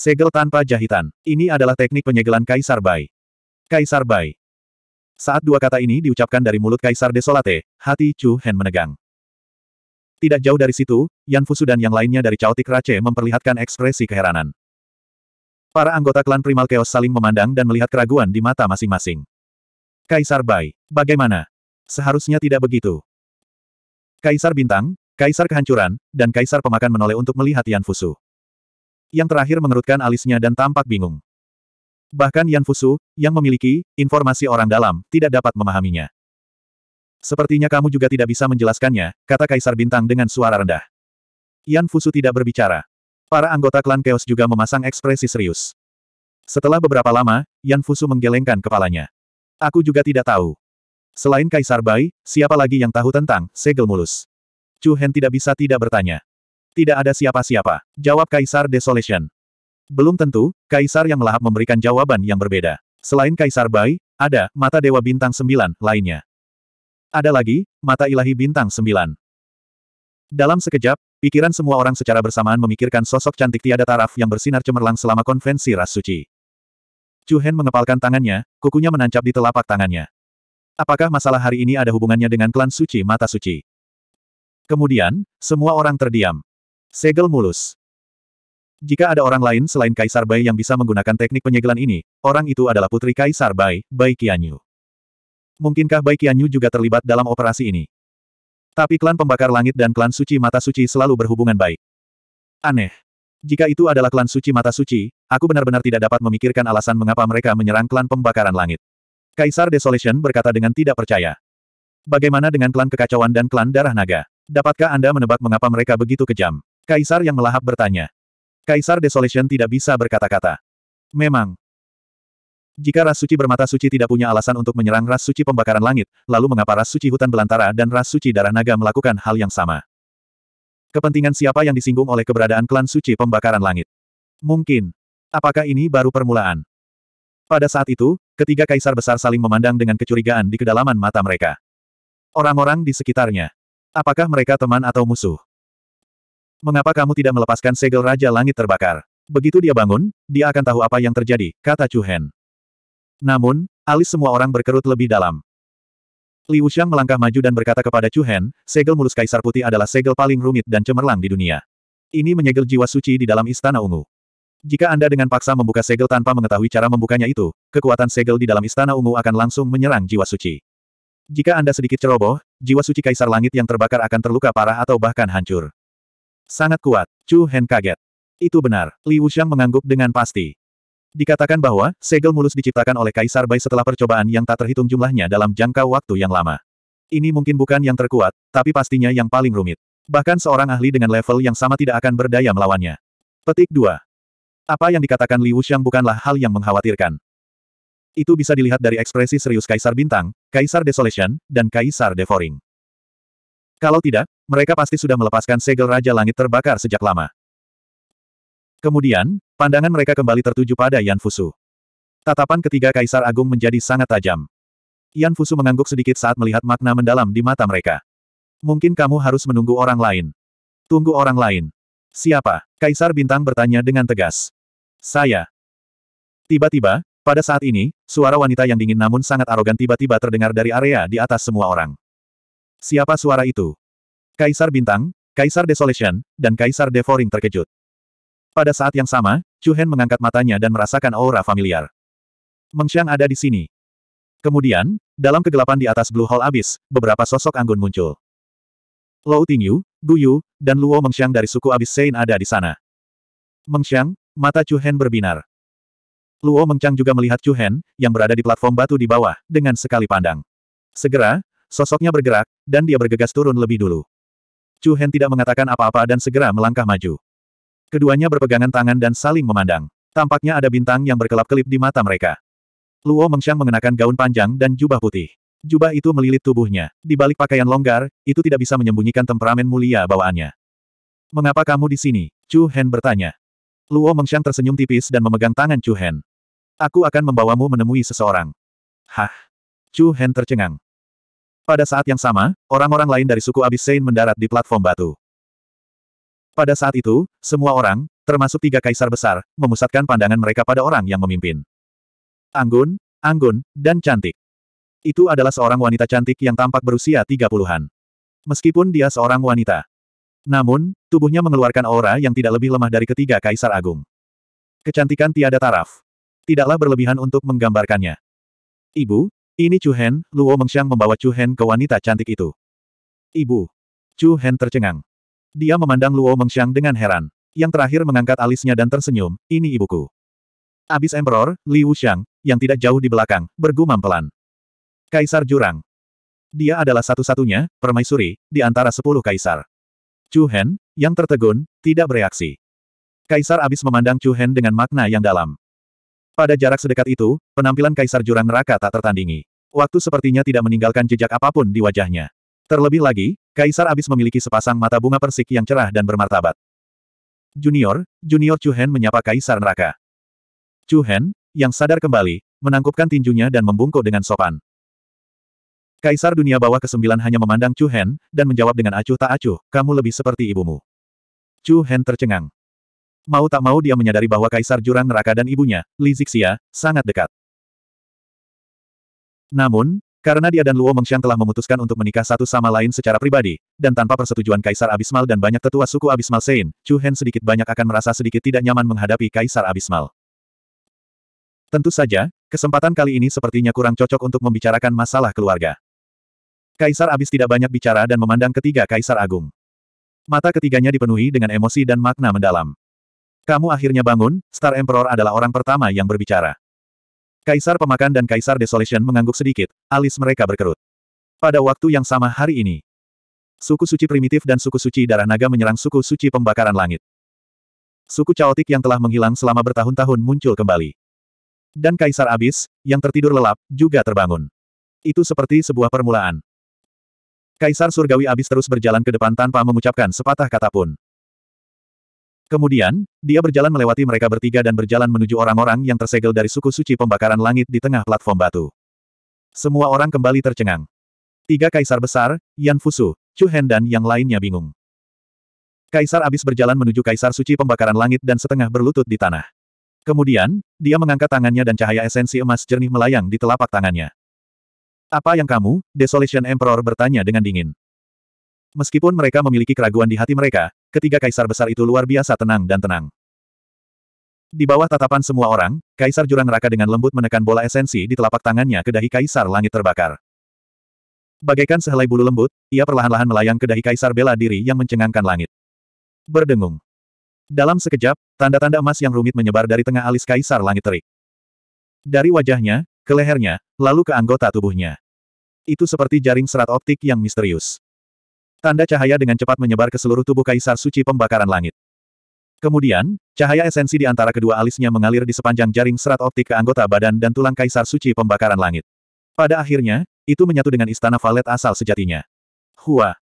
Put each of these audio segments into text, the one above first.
Segel tanpa jahitan. Ini adalah teknik penyegelan Kaisar Bai. Kaisar Bai. Saat dua kata ini diucapkan dari mulut Kaisar Desolate, hati Chu Hen menegang. Tidak jauh dari situ, Yan Fusu dan yang lainnya dari Chaotic Rache memperlihatkan ekspresi keheranan. Para anggota klan Primal Chaos saling memandang dan melihat keraguan di mata masing-masing. Kaisar Bai, bagaimana? Seharusnya tidak begitu. Kaisar Bintang, Kaisar Kehancuran, dan Kaisar Pemakan menoleh untuk melihat Yan Fusu. Yang terakhir mengerutkan alisnya dan tampak bingung. Bahkan Yan Fusu, yang memiliki informasi orang dalam, tidak dapat memahaminya. Sepertinya kamu juga tidak bisa menjelaskannya, kata Kaisar Bintang dengan suara rendah. Yan Fusu tidak berbicara. Para anggota klan Chaos juga memasang ekspresi serius. Setelah beberapa lama, Yan Fusu menggelengkan kepalanya. Aku juga tidak tahu. Selain Kaisar Bai, siapa lagi yang tahu tentang segel mulus? Chu Hen tidak bisa tidak bertanya. Tidak ada siapa-siapa. Jawab Kaisar Desolation. Belum tentu, Kaisar yang melahap memberikan jawaban yang berbeda. Selain Kaisar Bai, ada mata Dewa Bintang Sembilan lainnya. Ada lagi, mata ilahi Bintang Sembilan. Dalam sekejap, pikiran semua orang secara bersamaan memikirkan sosok cantik tiada taraf yang bersinar cemerlang selama konvensi ras suci. Chu Hen mengepalkan tangannya, kukunya menancap di telapak tangannya. Apakah masalah hari ini ada hubungannya dengan klan suci mata suci? Kemudian, semua orang terdiam. Segel mulus. Jika ada orang lain selain Kaisar Bai yang bisa menggunakan teknik penyegelan ini, orang itu adalah putri Kaisar Bai, Bai Qianyu. Mungkinkah Bai Qianyu juga terlibat dalam operasi ini? Tapi klan pembakar langit dan klan suci mata suci selalu berhubungan baik. Aneh. Jika itu adalah klan suci mata suci, aku benar-benar tidak dapat memikirkan alasan mengapa mereka menyerang klan pembakaran langit. Kaisar Desolation berkata dengan tidak percaya. Bagaimana dengan klan kekacauan dan klan darah naga? Dapatkah Anda menebak mengapa mereka begitu kejam? Kaisar yang melahap bertanya. Kaisar Desolation tidak bisa berkata-kata. Memang. Jika ras suci bermata suci tidak punya alasan untuk menyerang ras suci pembakaran langit, lalu mengapa ras suci hutan belantara dan ras suci darah naga melakukan hal yang sama? Kepentingan siapa yang disinggung oleh keberadaan klan suci pembakaran langit? Mungkin. Apakah ini baru permulaan? Pada saat itu, ketiga kaisar besar saling memandang dengan kecurigaan di kedalaman mata mereka. Orang-orang di sekitarnya. Apakah mereka teman atau musuh? Mengapa kamu tidak melepaskan segel Raja Langit terbakar? Begitu dia bangun, dia akan tahu apa yang terjadi, kata Chu Hen. Namun, alis semua orang berkerut lebih dalam. Liu Xiang melangkah maju dan berkata kepada Chu Hen, segel mulus Kaisar Putih adalah segel paling rumit dan cemerlang di dunia. Ini menyegel jiwa suci di dalam Istana Ungu. Jika Anda dengan paksa membuka segel tanpa mengetahui cara membukanya itu, kekuatan segel di dalam Istana Ungu akan langsung menyerang jiwa suci. Jika Anda sedikit ceroboh, jiwa suci Kaisar Langit yang terbakar akan terluka parah atau bahkan hancur. Sangat kuat, Chu Hen kaget. Itu benar, Li Wuxiang mengangguk dengan pasti. Dikatakan bahwa, segel mulus diciptakan oleh Kaisar Bai setelah percobaan yang tak terhitung jumlahnya dalam jangka waktu yang lama. Ini mungkin bukan yang terkuat, tapi pastinya yang paling rumit. Bahkan seorang ahli dengan level yang sama tidak akan berdaya melawannya. Petik 2. Apa yang dikatakan Li Wuxiang bukanlah hal yang mengkhawatirkan. Itu bisa dilihat dari ekspresi serius Kaisar Bintang, Kaisar Desolation, dan Kaisar Devouring. Kalau tidak, mereka pasti sudah melepaskan segel Raja Langit terbakar sejak lama. Kemudian, pandangan mereka kembali tertuju pada Yan Fusu. Tatapan ketiga Kaisar Agung menjadi sangat tajam. Yan Fusu mengangguk sedikit saat melihat makna mendalam di mata mereka. Mungkin kamu harus menunggu orang lain. Tunggu orang lain. Siapa? Kaisar Bintang bertanya dengan tegas. Saya. Tiba-tiba, pada saat ini, suara wanita yang dingin namun sangat arogan tiba-tiba terdengar dari area di atas semua orang. Siapa suara itu? Kaisar Bintang, Kaisar Desolation, dan Kaisar Devoring terkejut. Pada saat yang sama, Chu Hen mengangkat matanya dan merasakan aura familiar. Mengxiang ada di sini. Kemudian, dalam kegelapan di atas Blue Hall abis, beberapa sosok anggun muncul. Lou Tingyu, Gu Yu, dan Luo Mengxiang dari suku abis Sein ada di sana. Mengxiang, mata Chu Hen berbinar. Luo Mengxiang juga melihat Chu Hen, yang berada di platform batu di bawah, dengan sekali pandang. Segera, Sosoknya bergerak, dan dia bergegas turun lebih dulu. Chu Hen tidak mengatakan apa-apa dan segera melangkah maju. Keduanya berpegangan tangan dan saling memandang. Tampaknya ada bintang yang berkelap-kelip di mata mereka. Luo Mengxiang mengenakan gaun panjang dan jubah putih. Jubah itu melilit tubuhnya. Di balik pakaian longgar, itu tidak bisa menyembunyikan temperamen mulia bawaannya. Mengapa kamu di sini? Chu Hen bertanya. Luo Mengxiang tersenyum tipis dan memegang tangan Chu Hen. Aku akan membawamu menemui seseorang. Hah? Chu Hen tercengang. Pada saat yang sama, orang-orang lain dari suku Abis mendarat di platform batu. Pada saat itu, semua orang, termasuk tiga kaisar besar, memusatkan pandangan mereka pada orang yang memimpin. Anggun, anggun, dan cantik. Itu adalah seorang wanita cantik yang tampak berusia tiga puluhan. Meskipun dia seorang wanita. Namun, tubuhnya mengeluarkan aura yang tidak lebih lemah dari ketiga kaisar agung. Kecantikan tiada taraf. Tidaklah berlebihan untuk menggambarkannya. Ibu, ini Chu Hen, Luo Mengxiang membawa Chu Hen ke wanita cantik itu. Ibu. Chu Hen tercengang. Dia memandang Luo Mengxiang dengan heran. Yang terakhir mengangkat alisnya dan tersenyum, ini ibuku. Abis Emperor, Li Wuxiang, yang tidak jauh di belakang, bergumam pelan. Kaisar Jurang. Dia adalah satu-satunya, permaisuri, di antara sepuluh kaisar. Chu Hen, yang tertegun, tidak bereaksi. Kaisar abis memandang Chu Hen dengan makna yang dalam. Pada jarak sedekat itu, penampilan Kaisar Jurang Neraka tak tertandingi. Waktu sepertinya tidak meninggalkan jejak apapun di wajahnya. Terlebih lagi, Kaisar abis memiliki sepasang mata bunga persik yang cerah dan bermartabat. Junior, Junior Chu Hen menyapa Kaisar Neraka. Chu Hen, yang sadar kembali, menangkupkan tinjunya dan membungkuk dengan sopan. Kaisar dunia bawah ke-9 hanya memandang Chu Hen, dan menjawab dengan acuh tak acuh, kamu lebih seperti ibumu. Chu Hen tercengang. Mau tak mau dia menyadari bahwa Kaisar Jurang Neraka dan ibunya, Li Zixia, sangat dekat. Namun, karena dia dan Luo Mengxiang telah memutuskan untuk menikah satu sama lain secara pribadi, dan tanpa persetujuan Kaisar Abismal dan banyak tetua suku Abismal Sein, Chu Hen sedikit banyak akan merasa sedikit tidak nyaman menghadapi Kaisar Abismal. Tentu saja, kesempatan kali ini sepertinya kurang cocok untuk membicarakan masalah keluarga. Kaisar Abis tidak banyak bicara dan memandang ketiga Kaisar Agung. Mata ketiganya dipenuhi dengan emosi dan makna mendalam. Kamu akhirnya bangun, Star Emperor adalah orang pertama yang berbicara. Kaisar Pemakan dan Kaisar Desolation mengangguk sedikit, alis mereka berkerut. Pada waktu yang sama hari ini, suku suci primitif dan suku suci darah naga menyerang suku suci pembakaran langit. Suku caotik yang telah menghilang selama bertahun-tahun muncul kembali. Dan Kaisar Abis, yang tertidur lelap, juga terbangun. Itu seperti sebuah permulaan. Kaisar Surgawi Abis terus berjalan ke depan tanpa mengucapkan sepatah kata pun. Kemudian, dia berjalan melewati mereka bertiga dan berjalan menuju orang-orang yang tersegel dari suku suci pembakaran langit di tengah platform batu. Semua orang kembali tercengang. Tiga kaisar besar, Yan Fusu, Chu Hen dan yang lainnya bingung. Kaisar abis berjalan menuju kaisar suci pembakaran langit dan setengah berlutut di tanah. Kemudian, dia mengangkat tangannya dan cahaya esensi emas jernih melayang di telapak tangannya. Apa yang kamu, Desolation Emperor bertanya dengan dingin. Meskipun mereka memiliki keraguan di hati mereka, Ketiga kaisar besar itu luar biasa tenang dan tenang. Di bawah tatapan semua orang, Kaisar Jurang neraka dengan lembut menekan bola esensi di telapak tangannya ke dahi Kaisar Langit terbakar. Bagaikan sehelai bulu lembut, ia perlahan-lahan melayang ke dahi Kaisar bela diri yang mencengangkan langit. Berdengung. Dalam sekejap, tanda-tanda emas yang rumit menyebar dari tengah alis Kaisar Langit terik. Dari wajahnya, ke lehernya, lalu ke anggota tubuhnya. Itu seperti jaring serat optik yang misterius. Tanda cahaya dengan cepat menyebar ke seluruh tubuh Kaisar Suci Pembakaran Langit. Kemudian, cahaya esensi di antara kedua alisnya mengalir di sepanjang jaring serat optik ke anggota badan dan tulang Kaisar Suci Pembakaran Langit. Pada akhirnya, itu menyatu dengan istana valet asal sejatinya. Hua.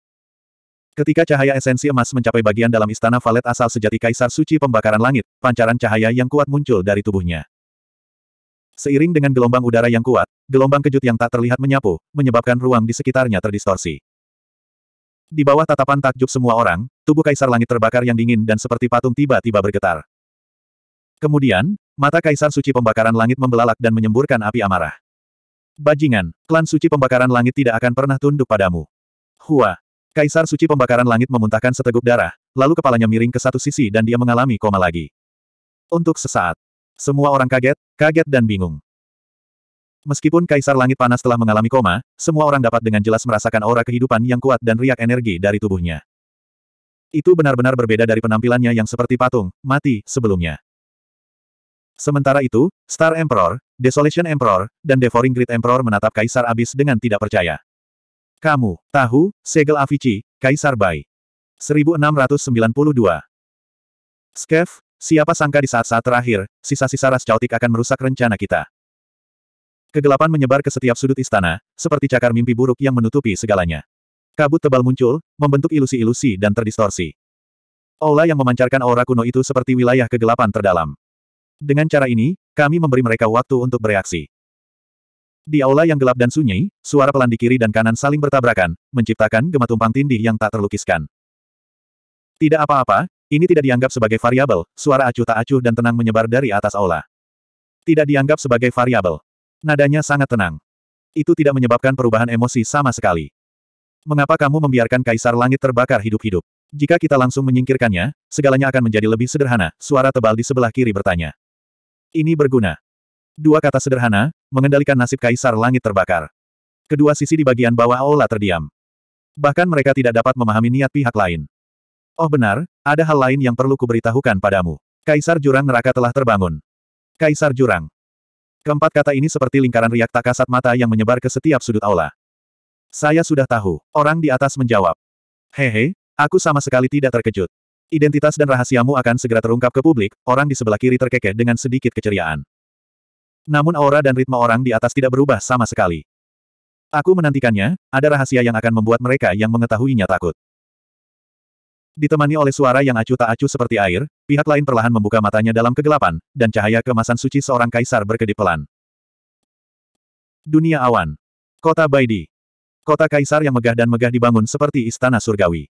Ketika cahaya esensi emas mencapai bagian dalam istana valet asal sejati Kaisar Suci Pembakaran Langit, pancaran cahaya yang kuat muncul dari tubuhnya. Seiring dengan gelombang udara yang kuat, gelombang kejut yang tak terlihat menyapu, menyebabkan ruang di sekitarnya terdistorsi. Di bawah tatapan takjub semua orang, tubuh Kaisar Langit terbakar yang dingin dan seperti patung tiba-tiba bergetar. Kemudian, mata Kaisar Suci Pembakaran Langit membelalak dan menyemburkan api amarah. Bajingan, klan Suci Pembakaran Langit tidak akan pernah tunduk padamu. Hua! Kaisar Suci Pembakaran Langit memuntahkan seteguk darah, lalu kepalanya miring ke satu sisi dan dia mengalami koma lagi. Untuk sesaat, semua orang kaget, kaget dan bingung. Meskipun Kaisar Langit Panas telah mengalami koma, semua orang dapat dengan jelas merasakan aura kehidupan yang kuat dan riak energi dari tubuhnya. Itu benar-benar berbeda dari penampilannya yang seperti patung, mati, sebelumnya. Sementara itu, Star Emperor, Desolation Emperor, dan Devouring Grid Emperor menatap Kaisar Abis dengan tidak percaya. Kamu, tahu, segel Avici, Kaisar Bai. 1692. Skev, siapa sangka di saat-saat terakhir, sisa-sisa ras cautik akan merusak rencana kita. Kegelapan menyebar ke setiap sudut istana, seperti cakar mimpi buruk yang menutupi segalanya. Kabut tebal muncul, membentuk ilusi-ilusi dan terdistorsi. Aula yang memancarkan aura kuno itu seperti wilayah kegelapan terdalam. Dengan cara ini, kami memberi mereka waktu untuk bereaksi. Di aula yang gelap dan sunyi, suara pelan di kiri dan kanan saling bertabrakan, menciptakan gema tumpang tindih yang tak terlukiskan. Tidak apa-apa, ini tidak dianggap sebagai variabel, suara acuh tak acuh dan tenang menyebar dari atas aula. Tidak dianggap sebagai variabel. Nadanya sangat tenang. Itu tidak menyebabkan perubahan emosi sama sekali. Mengapa kamu membiarkan kaisar langit terbakar hidup-hidup? Jika kita langsung menyingkirkannya, segalanya akan menjadi lebih sederhana, suara tebal di sebelah kiri bertanya. Ini berguna. Dua kata sederhana, mengendalikan nasib kaisar langit terbakar. Kedua sisi di bagian bawah aula terdiam. Bahkan mereka tidak dapat memahami niat pihak lain. Oh benar, ada hal lain yang perlu kuberitahukan padamu. Kaisar Jurang Neraka telah terbangun. Kaisar Jurang. Keempat kata ini seperti lingkaran riak tak kasat mata yang menyebar ke setiap sudut aula. Saya sudah tahu, orang di atas menjawab. Hehe, aku sama sekali tidak terkejut. Identitas dan rahasiamu akan segera terungkap ke publik, orang di sebelah kiri terkekeh dengan sedikit keceriaan. Namun aura dan ritme orang di atas tidak berubah sama sekali. Aku menantikannya, ada rahasia yang akan membuat mereka yang mengetahuinya takut. Ditemani oleh suara yang acuh tak acuh seperti air, pihak lain perlahan membuka matanya dalam kegelapan, dan cahaya kemasan suci seorang kaisar berkedip pelan. Dunia awan. Kota Baidi. Kota kaisar yang megah dan megah dibangun seperti istana surgawi.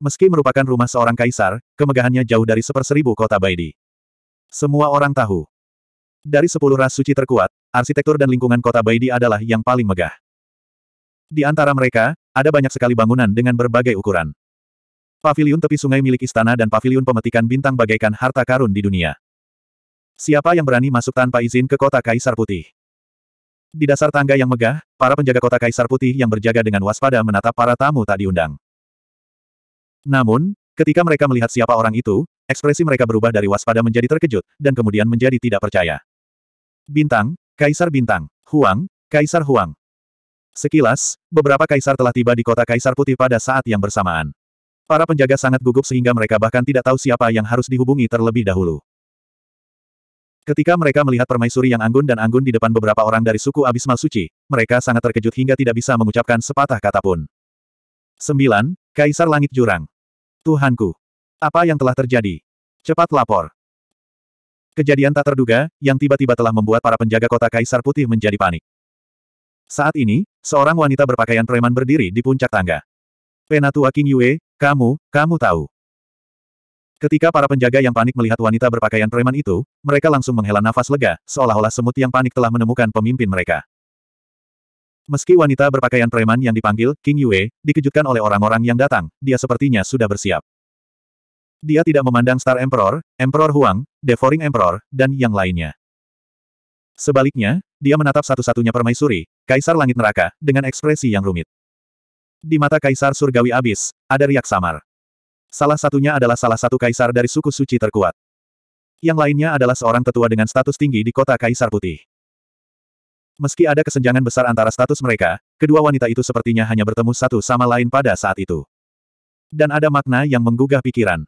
Meski merupakan rumah seorang kaisar, kemegahannya jauh dari seperseribu kota Baidi. Semua orang tahu. Dari sepuluh ras suci terkuat, arsitektur dan lingkungan kota Baidi adalah yang paling megah. Di antara mereka, ada banyak sekali bangunan dengan berbagai ukuran. Pavilion tepi sungai milik istana dan pavilion pemetikan bintang bagaikan harta karun di dunia. Siapa yang berani masuk tanpa izin ke kota Kaisar Putih? Di dasar tangga yang megah, para penjaga kota Kaisar Putih yang berjaga dengan waspada menatap para tamu tak diundang. Namun, ketika mereka melihat siapa orang itu, ekspresi mereka berubah dari waspada menjadi terkejut, dan kemudian menjadi tidak percaya. Bintang, Kaisar Bintang, Huang, Kaisar Huang. Sekilas, beberapa kaisar telah tiba di kota Kaisar Putih pada saat yang bersamaan. Para penjaga sangat gugup sehingga mereka bahkan tidak tahu siapa yang harus dihubungi terlebih dahulu. Ketika mereka melihat permaisuri yang anggun dan anggun di depan beberapa orang dari suku Abismal Suci, mereka sangat terkejut hingga tidak bisa mengucapkan sepatah kata pun. 9. Kaisar Langit Jurang. Tuhanku. Apa yang telah terjadi? Cepat lapor. Kejadian tak terduga, yang tiba-tiba telah membuat para penjaga kota Kaisar Putih menjadi panik. Saat ini, seorang wanita berpakaian preman berdiri di puncak tangga. Penatua King Yue, kamu, kamu tahu. Ketika para penjaga yang panik melihat wanita berpakaian preman itu, mereka langsung menghela nafas lega, seolah-olah semut yang panik telah menemukan pemimpin mereka. Meski wanita berpakaian preman yang dipanggil, King Yue, dikejutkan oleh orang-orang yang datang, dia sepertinya sudah bersiap. Dia tidak memandang Star Emperor, Emperor Huang, Devouring Emperor, dan yang lainnya. Sebaliknya, dia menatap satu-satunya permaisuri, Kaisar Langit Neraka, dengan ekspresi yang rumit. Di mata kaisar surgawi abis, ada riak samar. Salah satunya adalah salah satu kaisar dari suku suci terkuat. Yang lainnya adalah seorang tetua dengan status tinggi di kota kaisar putih. Meski ada kesenjangan besar antara status mereka, kedua wanita itu sepertinya hanya bertemu satu sama lain pada saat itu. Dan ada makna yang menggugah pikiran.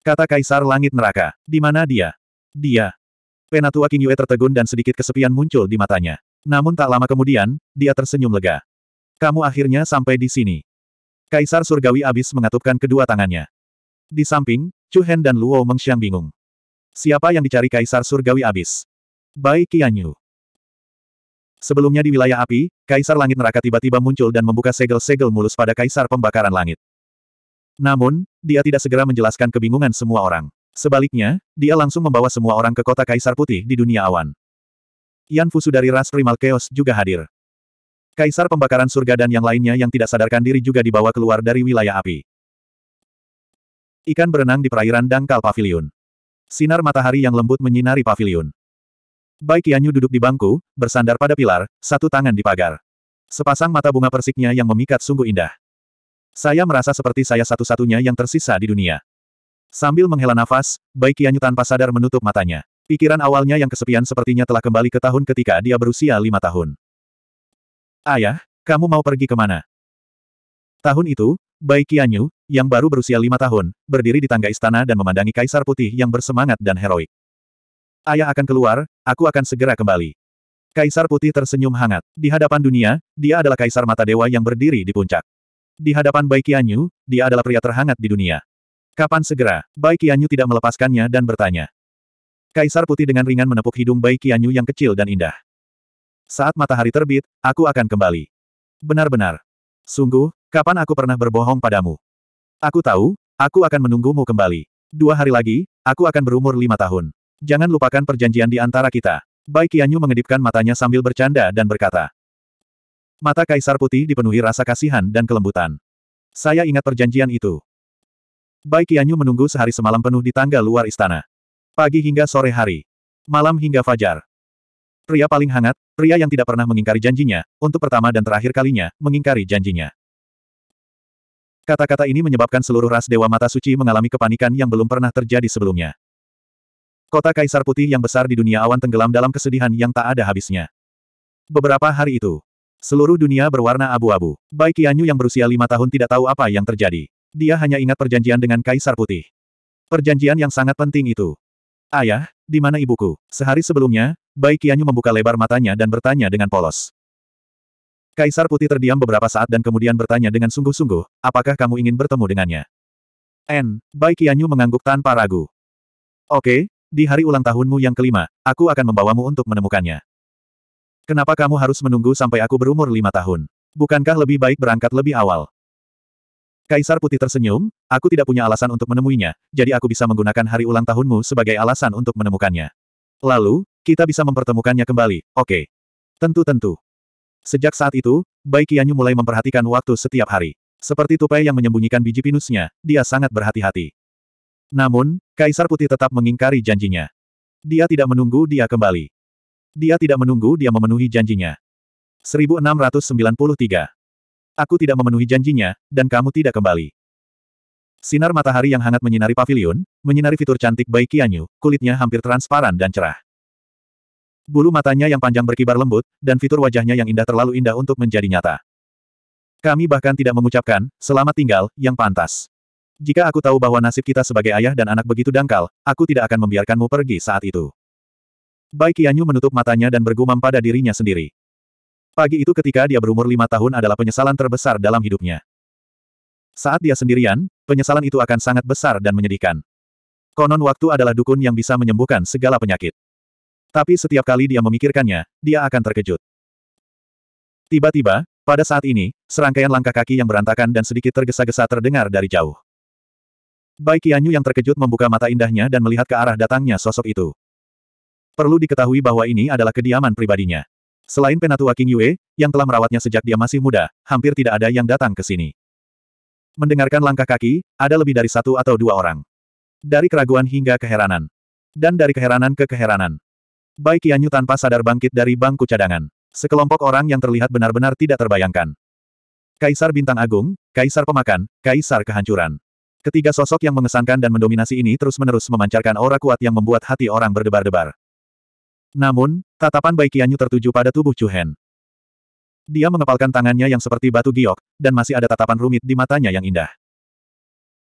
Kata Kaisar Langit Neraka, di mana dia? Dia. Penatua King Yue tertegun dan sedikit kesepian muncul di matanya. Namun tak lama kemudian, dia tersenyum lega. Kamu akhirnya sampai di sini. Kaisar Surgawi abis mengatupkan kedua tangannya. Di samping, Chu Hen dan Luo Mengxiang bingung. Siapa yang dicari Kaisar Surgawi abis? Bai Qianyu. Sebelumnya di wilayah api, Kaisar Langit Neraka tiba-tiba muncul dan membuka segel-segel mulus pada Kaisar Pembakaran Langit. Namun, dia tidak segera menjelaskan kebingungan semua orang. Sebaliknya, dia langsung membawa semua orang ke kota Kaisar Putih di dunia awan. Yan Fusu dari ras Primal Chaos juga hadir. Kaisar pembakaran surga dan yang lainnya yang tidak sadarkan diri juga dibawa keluar dari wilayah api. Ikan berenang di perairan dangkal pavilion. Sinar matahari yang lembut menyinari pavilion. Bai Kianyu duduk di bangku, bersandar pada pilar, satu tangan di pagar. Sepasang mata bunga persiknya yang memikat sungguh indah. Saya merasa seperti saya satu-satunya yang tersisa di dunia. Sambil menghela nafas, Bai Kianyu tanpa sadar menutup matanya. Pikiran awalnya yang kesepian sepertinya telah kembali ke tahun ketika dia berusia lima tahun. Ayah, kamu mau pergi kemana? Tahun itu, Bai Qianyu, yang baru berusia lima tahun, berdiri di tangga istana dan memandangi Kaisar Putih yang bersemangat dan heroik. Ayah akan keluar, aku akan segera kembali. Kaisar Putih tersenyum hangat. Di hadapan dunia, dia adalah Kaisar Mata Dewa yang berdiri di puncak. Di hadapan Bai Qianyu, dia adalah pria terhangat di dunia. Kapan segera? Bai Qianyu tidak melepaskannya dan bertanya. Kaisar Putih dengan ringan menepuk hidung Bai Qianyu yang kecil dan indah. Saat matahari terbit, aku akan kembali. Benar-benar. Sungguh, kapan aku pernah berbohong padamu? Aku tahu, aku akan menunggumu kembali. Dua hari lagi, aku akan berumur lima tahun. Jangan lupakan perjanjian di antara kita. Bai Qianyu mengedipkan matanya sambil bercanda dan berkata. Mata Kaisar Putih dipenuhi rasa kasihan dan kelembutan. Saya ingat perjanjian itu. Bai Qianyu menunggu sehari semalam penuh di tangga luar istana. Pagi hingga sore hari. Malam hingga fajar. Pria paling hangat, pria yang tidak pernah mengingkari janjinya, untuk pertama dan terakhir kalinya, mengingkari janjinya. Kata-kata ini menyebabkan seluruh ras Dewa Mata Suci mengalami kepanikan yang belum pernah terjadi sebelumnya. Kota Kaisar Putih yang besar di dunia awan tenggelam dalam kesedihan yang tak ada habisnya. Beberapa hari itu, seluruh dunia berwarna abu-abu. Bai Qianyu yang berusia lima tahun tidak tahu apa yang terjadi. Dia hanya ingat perjanjian dengan Kaisar Putih. Perjanjian yang sangat penting itu. Ayah, di mana ibuku? Sehari sebelumnya, Bai Qianyu membuka lebar matanya dan bertanya dengan polos. Kaisar Putih terdiam beberapa saat dan kemudian bertanya dengan sungguh-sungguh, apakah kamu ingin bertemu dengannya? N. Bai Qianyu mengangguk tanpa ragu. Oke, di hari ulang tahunmu yang kelima, aku akan membawamu untuk menemukannya. Kenapa kamu harus menunggu sampai aku berumur lima tahun? Bukankah lebih baik berangkat lebih awal? Kaisar Putih tersenyum, aku tidak punya alasan untuk menemuinya, jadi aku bisa menggunakan hari ulang tahunmu sebagai alasan untuk menemukannya. Lalu, kita bisa mempertemukannya kembali, oke. Okay. Tentu-tentu. Sejak saat itu, Bai Qianyu mulai memperhatikan waktu setiap hari. Seperti tupai yang menyembunyikan biji pinusnya, dia sangat berhati-hati. Namun, Kaisar Putih tetap mengingkari janjinya. Dia tidak menunggu dia kembali. Dia tidak menunggu dia memenuhi janjinya. 1693. Aku tidak memenuhi janjinya, dan kamu tidak kembali. Sinar matahari yang hangat menyinari pavilion, menyinari fitur cantik Bai Qianyu, kulitnya hampir transparan dan cerah. Bulu matanya yang panjang berkibar lembut, dan fitur wajahnya yang indah terlalu indah untuk menjadi nyata. Kami bahkan tidak mengucapkan, selamat tinggal, yang pantas. Jika aku tahu bahwa nasib kita sebagai ayah dan anak begitu dangkal, aku tidak akan membiarkanmu pergi saat itu. Baik. Qianyu menutup matanya dan bergumam pada dirinya sendiri. Pagi itu ketika dia berumur lima tahun adalah penyesalan terbesar dalam hidupnya. Saat dia sendirian, penyesalan itu akan sangat besar dan menyedihkan. Konon waktu adalah dukun yang bisa menyembuhkan segala penyakit. Tapi setiap kali dia memikirkannya, dia akan terkejut. Tiba-tiba, pada saat ini, serangkaian langkah kaki yang berantakan dan sedikit tergesa-gesa terdengar dari jauh. Bai Qianyu yang terkejut membuka mata indahnya dan melihat ke arah datangnya sosok itu. Perlu diketahui bahwa ini adalah kediaman pribadinya. Selain Penatua King Yue, yang telah merawatnya sejak dia masih muda, hampir tidak ada yang datang ke sini. Mendengarkan langkah kaki, ada lebih dari satu atau dua orang. Dari keraguan hingga keheranan. Dan dari keheranan ke keheranan. Bai Qianyu tanpa sadar bangkit dari bangku cadangan. Sekelompok orang yang terlihat benar-benar tidak terbayangkan. Kaisar Bintang Agung, Kaisar Pemakan, Kaisar Kehancuran. Ketiga sosok yang mengesankan dan mendominasi ini terus-menerus memancarkan aura kuat yang membuat hati orang berdebar-debar. Namun, tatapan Bai Qianyu tertuju pada tubuh Chu Hen. Dia mengepalkan tangannya yang seperti batu giok, dan masih ada tatapan rumit di matanya yang indah.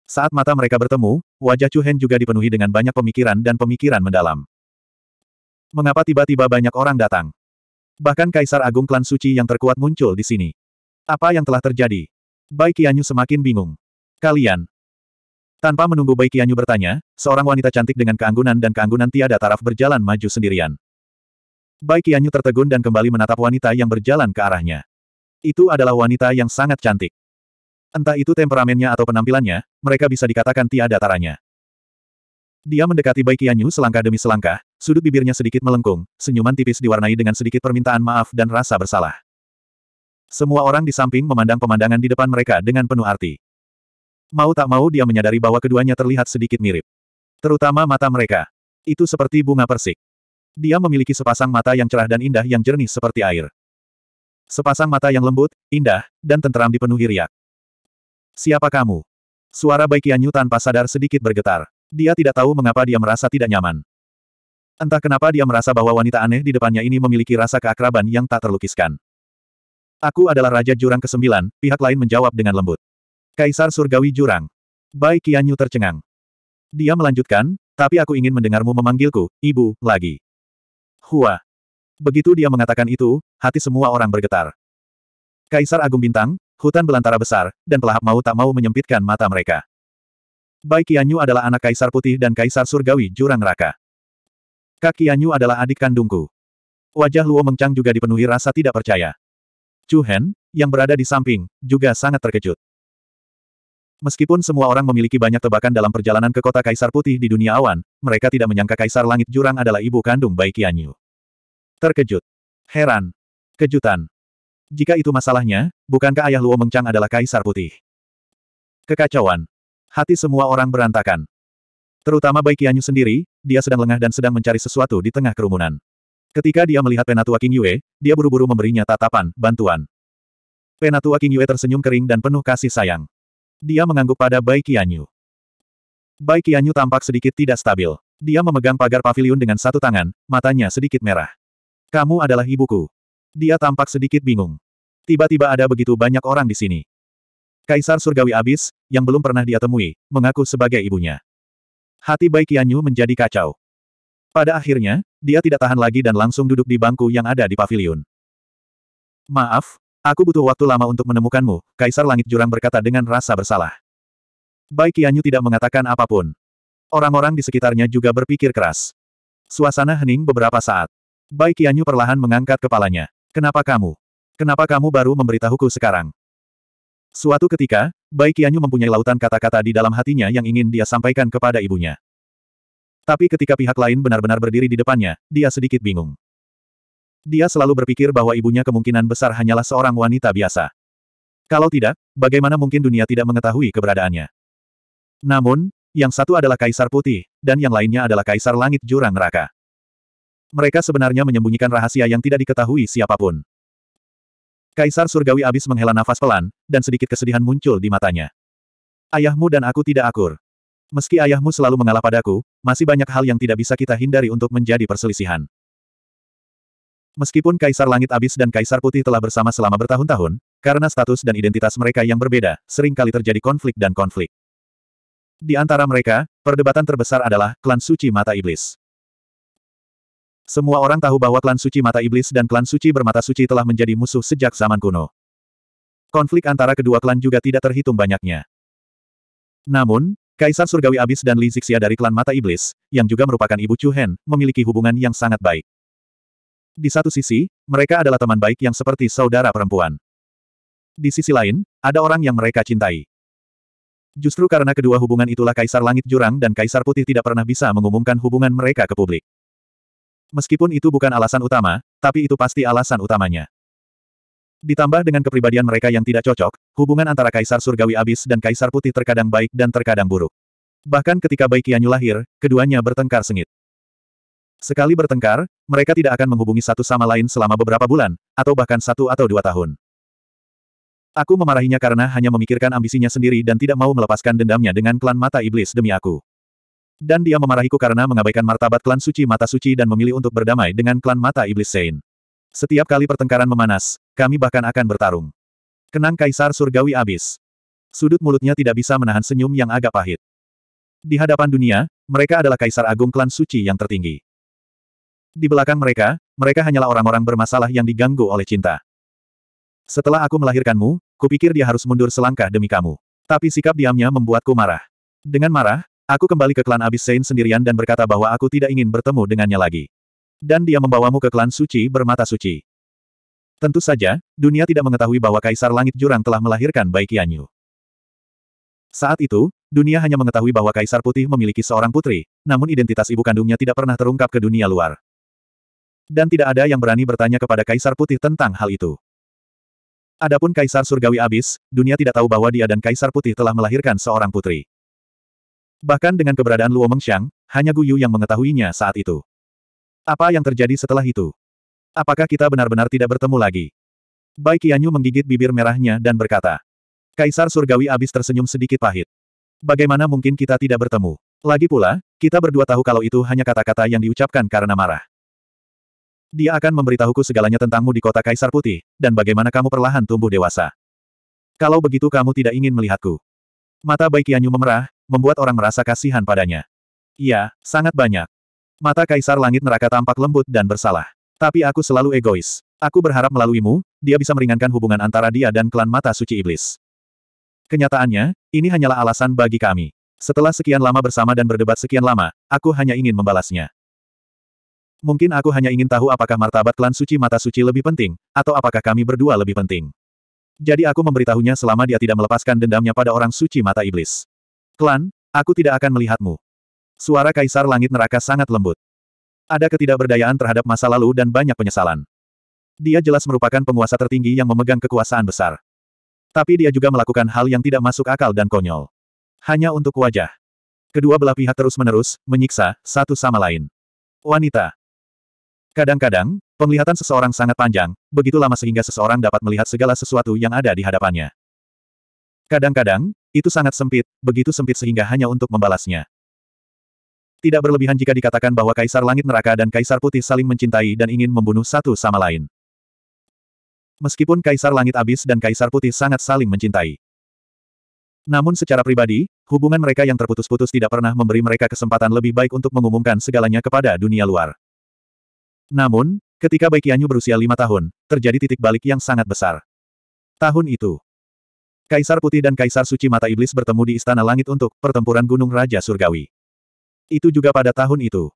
Saat mata mereka bertemu, wajah Chu Hen juga dipenuhi dengan banyak pemikiran dan pemikiran mendalam. Mengapa tiba-tiba banyak orang datang? Bahkan Kaisar Agung Klan Suci yang terkuat muncul di sini. Apa yang telah terjadi? Bai Qianyu semakin bingung. Kalian. Tanpa menunggu Bai Qianyu bertanya, seorang wanita cantik dengan keanggunan dan keanggunan tiada taraf berjalan maju sendirian. Bai Qianyu tertegun dan kembali menatap wanita yang berjalan ke arahnya. Itu adalah wanita yang sangat cantik. Entah itu temperamennya atau penampilannya, mereka bisa dikatakan tiada taranya. Dia mendekati Bai Qianyu selangkah demi selangkah, Sudut bibirnya sedikit melengkung, senyuman tipis diwarnai dengan sedikit permintaan maaf dan rasa bersalah. Semua orang di samping memandang pemandangan di depan mereka dengan penuh arti. Mau tak mau dia menyadari bahwa keduanya terlihat sedikit mirip. Terutama mata mereka. Itu seperti bunga persik. Dia memiliki sepasang mata yang cerah dan indah yang jernih seperti air. Sepasang mata yang lembut, indah, dan tenteram dipenuhi riak. Siapa kamu? Suara Baikianyu tanpa sadar sedikit bergetar. Dia tidak tahu mengapa dia merasa tidak nyaman. Entah kenapa dia merasa bahwa wanita aneh di depannya ini memiliki rasa keakraban yang tak terlukiskan. Aku adalah Raja Jurang ke-9, pihak lain menjawab dengan lembut. Kaisar Surgawi Jurang. Bai Qianyu tercengang. Dia melanjutkan, tapi aku ingin mendengarmu memanggilku, ibu, lagi. Hua. Begitu dia mengatakan itu, hati semua orang bergetar. Kaisar Agung Bintang, hutan belantara besar, dan pelahap mau tak mau menyempitkan mata mereka. Bai Qianyu adalah anak Kaisar Putih dan Kaisar Surgawi Jurang Raka. Kak Kianyu adalah adik kandungku. Wajah Luo Mengcang juga dipenuhi rasa tidak percaya. Chu Hen, yang berada di samping, juga sangat terkejut. Meskipun semua orang memiliki banyak tebakan dalam perjalanan ke kota Kaisar Putih di dunia awan, mereka tidak menyangka Kaisar Langit Jurang adalah ibu kandung Bai Kianyu. Terkejut. Heran. Kejutan. Jika itu masalahnya, bukankah ayah Luo Mengcang adalah Kaisar Putih? Kekacauan. Hati semua orang berantakan. Terutama Bai Qianyu sendiri, dia sedang lengah dan sedang mencari sesuatu di tengah kerumunan. Ketika dia melihat penatua King Yue, dia buru-buru memberinya tatapan, bantuan. Penatua King Yue tersenyum kering dan penuh kasih sayang. Dia mengangguk pada Bai Qianyu. Bai Qianyu tampak sedikit tidak stabil. Dia memegang pagar pavilion dengan satu tangan, matanya sedikit merah. Kamu adalah ibuku. Dia tampak sedikit bingung. Tiba-tiba ada begitu banyak orang di sini. Kaisar Surgawi Abis, yang belum pernah dia temui, mengaku sebagai ibunya. Hati Bai Qianyu menjadi kacau. Pada akhirnya, dia tidak tahan lagi dan langsung duduk di bangku yang ada di pavilion. Maaf, aku butuh waktu lama untuk menemukanmu, Kaisar Langit Jurang berkata dengan rasa bersalah. Bai Qianyu tidak mengatakan apapun. Orang-orang di sekitarnya juga berpikir keras. Suasana hening beberapa saat. Bai Qianyu perlahan mengangkat kepalanya. Kenapa kamu? Kenapa kamu baru memberitahuku sekarang? Suatu ketika, Bai Qianyu mempunyai lautan kata-kata di dalam hatinya yang ingin dia sampaikan kepada ibunya. Tapi ketika pihak lain benar-benar berdiri di depannya, dia sedikit bingung. Dia selalu berpikir bahwa ibunya kemungkinan besar hanyalah seorang wanita biasa. Kalau tidak, bagaimana mungkin dunia tidak mengetahui keberadaannya? Namun, yang satu adalah Kaisar Putih, dan yang lainnya adalah Kaisar Langit Jurang Neraka. Mereka sebenarnya menyembunyikan rahasia yang tidak diketahui siapapun. Kaisar Surgawi abis menghela nafas pelan, dan sedikit kesedihan muncul di matanya. Ayahmu dan aku tidak akur. Meski ayahmu selalu mengalah padaku, masih banyak hal yang tidak bisa kita hindari untuk menjadi perselisihan. Meskipun Kaisar Langit Abis dan Kaisar Putih telah bersama selama bertahun-tahun, karena status dan identitas mereka yang berbeda, seringkali terjadi konflik dan konflik. Di antara mereka, perdebatan terbesar adalah klan suci mata iblis. Semua orang tahu bahwa klan suci mata iblis dan klan suci bermata suci telah menjadi musuh sejak zaman kuno. Konflik antara kedua klan juga tidak terhitung banyaknya. Namun, Kaisar Surgawi Abis dan Li Zixia dari klan Mata Iblis, yang juga merupakan ibu Chu Hen, memiliki hubungan yang sangat baik. Di satu sisi, mereka adalah teman baik yang seperti saudara perempuan. Di sisi lain, ada orang yang mereka cintai. Justru karena kedua hubungan itulah Kaisar Langit Jurang dan Kaisar Putih tidak pernah bisa mengumumkan hubungan mereka ke publik. Meskipun itu bukan alasan utama, tapi itu pasti alasan utamanya. Ditambah dengan kepribadian mereka yang tidak cocok, hubungan antara Kaisar Surgawi Abis dan Kaisar Putih terkadang baik dan terkadang buruk. Bahkan ketika Bai Qianyu lahir, keduanya bertengkar sengit. Sekali bertengkar, mereka tidak akan menghubungi satu sama lain selama beberapa bulan, atau bahkan satu atau dua tahun. Aku memarahinya karena hanya memikirkan ambisinya sendiri dan tidak mau melepaskan dendamnya dengan klan mata iblis demi aku. Dan dia memarahiku karena mengabaikan martabat klan suci mata suci dan memilih untuk berdamai dengan klan mata iblis Sein. Setiap kali pertengkaran memanas, kami bahkan akan bertarung. Kenang Kaisar Surgawi abis. Sudut mulutnya tidak bisa menahan senyum yang agak pahit. Di hadapan dunia, mereka adalah Kaisar Agung klan suci yang tertinggi. Di belakang mereka, mereka hanyalah orang-orang bermasalah yang diganggu oleh cinta. Setelah aku melahirkanmu, kupikir dia harus mundur selangkah demi kamu. Tapi sikap diamnya membuatku marah. Dengan marah, Aku kembali ke klan Abis Saint sendirian dan berkata bahwa aku tidak ingin bertemu dengannya lagi. Dan dia membawamu ke klan suci bermata suci. Tentu saja, dunia tidak mengetahui bahwa Kaisar Langit Jurang telah melahirkan Bai Qianyu. Saat itu, dunia hanya mengetahui bahwa Kaisar Putih memiliki seorang putri, namun identitas ibu kandungnya tidak pernah terungkap ke dunia luar. Dan tidak ada yang berani bertanya kepada Kaisar Putih tentang hal itu. Adapun Kaisar Surgawi Abis, dunia tidak tahu bahwa dia dan Kaisar Putih telah melahirkan seorang putri. Bahkan dengan keberadaan Luo Mengxiang, hanya Yu yang mengetahuinya saat itu. Apa yang terjadi setelah itu? Apakah kita benar-benar tidak bertemu lagi? Bai Qianyu menggigit bibir merahnya dan berkata. Kaisar Surgawi abis tersenyum sedikit pahit. Bagaimana mungkin kita tidak bertemu? Lagi pula, kita berdua tahu kalau itu hanya kata-kata yang diucapkan karena marah. Dia akan memberitahuku segalanya tentangmu di kota Kaisar Putih, dan bagaimana kamu perlahan tumbuh dewasa. Kalau begitu kamu tidak ingin melihatku. Mata Bai Qianyu memerah, membuat orang merasa kasihan padanya. Iya, sangat banyak. Mata Kaisar Langit Neraka tampak lembut dan bersalah. Tapi aku selalu egois. Aku berharap melaluimu, dia bisa meringankan hubungan antara dia dan klan Mata Suci Iblis. Kenyataannya, ini hanyalah alasan bagi kami. Setelah sekian lama bersama dan berdebat sekian lama, aku hanya ingin membalasnya. Mungkin aku hanya ingin tahu apakah martabat klan suci mata suci lebih penting, atau apakah kami berdua lebih penting. Jadi aku memberitahunya selama dia tidak melepaskan dendamnya pada orang suci mata iblis. Klan, aku tidak akan melihatmu. Suara Kaisar Langit Neraka sangat lembut. Ada ketidakberdayaan terhadap masa lalu dan banyak penyesalan. Dia jelas merupakan penguasa tertinggi yang memegang kekuasaan besar. Tapi dia juga melakukan hal yang tidak masuk akal dan konyol. Hanya untuk wajah. Kedua belah pihak terus-menerus menyiksa satu sama lain. Wanita. Kadang-kadang, Penglihatan seseorang sangat panjang, begitu lama sehingga seseorang dapat melihat segala sesuatu yang ada di hadapannya. Kadang-kadang, itu sangat sempit, begitu sempit sehingga hanya untuk membalasnya. Tidak berlebihan jika dikatakan bahwa Kaisar Langit Neraka dan Kaisar Putih saling mencintai dan ingin membunuh satu sama lain. Meskipun Kaisar Langit Abis dan Kaisar Putih sangat saling mencintai. Namun secara pribadi, hubungan mereka yang terputus-putus tidak pernah memberi mereka kesempatan lebih baik untuk mengumumkan segalanya kepada dunia luar. Namun, Ketika Baikianyu berusia lima tahun, terjadi titik balik yang sangat besar. Tahun itu, Kaisar Putih dan Kaisar Suci Mata Iblis bertemu di Istana Langit untuk pertempuran Gunung Raja Surgawi. Itu juga pada tahun itu.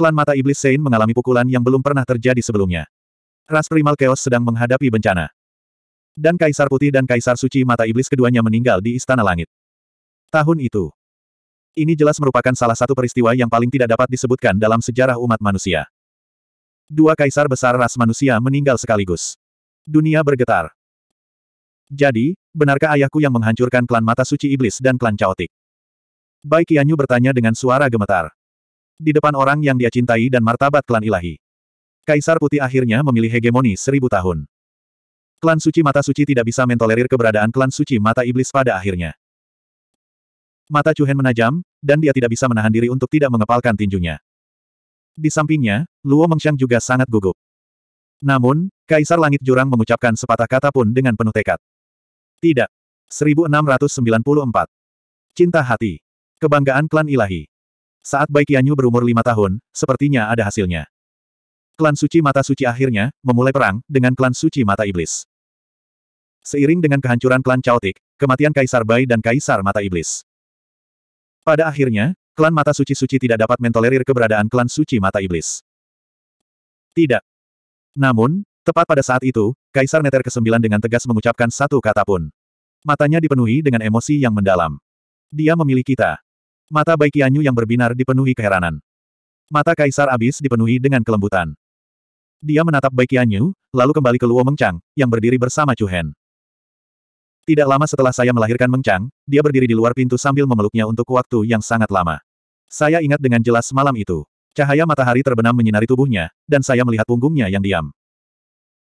Klan Mata Iblis Sein mengalami pukulan yang belum pernah terjadi sebelumnya. Ras Primal Chaos sedang menghadapi bencana. Dan Kaisar Putih dan Kaisar Suci Mata Iblis keduanya meninggal di Istana Langit. Tahun itu. Ini jelas merupakan salah satu peristiwa yang paling tidak dapat disebutkan dalam sejarah umat manusia. Dua kaisar besar ras manusia meninggal sekaligus. Dunia bergetar. Jadi, benarkah ayahku yang menghancurkan klan mata suci iblis dan klan Chaotik? Bai Qianyu bertanya dengan suara gemetar. Di depan orang yang dia cintai dan martabat klan ilahi. Kaisar putih akhirnya memilih hegemoni seribu tahun. Klan suci mata suci tidak bisa mentolerir keberadaan klan suci mata iblis pada akhirnya. Mata Chuhen menajam, dan dia tidak bisa menahan diri untuk tidak mengepalkan tinjunya. Di sampingnya, Luo Mengxiang juga sangat gugup. Namun, Kaisar Langit Jurang mengucapkan sepatah kata pun dengan penuh tekad. Tidak. 1694. Cinta hati. Kebanggaan klan ilahi. Saat Bai Qianyu berumur lima tahun, sepertinya ada hasilnya. Klan suci mata suci akhirnya, memulai perang, dengan klan suci mata iblis. Seiring dengan kehancuran klan Chaotic, kematian Kaisar Bai dan Kaisar Mata Iblis. Pada akhirnya, Klan Mata Suci-Suci tidak dapat mentolerir keberadaan klan Suci Mata Iblis. Tidak. Namun, tepat pada saat itu, Kaisar Neter ke-9 dengan tegas mengucapkan satu kata pun. Matanya dipenuhi dengan emosi yang mendalam. Dia memilih kita. Mata Baikianyu yang berbinar dipenuhi keheranan. Mata Kaisar Abis dipenuhi dengan kelembutan. Dia menatap Baikianyu, lalu kembali ke Luo Mengchang yang berdiri bersama Chu Hen. Tidak lama setelah saya melahirkan Mengchang, dia berdiri di luar pintu sambil memeluknya untuk waktu yang sangat lama. Saya ingat dengan jelas malam itu. Cahaya matahari terbenam menyinari tubuhnya, dan saya melihat punggungnya yang diam.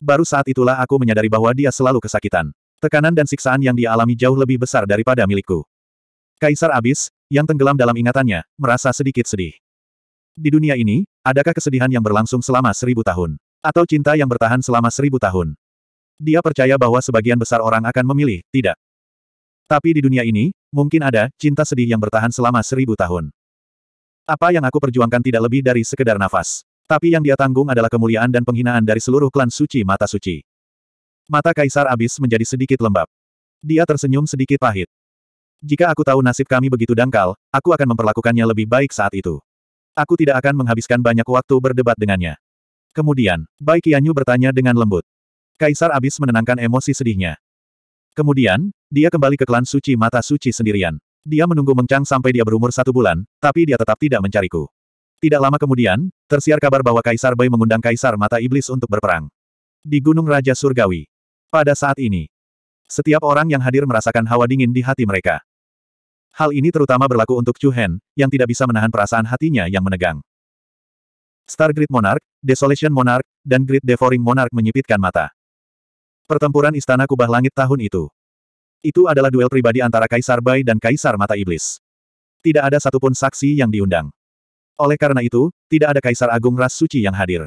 Baru saat itulah aku menyadari bahwa dia selalu kesakitan. Tekanan dan siksaan yang dia alami jauh lebih besar daripada milikku. Kaisar Abis, yang tenggelam dalam ingatannya, merasa sedikit sedih. Di dunia ini, adakah kesedihan yang berlangsung selama seribu tahun? Atau cinta yang bertahan selama seribu tahun? Dia percaya bahwa sebagian besar orang akan memilih, tidak. Tapi di dunia ini, mungkin ada cinta sedih yang bertahan selama seribu tahun. Apa yang aku perjuangkan tidak lebih dari sekedar nafas. Tapi yang dia tanggung adalah kemuliaan dan penghinaan dari seluruh klan suci mata suci. Mata Kaisar Abis menjadi sedikit lembab. Dia tersenyum sedikit pahit. Jika aku tahu nasib kami begitu dangkal, aku akan memperlakukannya lebih baik saat itu. Aku tidak akan menghabiskan banyak waktu berdebat dengannya. Kemudian, Bai Qianyu bertanya dengan lembut. Kaisar Abis menenangkan emosi sedihnya. Kemudian, dia kembali ke klan suci mata suci sendirian. Dia menunggu mengcang sampai dia berumur satu bulan, tapi dia tetap tidak mencariku. Tidak lama kemudian, tersiar kabar bahwa Kaisar Bai mengundang Kaisar Mata Iblis untuk berperang. Di Gunung Raja Surgawi. Pada saat ini, setiap orang yang hadir merasakan hawa dingin di hati mereka. Hal ini terutama berlaku untuk Chu Hen, yang tidak bisa menahan perasaan hatinya yang menegang. Star Grid Monarch, Desolation Monarch, dan Grid Devouring Monarch menyipitkan mata. Pertempuran Istana Kubah Langit tahun itu. Itu adalah duel pribadi antara Kaisar Bai dan Kaisar Mata Iblis. Tidak ada satupun saksi yang diundang. Oleh karena itu, tidak ada Kaisar Agung Ras Suci yang hadir.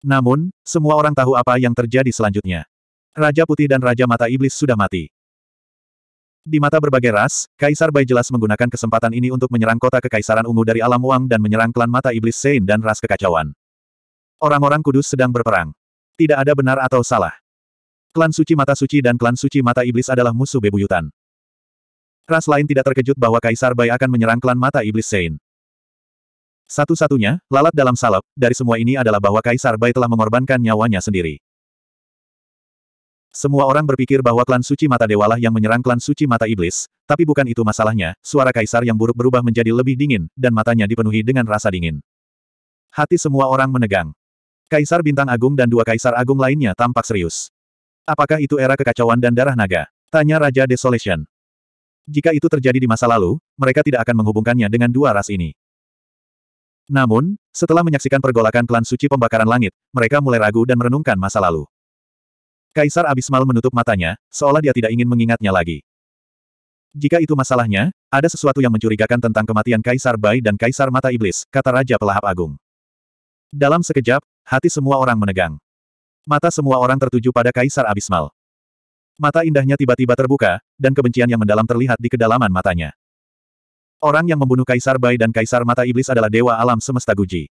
Namun, semua orang tahu apa yang terjadi selanjutnya. Raja Putih dan Raja Mata Iblis sudah mati. Di mata berbagai ras, Kaisar Bai jelas menggunakan kesempatan ini untuk menyerang kota Kekaisaran Ungu dari Alam Wang dan menyerang klan Mata Iblis Sein dan ras kekacauan. Orang-orang kudus sedang berperang. Tidak ada benar atau salah. Klan Suci Mata Suci dan Klan Suci Mata Iblis adalah musuh bebuyutan. Ras lain tidak terkejut bahwa Kaisar Bai akan menyerang klan Mata Iblis Sein. Satu-satunya, lalat dalam salep, dari semua ini adalah bahwa Kaisar Bai telah mengorbankan nyawanya sendiri. Semua orang berpikir bahwa klan suci mata dewalah yang menyerang klan suci mata iblis, tapi bukan itu masalahnya, suara Kaisar yang buruk berubah menjadi lebih dingin, dan matanya dipenuhi dengan rasa dingin. Hati semua orang menegang. Kaisar Bintang Agung dan dua Kaisar Agung lainnya tampak serius. Apakah itu era kekacauan dan darah naga? Tanya Raja Desolation. Jika itu terjadi di masa lalu, mereka tidak akan menghubungkannya dengan dua ras ini. Namun, setelah menyaksikan pergolakan klan suci pembakaran langit, mereka mulai ragu dan merenungkan masa lalu. Kaisar Abismal menutup matanya, seolah dia tidak ingin mengingatnya lagi. Jika itu masalahnya, ada sesuatu yang mencurigakan tentang kematian Kaisar Bai dan Kaisar Mata Iblis, kata Raja Pelahap Agung. Dalam sekejap, hati semua orang menegang. Mata semua orang tertuju pada Kaisar Abismal. Mata indahnya tiba-tiba terbuka, dan kebencian yang mendalam terlihat di kedalaman matanya. Orang yang membunuh Kaisar Bai dan Kaisar Mata Iblis adalah Dewa Alam Semesta Guji.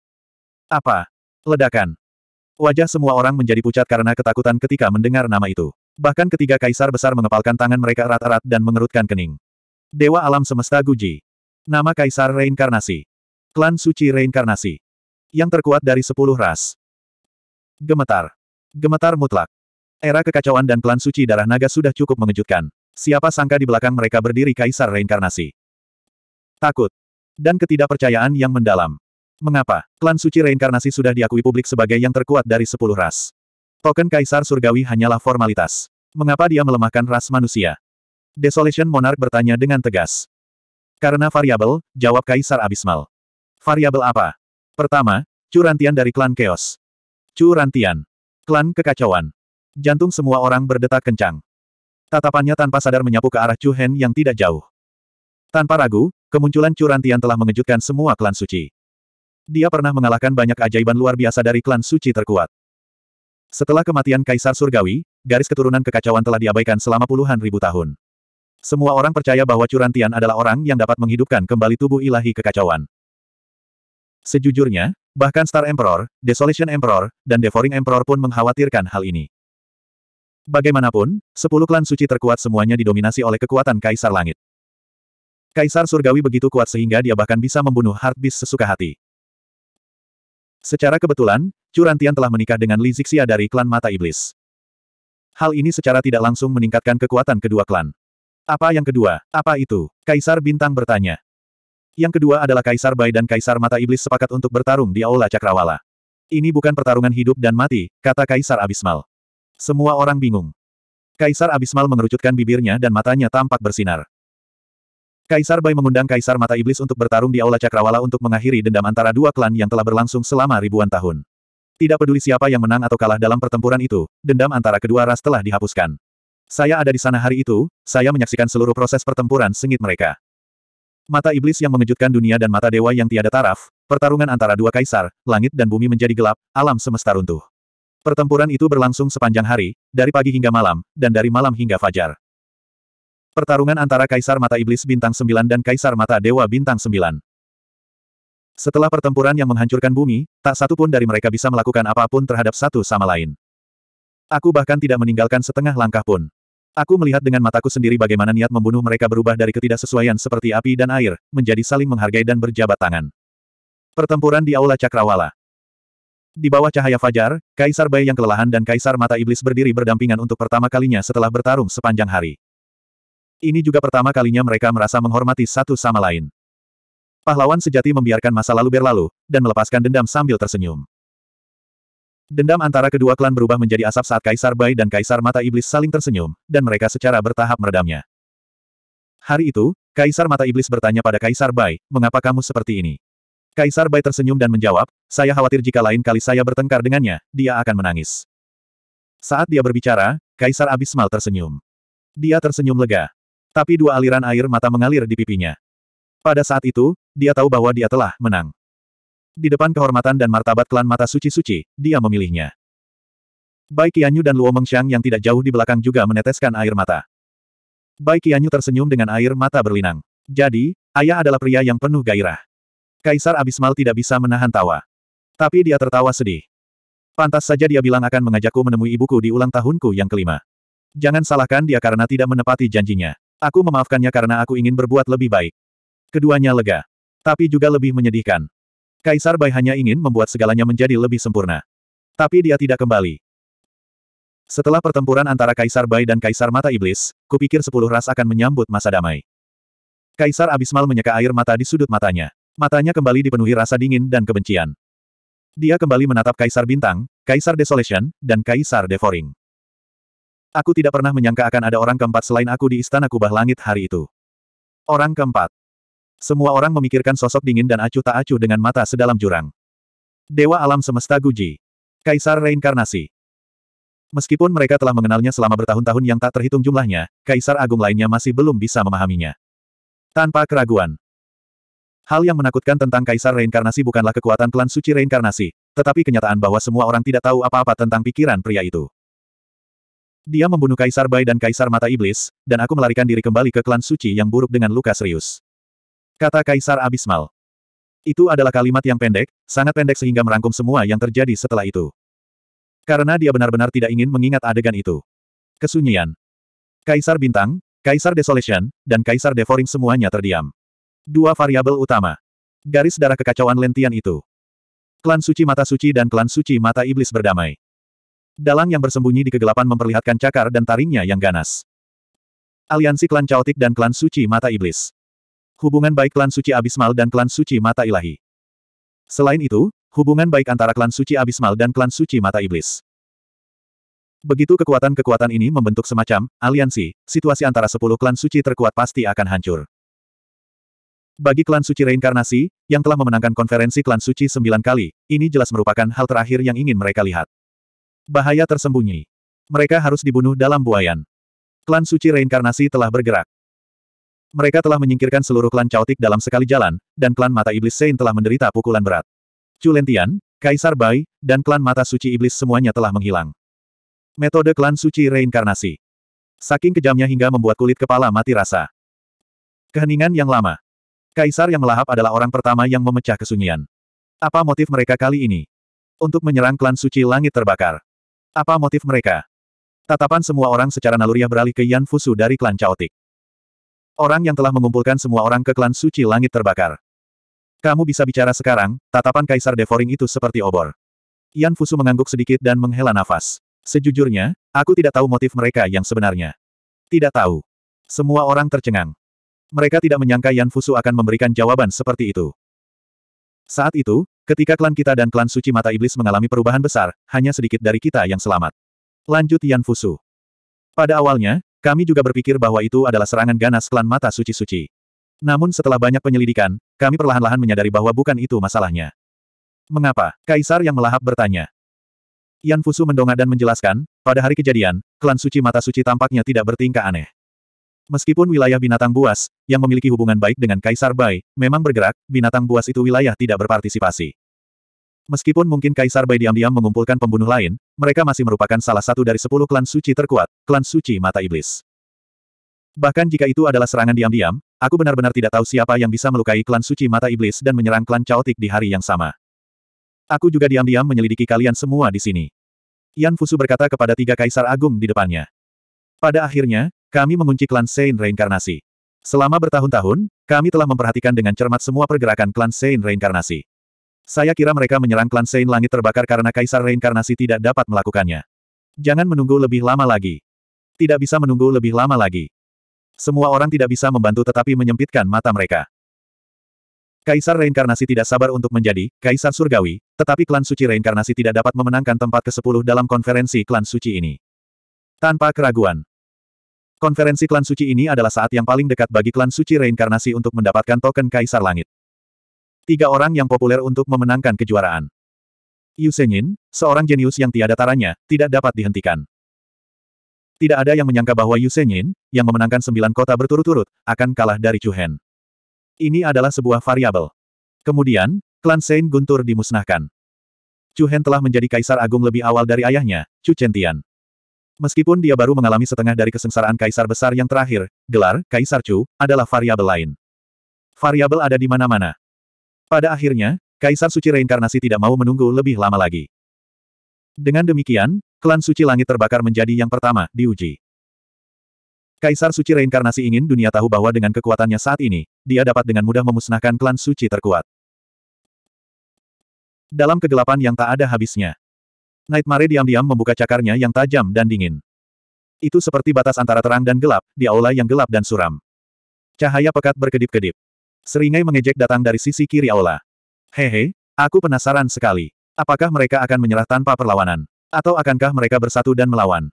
Apa? Ledakan. Wajah semua orang menjadi pucat karena ketakutan ketika mendengar nama itu. Bahkan ketiga kaisar besar mengepalkan tangan mereka erat-erat dan mengerutkan kening. Dewa Alam Semesta Guji. Nama Kaisar Reinkarnasi. Klan Suci Reinkarnasi. Yang terkuat dari sepuluh ras. Gemetar. Gemetar mutlak. Era kekacauan dan klan suci darah naga sudah cukup mengejutkan. Siapa sangka di belakang mereka berdiri kaisar reinkarnasi. Takut. Dan ketidakpercayaan yang mendalam. Mengapa? Klan suci reinkarnasi sudah diakui publik sebagai yang terkuat dari sepuluh ras. Token kaisar surgawi hanyalah formalitas. Mengapa dia melemahkan ras manusia? Desolation Monarch bertanya dengan tegas. Karena variabel, jawab kaisar abismal. Variabel apa? Pertama, curantian dari klan Chaos. Curantian. Klan kekacauan. Jantung semua orang berdetak kencang. Tatapannya tanpa sadar menyapu ke arah Chu Hen yang tidak jauh. Tanpa ragu, kemunculan Curantian telah mengejutkan semua klan suci. Dia pernah mengalahkan banyak ajaiban luar biasa dari klan suci terkuat. Setelah kematian Kaisar Surgawi, garis keturunan kekacauan telah diabaikan selama puluhan ribu tahun. Semua orang percaya bahwa Curantian adalah orang yang dapat menghidupkan kembali tubuh ilahi kekacauan. Sejujurnya, bahkan Star Emperor, Desolation Emperor, dan Devouring Emperor pun mengkhawatirkan hal ini. Bagaimanapun, sepuluh klan suci terkuat semuanya didominasi oleh kekuatan Kaisar Langit. Kaisar Surgawi begitu kuat sehingga dia bahkan bisa membunuh Heartbeast sesuka hati. Secara kebetulan, Curantian telah menikah dengan Li Zixia dari klan Mata Iblis. Hal ini secara tidak langsung meningkatkan kekuatan kedua klan. Apa yang kedua? Apa itu? Kaisar Bintang bertanya. Yang kedua adalah Kaisar Bai dan Kaisar Mata Iblis sepakat untuk bertarung di Aula Cakrawala. Ini bukan pertarungan hidup dan mati, kata Kaisar Abismal. Semua orang bingung. Kaisar Abismal mengerucutkan bibirnya dan matanya tampak bersinar. Kaisar Bai mengundang Kaisar Mata Iblis untuk bertarung di Aula Cakrawala untuk mengakhiri dendam antara dua klan yang telah berlangsung selama ribuan tahun. Tidak peduli siapa yang menang atau kalah dalam pertempuran itu, dendam antara kedua ras telah dihapuskan. Saya ada di sana hari itu, saya menyaksikan seluruh proses pertempuran sengit mereka. Mata iblis yang mengejutkan dunia dan mata dewa yang tiada taraf, pertarungan antara dua kaisar, langit dan bumi menjadi gelap, alam semesta runtuh. Pertempuran itu berlangsung sepanjang hari, dari pagi hingga malam, dan dari malam hingga fajar. Pertarungan antara Kaisar Mata Iblis Bintang sembilan dan Kaisar Mata Dewa Bintang sembilan. Setelah pertempuran yang menghancurkan bumi, tak satu pun dari mereka bisa melakukan apapun terhadap satu sama lain. Aku bahkan tidak meninggalkan setengah langkah pun. Aku melihat dengan mataku sendiri bagaimana niat membunuh mereka berubah dari ketidaksesuaian seperti api dan air, menjadi saling menghargai dan berjabat tangan. Pertempuran di Aula Cakrawala Di bawah cahaya fajar, Kaisar Bai yang kelelahan dan Kaisar Mata Iblis berdiri berdampingan untuk pertama kalinya setelah bertarung sepanjang hari. Ini juga pertama kalinya mereka merasa menghormati satu sama lain. Pahlawan sejati membiarkan masa lalu berlalu, dan melepaskan dendam sambil tersenyum. Dendam antara kedua klan berubah menjadi asap saat Kaisar Bai dan Kaisar Mata Iblis saling tersenyum, dan mereka secara bertahap meredamnya. Hari itu, Kaisar Mata Iblis bertanya pada Kaisar Bai, mengapa kamu seperti ini? Kaisar Bai tersenyum dan menjawab, saya khawatir jika lain kali saya bertengkar dengannya, dia akan menangis. Saat dia berbicara, Kaisar Abismal tersenyum. Dia tersenyum lega. Tapi dua aliran air mata mengalir di pipinya. Pada saat itu, dia tahu bahwa dia telah menang. Di depan kehormatan dan martabat klan mata suci-suci, dia memilihnya. Bai Qianyu dan Luo Mengxiang yang tidak jauh di belakang juga meneteskan air mata. Bai Qianyu tersenyum dengan air mata berlinang. Jadi, ayah adalah pria yang penuh gairah. Kaisar Abismal tidak bisa menahan tawa. Tapi dia tertawa sedih. Pantas saja dia bilang akan mengajakku menemui ibuku di ulang tahunku yang kelima. Jangan salahkan dia karena tidak menepati janjinya. Aku memaafkannya karena aku ingin berbuat lebih baik. Keduanya lega. Tapi juga lebih menyedihkan. Kaisar Bai hanya ingin membuat segalanya menjadi lebih sempurna. Tapi dia tidak kembali. Setelah pertempuran antara Kaisar Bai dan Kaisar Mata Iblis, kupikir sepuluh ras akan menyambut masa damai. Kaisar Abismal menyeka air mata di sudut matanya. Matanya kembali dipenuhi rasa dingin dan kebencian. Dia kembali menatap Kaisar Bintang, Kaisar Desolation, dan Kaisar Devouring. Aku tidak pernah menyangka akan ada orang keempat selain aku di Istana Kubah Langit hari itu. Orang keempat, semua orang memikirkan sosok dingin dan acuh tak acuh dengan mata sedalam jurang. Dewa alam semesta Guji. Kaisar Reinkarnasi. Meskipun mereka telah mengenalnya selama bertahun-tahun yang tak terhitung jumlahnya, Kaisar Agung lainnya masih belum bisa memahaminya. Tanpa keraguan. Hal yang menakutkan tentang Kaisar Reinkarnasi bukanlah kekuatan klan suci reinkarnasi, tetapi kenyataan bahwa semua orang tidak tahu apa-apa tentang pikiran pria itu. Dia membunuh Kaisar Bai dan Kaisar Mata Iblis, dan aku melarikan diri kembali ke klan suci yang buruk dengan luka serius. Kata Kaisar Abismal. Itu adalah kalimat yang pendek, sangat pendek sehingga merangkum semua yang terjadi setelah itu. Karena dia benar-benar tidak ingin mengingat adegan itu. Kesunyian. Kaisar Bintang, Kaisar Desolation, dan Kaisar Devouring semuanya terdiam. Dua variabel utama. Garis darah kekacauan lentian itu. Klan Suci Mata Suci dan Klan Suci Mata Iblis berdamai. Dalang yang bersembunyi di kegelapan memperlihatkan cakar dan taringnya yang ganas. Aliansi klan Chaotic dan klan Suci Mata Iblis. Hubungan baik klan suci Abismal dan klan suci Mata Ilahi. Selain itu, hubungan baik antara klan suci Abismal dan klan suci Mata Iblis. Begitu kekuatan-kekuatan ini membentuk semacam aliansi, situasi antara sepuluh klan suci terkuat pasti akan hancur. Bagi klan suci reinkarnasi, yang telah memenangkan konferensi klan suci sembilan kali, ini jelas merupakan hal terakhir yang ingin mereka lihat. Bahaya tersembunyi. Mereka harus dibunuh dalam buayan. Klan suci reinkarnasi telah bergerak. Mereka telah menyingkirkan seluruh klan caotik dalam sekali jalan, dan klan mata iblis Sein telah menderita pukulan berat. Culentian, Kaisar Bai, dan klan mata suci iblis semuanya telah menghilang. Metode klan suci reinkarnasi. Saking kejamnya hingga membuat kulit kepala mati rasa. Keheningan yang lama. Kaisar yang melahap adalah orang pertama yang memecah kesunyian. Apa motif mereka kali ini? Untuk menyerang klan suci langit terbakar. Apa motif mereka? Tatapan semua orang secara naluriah beralih ke Yan Fusu dari klan caotik. Orang yang telah mengumpulkan semua orang ke klan suci langit terbakar. Kamu bisa bicara sekarang, tatapan Kaisar Devoring itu seperti obor. Yan Fusu mengangguk sedikit dan menghela nafas. Sejujurnya, aku tidak tahu motif mereka yang sebenarnya. Tidak tahu. Semua orang tercengang. Mereka tidak menyangka Yan Fusu akan memberikan jawaban seperti itu. Saat itu, ketika klan kita dan klan suci mata iblis mengalami perubahan besar, hanya sedikit dari kita yang selamat. Lanjut Yan Fusu. Pada awalnya, kami juga berpikir bahwa itu adalah serangan ganas klan mata suci-suci. Namun setelah banyak penyelidikan, kami perlahan-lahan menyadari bahwa bukan itu masalahnya. Mengapa? Kaisar yang melahap bertanya. Yan Fusu mendongak dan menjelaskan, pada hari kejadian, klan suci mata suci tampaknya tidak bertingkah aneh. Meskipun wilayah binatang buas, yang memiliki hubungan baik dengan Kaisar Bai, memang bergerak, binatang buas itu wilayah tidak berpartisipasi. Meskipun mungkin Kaisar Bai diam-diam mengumpulkan pembunuh lain, mereka masih merupakan salah satu dari sepuluh klan suci terkuat, klan suci mata iblis. Bahkan jika itu adalah serangan diam-diam, aku benar-benar tidak tahu siapa yang bisa melukai klan suci mata iblis dan menyerang klan caotik di hari yang sama. Aku juga diam-diam menyelidiki kalian semua di sini. Yan Fusu berkata kepada tiga kaisar agung di depannya. Pada akhirnya, kami mengunci klan Sein Reinkarnasi. Selama bertahun-tahun, kami telah memperhatikan dengan cermat semua pergerakan klan Sein Reinkarnasi. Saya kira mereka menyerang klan Sein Langit terbakar karena Kaisar Reinkarnasi tidak dapat melakukannya. Jangan menunggu lebih lama lagi. Tidak bisa menunggu lebih lama lagi. Semua orang tidak bisa membantu tetapi menyempitkan mata mereka. Kaisar Reinkarnasi tidak sabar untuk menjadi Kaisar Surgawi, tetapi klan suci Reinkarnasi tidak dapat memenangkan tempat ke-10 dalam konferensi klan suci ini. Tanpa keraguan. Konferensi klan suci ini adalah saat yang paling dekat bagi klan suci Reinkarnasi untuk mendapatkan token Kaisar Langit. Tiga orang yang populer untuk memenangkan kejuaraan. Yu Senyin, seorang jenius yang tiada taranya, tidak dapat dihentikan. Tidak ada yang menyangka bahwa Yu Senyin, yang memenangkan sembilan kota berturut-turut, akan kalah dari Chu Hen. Ini adalah sebuah variabel. Kemudian, klan Sein Guntur dimusnahkan. Chu Hen telah menjadi kaisar agung lebih awal dari ayahnya, Chu Chentian. Meskipun dia baru mengalami setengah dari kesengsaraan kaisar besar yang terakhir, gelar, kaisar Chu, adalah variabel lain. Variabel ada di mana-mana. Pada akhirnya, Kaisar Suci Reinkarnasi tidak mau menunggu lebih lama lagi. Dengan demikian, klan Suci Langit terbakar menjadi yang pertama diuji. Kaisar Suci Reinkarnasi ingin dunia tahu bahwa dengan kekuatannya saat ini, dia dapat dengan mudah memusnahkan klan Suci terkuat. Dalam kegelapan yang tak ada habisnya, Nightmare diam-diam membuka cakarnya yang tajam dan dingin. Itu seperti batas antara terang dan gelap, di aula yang gelap dan suram. Cahaya pekat berkedip-kedip. Seringai mengejek datang dari sisi kiri aula. Hehe, aku penasaran sekali. Apakah mereka akan menyerah tanpa perlawanan? Atau akankah mereka bersatu dan melawan?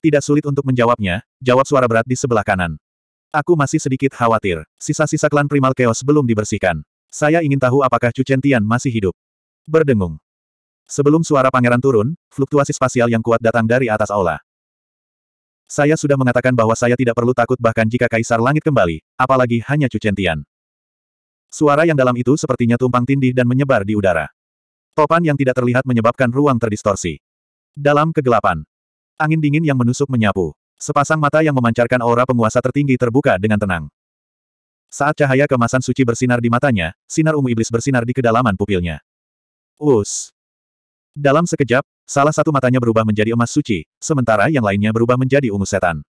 Tidak sulit untuk menjawabnya, jawab suara berat di sebelah kanan. Aku masih sedikit khawatir. Sisa-sisa klan Primal Chaos belum dibersihkan. Saya ingin tahu apakah Cucentian masih hidup. Berdengung. Sebelum suara pangeran turun, fluktuasi spasial yang kuat datang dari atas aula. Saya sudah mengatakan bahwa saya tidak perlu takut bahkan jika Kaisar Langit kembali, apalagi hanya Cucentian. Suara yang dalam itu sepertinya tumpang tindih dan menyebar di udara. Topan yang tidak terlihat menyebabkan ruang terdistorsi. Dalam kegelapan, angin dingin yang menusuk menyapu. Sepasang mata yang memancarkan aura penguasa tertinggi terbuka dengan tenang. Saat cahaya kemasan suci bersinar di matanya, sinar ungu iblis bersinar di kedalaman pupilnya. Us. Dalam sekejap, salah satu matanya berubah menjadi emas suci, sementara yang lainnya berubah menjadi ungu setan.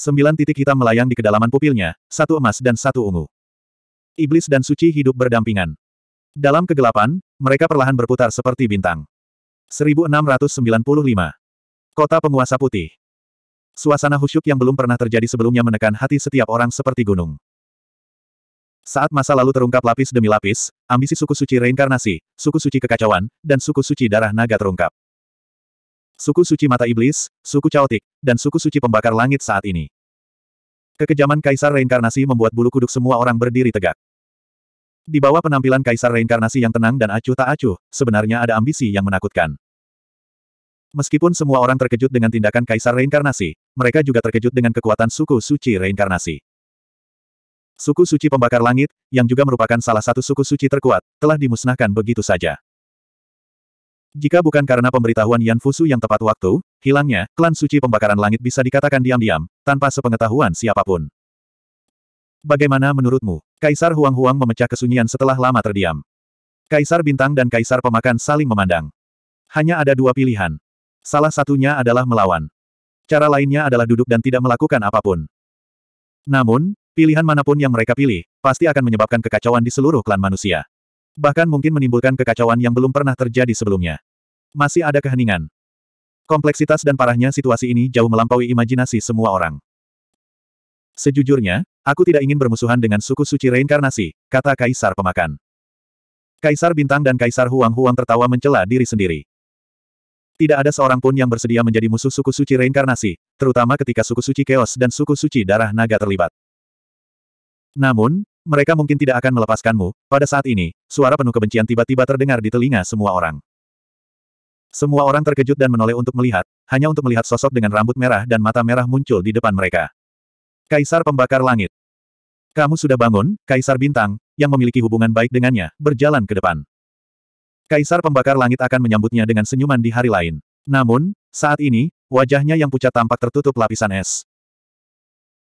Sembilan titik hitam melayang di kedalaman pupilnya, satu emas dan satu ungu. Iblis dan suci hidup berdampingan. Dalam kegelapan, mereka perlahan berputar seperti bintang. 1695. Kota Penguasa Putih. Suasana khusyuk yang belum pernah terjadi sebelumnya menekan hati setiap orang seperti gunung. Saat masa lalu terungkap lapis demi lapis, ambisi suku suci reinkarnasi, suku suci kekacauan, dan suku suci darah naga terungkap. Suku suci mata iblis, suku caotik, dan suku suci pembakar langit saat ini. Kekejaman Kaisar Reinkarnasi membuat bulu kuduk semua orang berdiri tegak. Di bawah penampilan Kaisar Reinkarnasi yang tenang dan acuh tak acuh, sebenarnya ada ambisi yang menakutkan. Meskipun semua orang terkejut dengan tindakan Kaisar Reinkarnasi, mereka juga terkejut dengan kekuatan suku suci reinkarnasi. Suku suci pembakar langit, yang juga merupakan salah satu suku suci terkuat, telah dimusnahkan begitu saja. Jika bukan karena pemberitahuan Yan Fusu yang tepat waktu, hilangnya, klan suci pembakaran langit bisa dikatakan diam-diam, tanpa sepengetahuan siapapun. Bagaimana menurutmu? Kaisar Huang-Huang memecah kesunyian setelah lama terdiam. Kaisar Bintang dan Kaisar Pemakan saling memandang. Hanya ada dua pilihan. Salah satunya adalah melawan. Cara lainnya adalah duduk dan tidak melakukan apapun. Namun, pilihan manapun yang mereka pilih, pasti akan menyebabkan kekacauan di seluruh klan manusia. Bahkan mungkin menimbulkan kekacauan yang belum pernah terjadi sebelumnya. Masih ada keheningan. Kompleksitas dan parahnya situasi ini jauh melampaui imajinasi semua orang. Sejujurnya, aku tidak ingin bermusuhan dengan suku suci reinkarnasi, kata Kaisar Pemakan. Kaisar Bintang dan Kaisar Huang-Huang tertawa mencela diri sendiri. Tidak ada seorang pun yang bersedia menjadi musuh suku suci reinkarnasi, terutama ketika suku suci Chaos dan suku suci Darah Naga terlibat. Namun, mereka mungkin tidak akan melepaskanmu. Pada saat ini, suara penuh kebencian tiba-tiba terdengar di telinga semua orang. Semua orang terkejut dan menoleh untuk melihat, hanya untuk melihat sosok dengan rambut merah dan mata merah muncul di depan mereka. Kaisar Pembakar Langit. Kamu sudah bangun, Kaisar Bintang, yang memiliki hubungan baik dengannya, berjalan ke depan. Kaisar Pembakar Langit akan menyambutnya dengan senyuman di hari lain. Namun, saat ini, wajahnya yang pucat tampak tertutup lapisan es.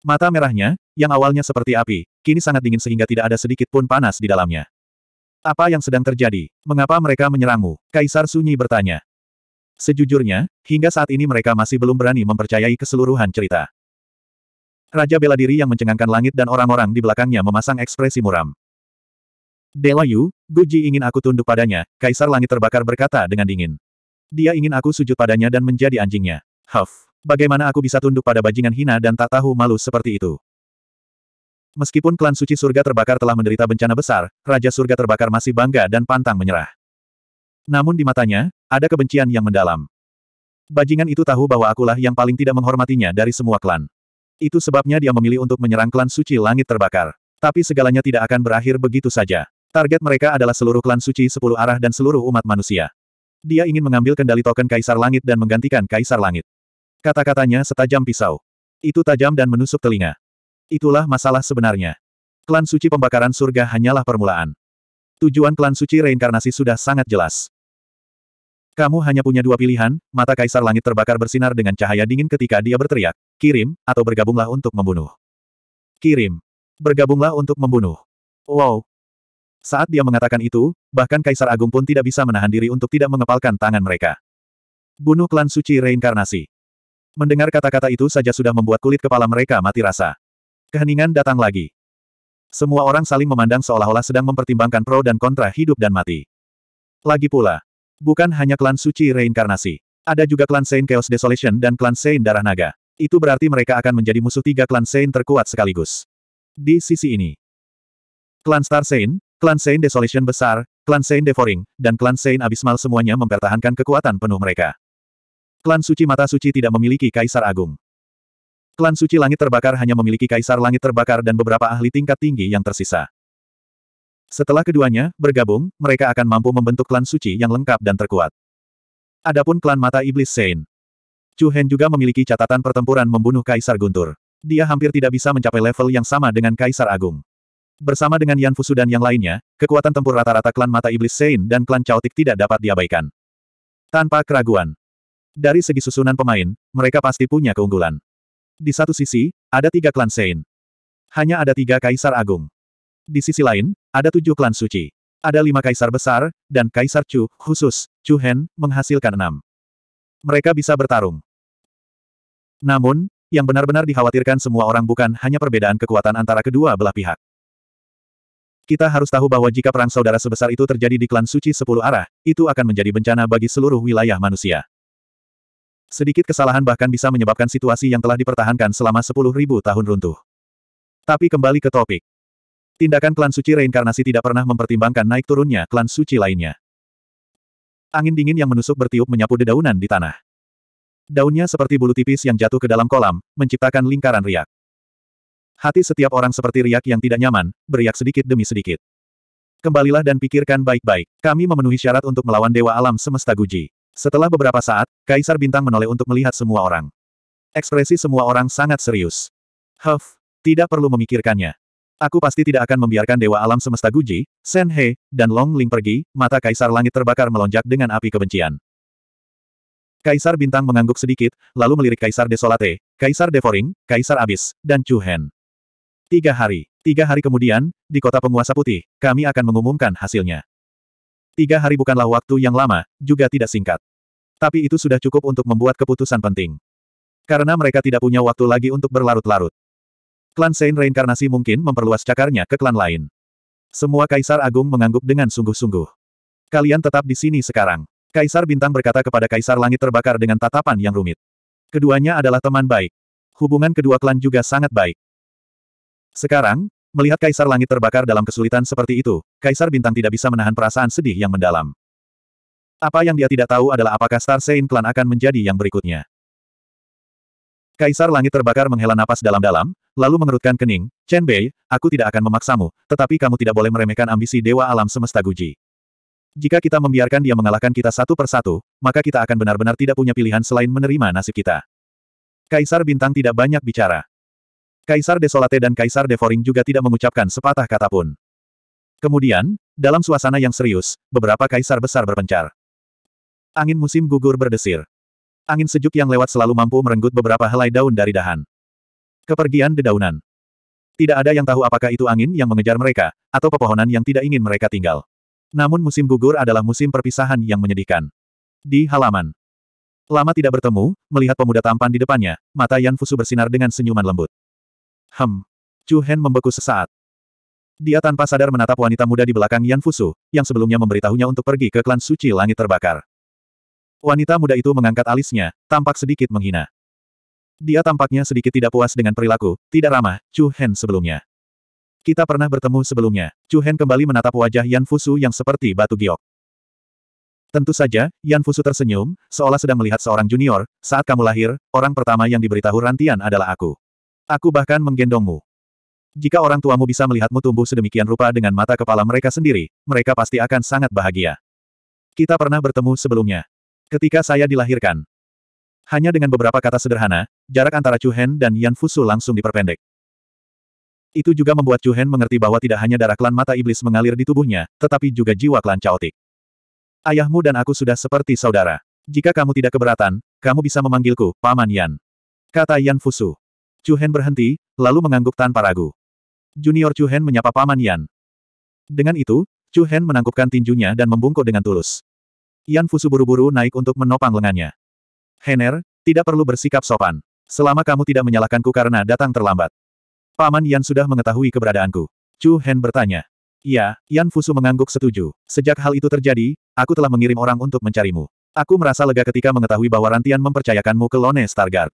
Mata merahnya, yang awalnya seperti api, kini sangat dingin sehingga tidak ada sedikit pun panas di dalamnya. Apa yang sedang terjadi? Mengapa mereka menyerangmu? Kaisar Sunyi bertanya. Sejujurnya, hingga saat ini mereka masih belum berani mempercayai keseluruhan cerita. Raja bela diri yang mencengangkan langit dan orang-orang di belakangnya memasang ekspresi muram. Dewa Yu, Guji ingin aku tunduk padanya, Kaisar Langit terbakar berkata dengan dingin. Dia ingin aku sujud padanya dan menjadi anjingnya. Huff. Bagaimana aku bisa tunduk pada bajingan hina dan tak tahu malu seperti itu? Meskipun klan suci surga terbakar telah menderita bencana besar, Raja surga terbakar masih bangga dan pantang menyerah. Namun di matanya, ada kebencian yang mendalam. Bajingan itu tahu bahwa akulah yang paling tidak menghormatinya dari semua klan. Itu sebabnya dia memilih untuk menyerang klan suci langit terbakar. Tapi segalanya tidak akan berakhir begitu saja. Target mereka adalah seluruh klan suci sepuluh arah dan seluruh umat manusia. Dia ingin mengambil kendali token Kaisar Langit dan menggantikan Kaisar Langit. Kata-katanya setajam pisau. Itu tajam dan menusuk telinga. Itulah masalah sebenarnya. Klan suci pembakaran surga hanyalah permulaan. Tujuan klan suci reinkarnasi sudah sangat jelas. Kamu hanya punya dua pilihan, mata kaisar langit terbakar bersinar dengan cahaya dingin ketika dia berteriak, kirim, atau bergabunglah untuk membunuh. Kirim. Bergabunglah untuk membunuh. Wow. Saat dia mengatakan itu, bahkan kaisar agung pun tidak bisa menahan diri untuk tidak mengepalkan tangan mereka. Bunuh klan suci reinkarnasi. Mendengar kata-kata itu saja sudah membuat kulit kepala mereka mati rasa. Keheningan datang lagi. Semua orang saling memandang seolah-olah sedang mempertimbangkan pro dan kontra hidup dan mati. Lagi pula, bukan hanya klan suci reinkarnasi. Ada juga klan Saint Chaos Desolation dan klan Saint Darah Naga. Itu berarti mereka akan menjadi musuh tiga klan Saint terkuat sekaligus. Di sisi ini, klan Star Saint, klan Saint Desolation besar, klan Saint Devouring, dan klan Saint Abismal semuanya mempertahankan kekuatan penuh mereka. Klan Suci Mata Suci tidak memiliki Kaisar Agung. Klan Suci Langit Terbakar hanya memiliki Kaisar Langit Terbakar dan beberapa ahli tingkat tinggi yang tersisa. Setelah keduanya bergabung, mereka akan mampu membentuk klan suci yang lengkap dan terkuat. Adapun klan Mata Iblis Sein. Chu Hen juga memiliki catatan pertempuran membunuh Kaisar Guntur. Dia hampir tidak bisa mencapai level yang sama dengan Kaisar Agung. Bersama dengan Yan Fusu dan yang lainnya, kekuatan tempur rata-rata klan Mata Iblis Sein dan klan Chaotic tidak dapat diabaikan. Tanpa keraguan, dari segi susunan pemain, mereka pasti punya keunggulan. Di satu sisi, ada tiga klan Sein. Hanya ada tiga kaisar agung. Di sisi lain, ada tujuh klan suci. Ada lima kaisar besar, dan kaisar Chu, khusus, Chu Hen, menghasilkan enam. Mereka bisa bertarung. Namun, yang benar-benar dikhawatirkan semua orang bukan hanya perbedaan kekuatan antara kedua belah pihak. Kita harus tahu bahwa jika perang saudara sebesar itu terjadi di klan suci sepuluh arah, itu akan menjadi bencana bagi seluruh wilayah manusia. Sedikit kesalahan bahkan bisa menyebabkan situasi yang telah dipertahankan selama 10.000 tahun runtuh. Tapi kembali ke topik. Tindakan klan suci reinkarnasi tidak pernah mempertimbangkan naik turunnya klan suci lainnya. Angin dingin yang menusuk bertiup menyapu dedaunan di tanah. Daunnya seperti bulu tipis yang jatuh ke dalam kolam, menciptakan lingkaran riak. Hati setiap orang seperti riak yang tidak nyaman, beriak sedikit demi sedikit. Kembalilah dan pikirkan baik-baik. Kami memenuhi syarat untuk melawan Dewa Alam Semesta Guji. Setelah beberapa saat, Kaisar Bintang menoleh untuk melihat semua orang. Ekspresi semua orang sangat serius. Huff, tidak perlu memikirkannya. Aku pasti tidak akan membiarkan Dewa Alam Semesta Guji, Sen He, dan Long Ling pergi, mata Kaisar Langit terbakar melonjak dengan api kebencian. Kaisar Bintang mengangguk sedikit, lalu melirik Kaisar Desolate, Kaisar Devoring, Kaisar Abis, dan Chu Hen. Tiga hari. Tiga hari kemudian, di kota penguasa putih, kami akan mengumumkan hasilnya. Tiga hari bukanlah waktu yang lama, juga tidak singkat. Tapi itu sudah cukup untuk membuat keputusan penting. Karena mereka tidak punya waktu lagi untuk berlarut-larut. Klan Sein reinkarnasi mungkin memperluas cakarnya ke klan lain. Semua Kaisar Agung mengangguk dengan sungguh-sungguh. Kalian tetap di sini sekarang. Kaisar Bintang berkata kepada Kaisar Langit terbakar dengan tatapan yang rumit. Keduanya adalah teman baik. Hubungan kedua klan juga sangat baik. Sekarang, Melihat Kaisar Langit terbakar dalam kesulitan seperti itu, Kaisar Bintang tidak bisa menahan perasaan sedih yang mendalam. Apa yang dia tidak tahu adalah apakah Star Saint Clan akan menjadi yang berikutnya. Kaisar Langit terbakar menghela napas dalam-dalam, lalu mengerutkan kening, Chen Bei, aku tidak akan memaksamu, tetapi kamu tidak boleh meremehkan ambisi Dewa Alam Semesta Guji. Jika kita membiarkan dia mengalahkan kita satu persatu, maka kita akan benar-benar tidak punya pilihan selain menerima nasib kita. Kaisar Bintang tidak banyak bicara. Kaisar Desolate dan Kaisar Devoring juga tidak mengucapkan sepatah kata pun. Kemudian, dalam suasana yang serius, beberapa kaisar besar berpencar. Angin musim gugur berdesir. Angin sejuk yang lewat selalu mampu merenggut beberapa helai daun dari dahan. Kepergian dedaunan. Tidak ada yang tahu apakah itu angin yang mengejar mereka, atau pepohonan yang tidak ingin mereka tinggal. Namun musim gugur adalah musim perpisahan yang menyedihkan. Di halaman. Lama tidak bertemu, melihat pemuda tampan di depannya, mata Yan Fusu bersinar dengan senyuman lembut. Hem. Chu Hen membeku sesaat. Dia tanpa sadar menatap wanita muda di belakang Yan Fusu, yang sebelumnya memberitahunya untuk pergi ke klan suci langit terbakar. Wanita muda itu mengangkat alisnya, tampak sedikit menghina. Dia tampaknya sedikit tidak puas dengan perilaku, tidak ramah, Chu Hen sebelumnya. Kita pernah bertemu sebelumnya, Chu Hen kembali menatap wajah Yan Fusu yang seperti batu giok. Tentu saja, Yan Fusu tersenyum, seolah sedang melihat seorang junior, saat kamu lahir, orang pertama yang diberitahu rantian adalah aku. Aku bahkan menggendongmu. Jika orang tuamu bisa melihatmu tumbuh sedemikian rupa dengan mata kepala mereka sendiri, mereka pasti akan sangat bahagia. Kita pernah bertemu sebelumnya. Ketika saya dilahirkan. Hanya dengan beberapa kata sederhana, jarak antara Chu Hen dan Yan Fusu langsung diperpendek. Itu juga membuat Chu Hen mengerti bahwa tidak hanya darah klan mata iblis mengalir di tubuhnya, tetapi juga jiwa klan caotik. Ayahmu dan aku sudah seperti saudara. Jika kamu tidak keberatan, kamu bisa memanggilku, Paman Yan. Kata Yan Fusu. Chu Hen berhenti, lalu mengangguk tanpa ragu. Junior Chu Hen menyapa Paman Yan. Dengan itu, Chu Hen menangkupkan tinjunya dan membungkuk dengan tulus. Yan Fusu buru-buru naik untuk menopang lengannya. Hener, tidak perlu bersikap sopan. Selama kamu tidak menyalahkanku karena datang terlambat. Paman Yan sudah mengetahui keberadaanku. Chu Hen bertanya. Ya, Yan Fusu mengangguk setuju. Sejak hal itu terjadi, aku telah mengirim orang untuk mencarimu. Aku merasa lega ketika mengetahui bahwa Rantian mempercayakanmu ke Lone Stargard.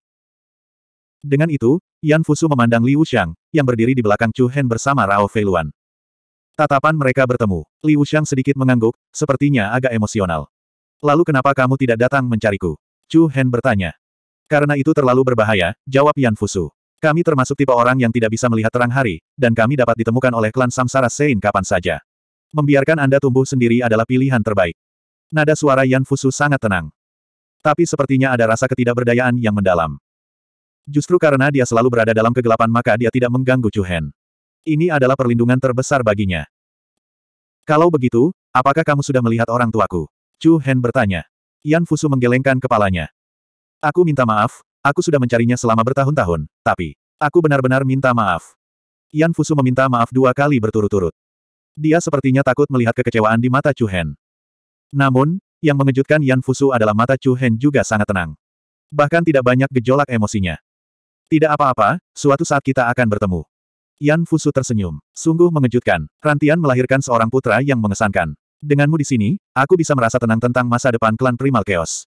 Dengan itu, Yan Fusu memandang Liu Xiang, yang berdiri di belakang Chu Hen bersama Rao Luan. Tatapan mereka bertemu. Liu Xiang sedikit mengangguk, sepertinya agak emosional. Lalu kenapa kamu tidak datang mencariku? Chu Hen bertanya. Karena itu terlalu berbahaya, jawab Yan Fusu. Kami termasuk tipe orang yang tidak bisa melihat terang hari, dan kami dapat ditemukan oleh klan Samsara Sein kapan saja. Membiarkan Anda tumbuh sendiri adalah pilihan terbaik. Nada suara Yan Fusu sangat tenang. Tapi sepertinya ada rasa ketidakberdayaan yang mendalam. Justru karena dia selalu berada dalam kegelapan maka dia tidak mengganggu Cuhen. Ini adalah perlindungan terbesar baginya. Kalau begitu, apakah kamu sudah melihat orang tuaku? Cuhen bertanya. Yan Fusu menggelengkan kepalanya. Aku minta maaf, aku sudah mencarinya selama bertahun-tahun, tapi, aku benar-benar minta maaf. Yan Fusu meminta maaf dua kali berturut-turut. Dia sepertinya takut melihat kekecewaan di mata Cuhen. Namun, yang mengejutkan Yan Fusu adalah mata Chu Hen juga sangat tenang. Bahkan tidak banyak gejolak emosinya. Tidak apa-apa, suatu saat kita akan bertemu. Yan Fusu tersenyum. Sungguh mengejutkan, Rantian melahirkan seorang putra yang mengesankan. Denganmu di sini, aku bisa merasa tenang tentang masa depan klan Primal Chaos.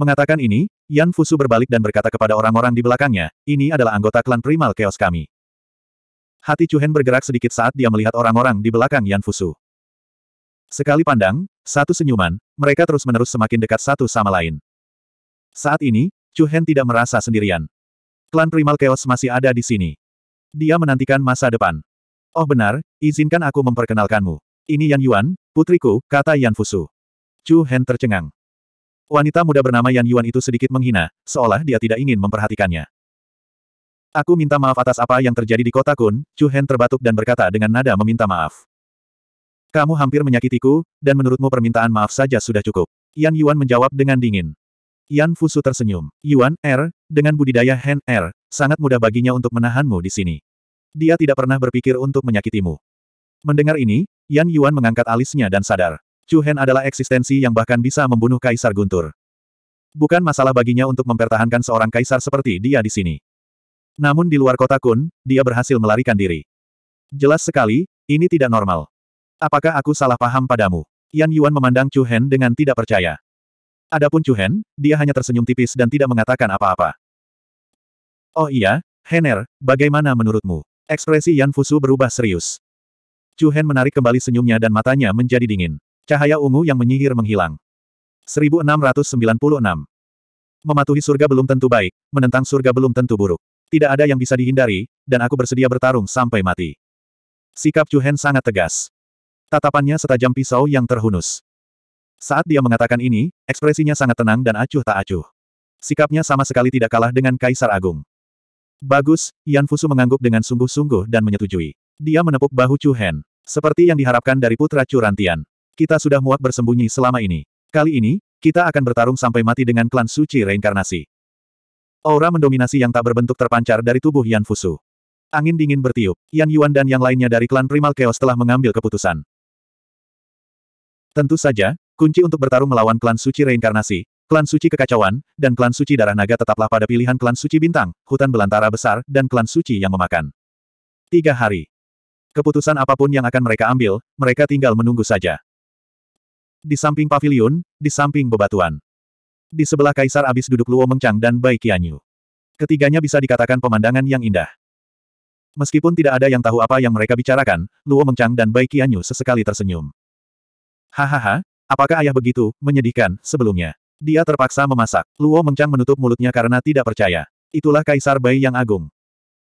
Mengatakan ini, Yan Fusu berbalik dan berkata kepada orang-orang di belakangnya, ini adalah anggota klan Primal Chaos kami. Hati Chuhen bergerak sedikit saat dia melihat orang-orang di belakang Yan Fusu. Sekali pandang, satu senyuman, mereka terus-menerus semakin dekat satu sama lain. Saat ini, Chu Hen tidak merasa sendirian. Klan Primal Chaos masih ada di sini. Dia menantikan masa depan. Oh benar, izinkan aku memperkenalkanmu. Ini Yan Yuan, putriku, kata Yan Fusu. Chu Hen tercengang. Wanita muda bernama Yan Yuan itu sedikit menghina, seolah dia tidak ingin memperhatikannya. Aku minta maaf atas apa yang terjadi di kota Kun, Chu Hen terbatuk dan berkata dengan nada meminta maaf. Kamu hampir menyakitiku, dan menurutmu permintaan maaf saja sudah cukup. Yan Yuan menjawab dengan dingin. Yan Fusu tersenyum. Yuan, Er, dengan budidaya Hen Air, sangat mudah baginya untuk menahanmu di sini. Dia tidak pernah berpikir untuk menyakitimu. Mendengar ini, Yan Yuan mengangkat alisnya dan sadar. Chu Hen adalah eksistensi yang bahkan bisa membunuh Kaisar Guntur. Bukan masalah baginya untuk mempertahankan seorang kaisar seperti dia di sini. Namun di luar kota Kun, dia berhasil melarikan diri. Jelas sekali, ini tidak normal. Apakah aku salah paham padamu? Yan Yuan memandang Chu Hen dengan tidak percaya. Adapun Chu Hen, dia hanya tersenyum tipis dan tidak mengatakan apa-apa. Oh iya, Hener, bagaimana menurutmu? Ekspresi Yan Fusu berubah serius. Chu Hen menarik kembali senyumnya dan matanya menjadi dingin. Cahaya ungu yang menyihir menghilang. 1696. Mematuhi surga belum tentu baik, menentang surga belum tentu buruk. Tidak ada yang bisa dihindari, dan aku bersedia bertarung sampai mati. Sikap Chu Hen sangat tegas. Tatapannya setajam pisau yang terhunus. Saat dia mengatakan ini, ekspresinya sangat tenang dan acuh tak acuh. Sikapnya sama sekali tidak kalah dengan Kaisar Agung. Bagus, Yan Fusu mengangguk dengan sungguh-sungguh dan menyetujui. Dia menepuk bahu Chu Hen. Seperti yang diharapkan dari putra Curantian. Kita sudah muak bersembunyi selama ini. Kali ini, kita akan bertarung sampai mati dengan klan suci reinkarnasi. Aura mendominasi yang tak berbentuk terpancar dari tubuh Yan Fusu. Angin dingin bertiup, Yan Yuan dan yang lainnya dari klan Primal Chaos telah mengambil keputusan. Tentu saja, kunci untuk bertarung melawan klan suci reinkarnasi, Klan Suci Kekacauan, dan Klan Suci Darah Naga tetaplah pada pilihan Klan Suci Bintang, Hutan Belantara Besar, dan Klan Suci yang memakan. Tiga hari. Keputusan apapun yang akan mereka ambil, mereka tinggal menunggu saja. Di samping pavilion, di samping bebatuan. Di sebelah Kaisar Abis duduk Luo Mengcang dan Bai Qianyu. Ketiganya bisa dikatakan pemandangan yang indah. Meskipun tidak ada yang tahu apa yang mereka bicarakan, Luo Mengcang dan Bai Qianyu sesekali tersenyum. Hahaha, apakah ayah begitu, menyedihkan, sebelumnya? Dia terpaksa memasak. Luo Mengchang menutup mulutnya karena tidak percaya. Itulah Kaisar Bai yang agung.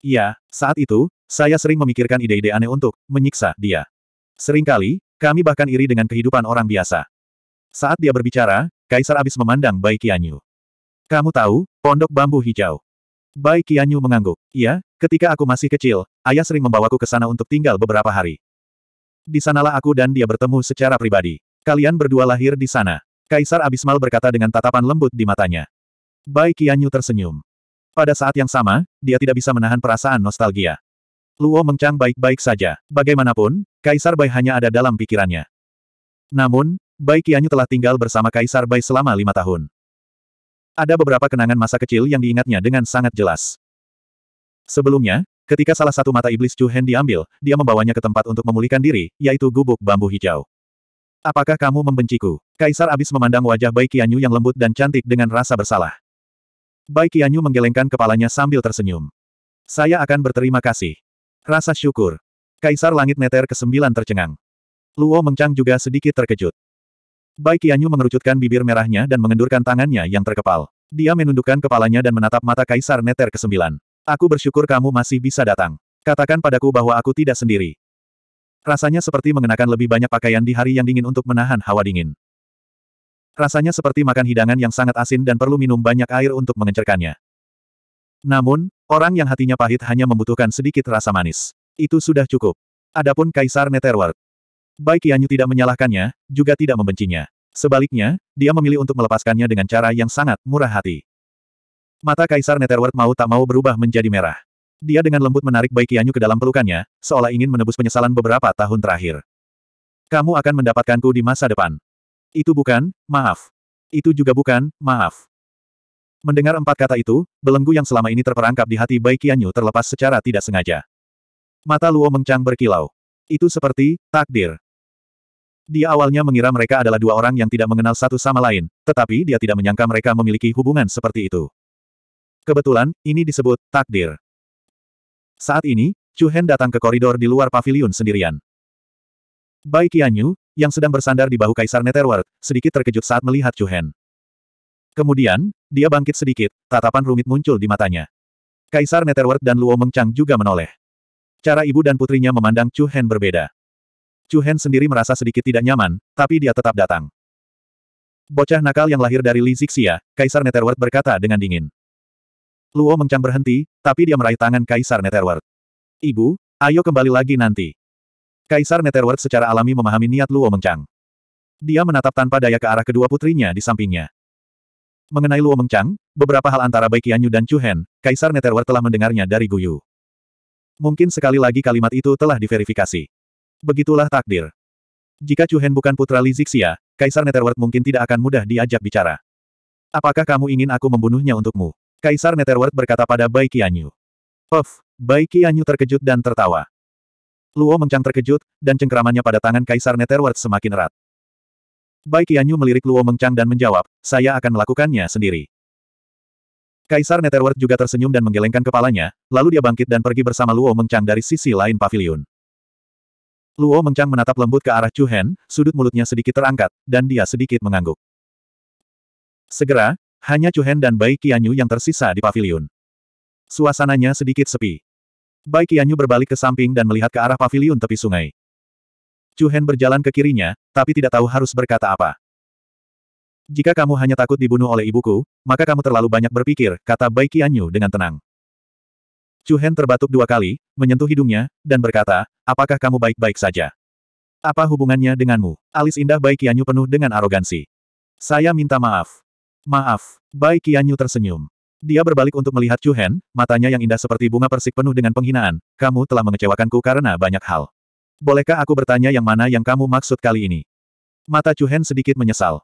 Iya, saat itu, saya sering memikirkan ide-ide aneh untuk menyiksa dia. Seringkali, kami bahkan iri dengan kehidupan orang biasa. Saat dia berbicara, Kaisar abis memandang Bai Qianyu. Kamu tahu, pondok bambu hijau. Bai Qianyu mengangguk. Iya, ketika aku masih kecil, ayah sering membawaku ke sana untuk tinggal beberapa hari. Di sanalah aku dan dia bertemu secara pribadi. Kalian berdua lahir di sana. Kaisar Abismal berkata dengan tatapan lembut di matanya. Bai Qianyu tersenyum. Pada saat yang sama, dia tidak bisa menahan perasaan nostalgia. Luo mengcang baik-baik saja. Bagaimanapun, Kaisar Bai hanya ada dalam pikirannya. Namun, Bai Qianyu telah tinggal bersama Kaisar Bai selama lima tahun. Ada beberapa kenangan masa kecil yang diingatnya dengan sangat jelas. Sebelumnya, ketika salah satu mata iblis Chu Hen diambil, dia membawanya ke tempat untuk memulihkan diri, yaitu gubuk bambu hijau. Apakah kamu membenciku? Kaisar abis memandang wajah Bai Qianyu yang lembut dan cantik dengan rasa bersalah. Bai Qianyu menggelengkan kepalanya sambil tersenyum. Saya akan berterima kasih. Rasa syukur. Kaisar Langit Neter ke-9 tercengang. Luo Mengchang juga sedikit terkejut. Bai Qianyu mengerucutkan bibir merahnya dan mengendurkan tangannya yang terkepal. Dia menundukkan kepalanya dan menatap mata Kaisar Neter ke-9. Aku bersyukur kamu masih bisa datang. Katakan padaku bahwa aku tidak sendiri. Rasanya seperti mengenakan lebih banyak pakaian di hari yang dingin untuk menahan hawa dingin. Rasanya seperti makan hidangan yang sangat asin dan perlu minum banyak air untuk mengencerkannya. Namun, orang yang hatinya pahit hanya membutuhkan sedikit rasa manis. Itu sudah cukup. Adapun Kaisar Netherworld. Baik Yanyu tidak menyalahkannya, juga tidak membencinya. Sebaliknya, dia memilih untuk melepaskannya dengan cara yang sangat murah hati. Mata Kaisar Netherworld mau tak mau berubah menjadi merah. Dia dengan lembut menarik Baikianyu ke dalam pelukannya, seolah ingin menebus penyesalan beberapa tahun terakhir. Kamu akan mendapatkanku di masa depan. Itu bukan, maaf. Itu juga bukan, maaf. Mendengar empat kata itu, belenggu yang selama ini terperangkap di hati Baikianyu terlepas secara tidak sengaja. Mata Luo Mengcang berkilau. Itu seperti, takdir. Dia awalnya mengira mereka adalah dua orang yang tidak mengenal satu sama lain, tetapi dia tidak menyangka mereka memiliki hubungan seperti itu. Kebetulan, ini disebut takdir. Saat ini, Chu Hen datang ke koridor di luar pavilion sendirian. Bai Qianyu, yang sedang bersandar di bahu Kaisar Netherworld, sedikit terkejut saat melihat Chu Hen. Kemudian, dia bangkit sedikit, tatapan rumit muncul di matanya. Kaisar Netherworld dan Luo Mengchang juga menoleh. Cara ibu dan putrinya memandang Chu Hen berbeda. Chu Hen sendiri merasa sedikit tidak nyaman, tapi dia tetap datang. Bocah nakal yang lahir dari Li Zixia, Kaisar Netherworld berkata dengan dingin. Luo Mengchang berhenti, tapi dia meraih tangan Kaisar Netherworld. Ibu, ayo kembali lagi nanti. Kaisar Netherworld secara alami memahami niat Luo Mengchang. Dia menatap tanpa daya ke arah kedua putrinya di sampingnya. Mengenai Luo Mengchang, beberapa hal antara Bai Qianyu dan Chu Hen, Kaisar Netherworld telah mendengarnya dari Guyu. Mungkin sekali lagi kalimat itu telah diverifikasi. Begitulah takdir. Jika Chu Hen bukan putra Li Zixia, Kaisar Netherworld mungkin tidak akan mudah diajak bicara. Apakah kamu ingin aku membunuhnya untukmu? Kaisar Netherworld berkata pada Bai Qianyu. Puff, Bai Qianyu terkejut dan tertawa. Luo Mengchang terkejut, dan cengkeramannya pada tangan Kaisar Netherworld semakin erat. Bai Qianyu melirik Luo Mengchang dan menjawab, saya akan melakukannya sendiri. Kaisar Netherworld juga tersenyum dan menggelengkan kepalanya, lalu dia bangkit dan pergi bersama Luo Mengchang dari sisi lain pavilion. Luo Mengchang menatap lembut ke arah Chu Hen, sudut mulutnya sedikit terangkat, dan dia sedikit mengangguk. Segera, hanya Chu Hen dan Bai Qianyu yang tersisa di pavilion. Suasananya sedikit sepi. Bai Qianyu berbalik ke samping dan melihat ke arah pavilion tepi sungai. Chu Hen berjalan ke kirinya, tapi tidak tahu harus berkata apa. Jika kamu hanya takut dibunuh oleh ibuku, maka kamu terlalu banyak berpikir, kata Bai Qianyu dengan tenang. Chu Hen terbatuk dua kali, menyentuh hidungnya, dan berkata, apakah kamu baik-baik saja? Apa hubungannya denganmu? Alis indah Bai Qianyu penuh dengan arogansi. Saya minta maaf. Maaf. Bai Qianyu tersenyum. Dia berbalik untuk melihat Chu Hen, matanya yang indah seperti bunga persik penuh dengan penghinaan. Kamu telah mengecewakanku karena banyak hal. Bolehkah aku bertanya yang mana yang kamu maksud kali ini? Mata Chu Hen sedikit menyesal.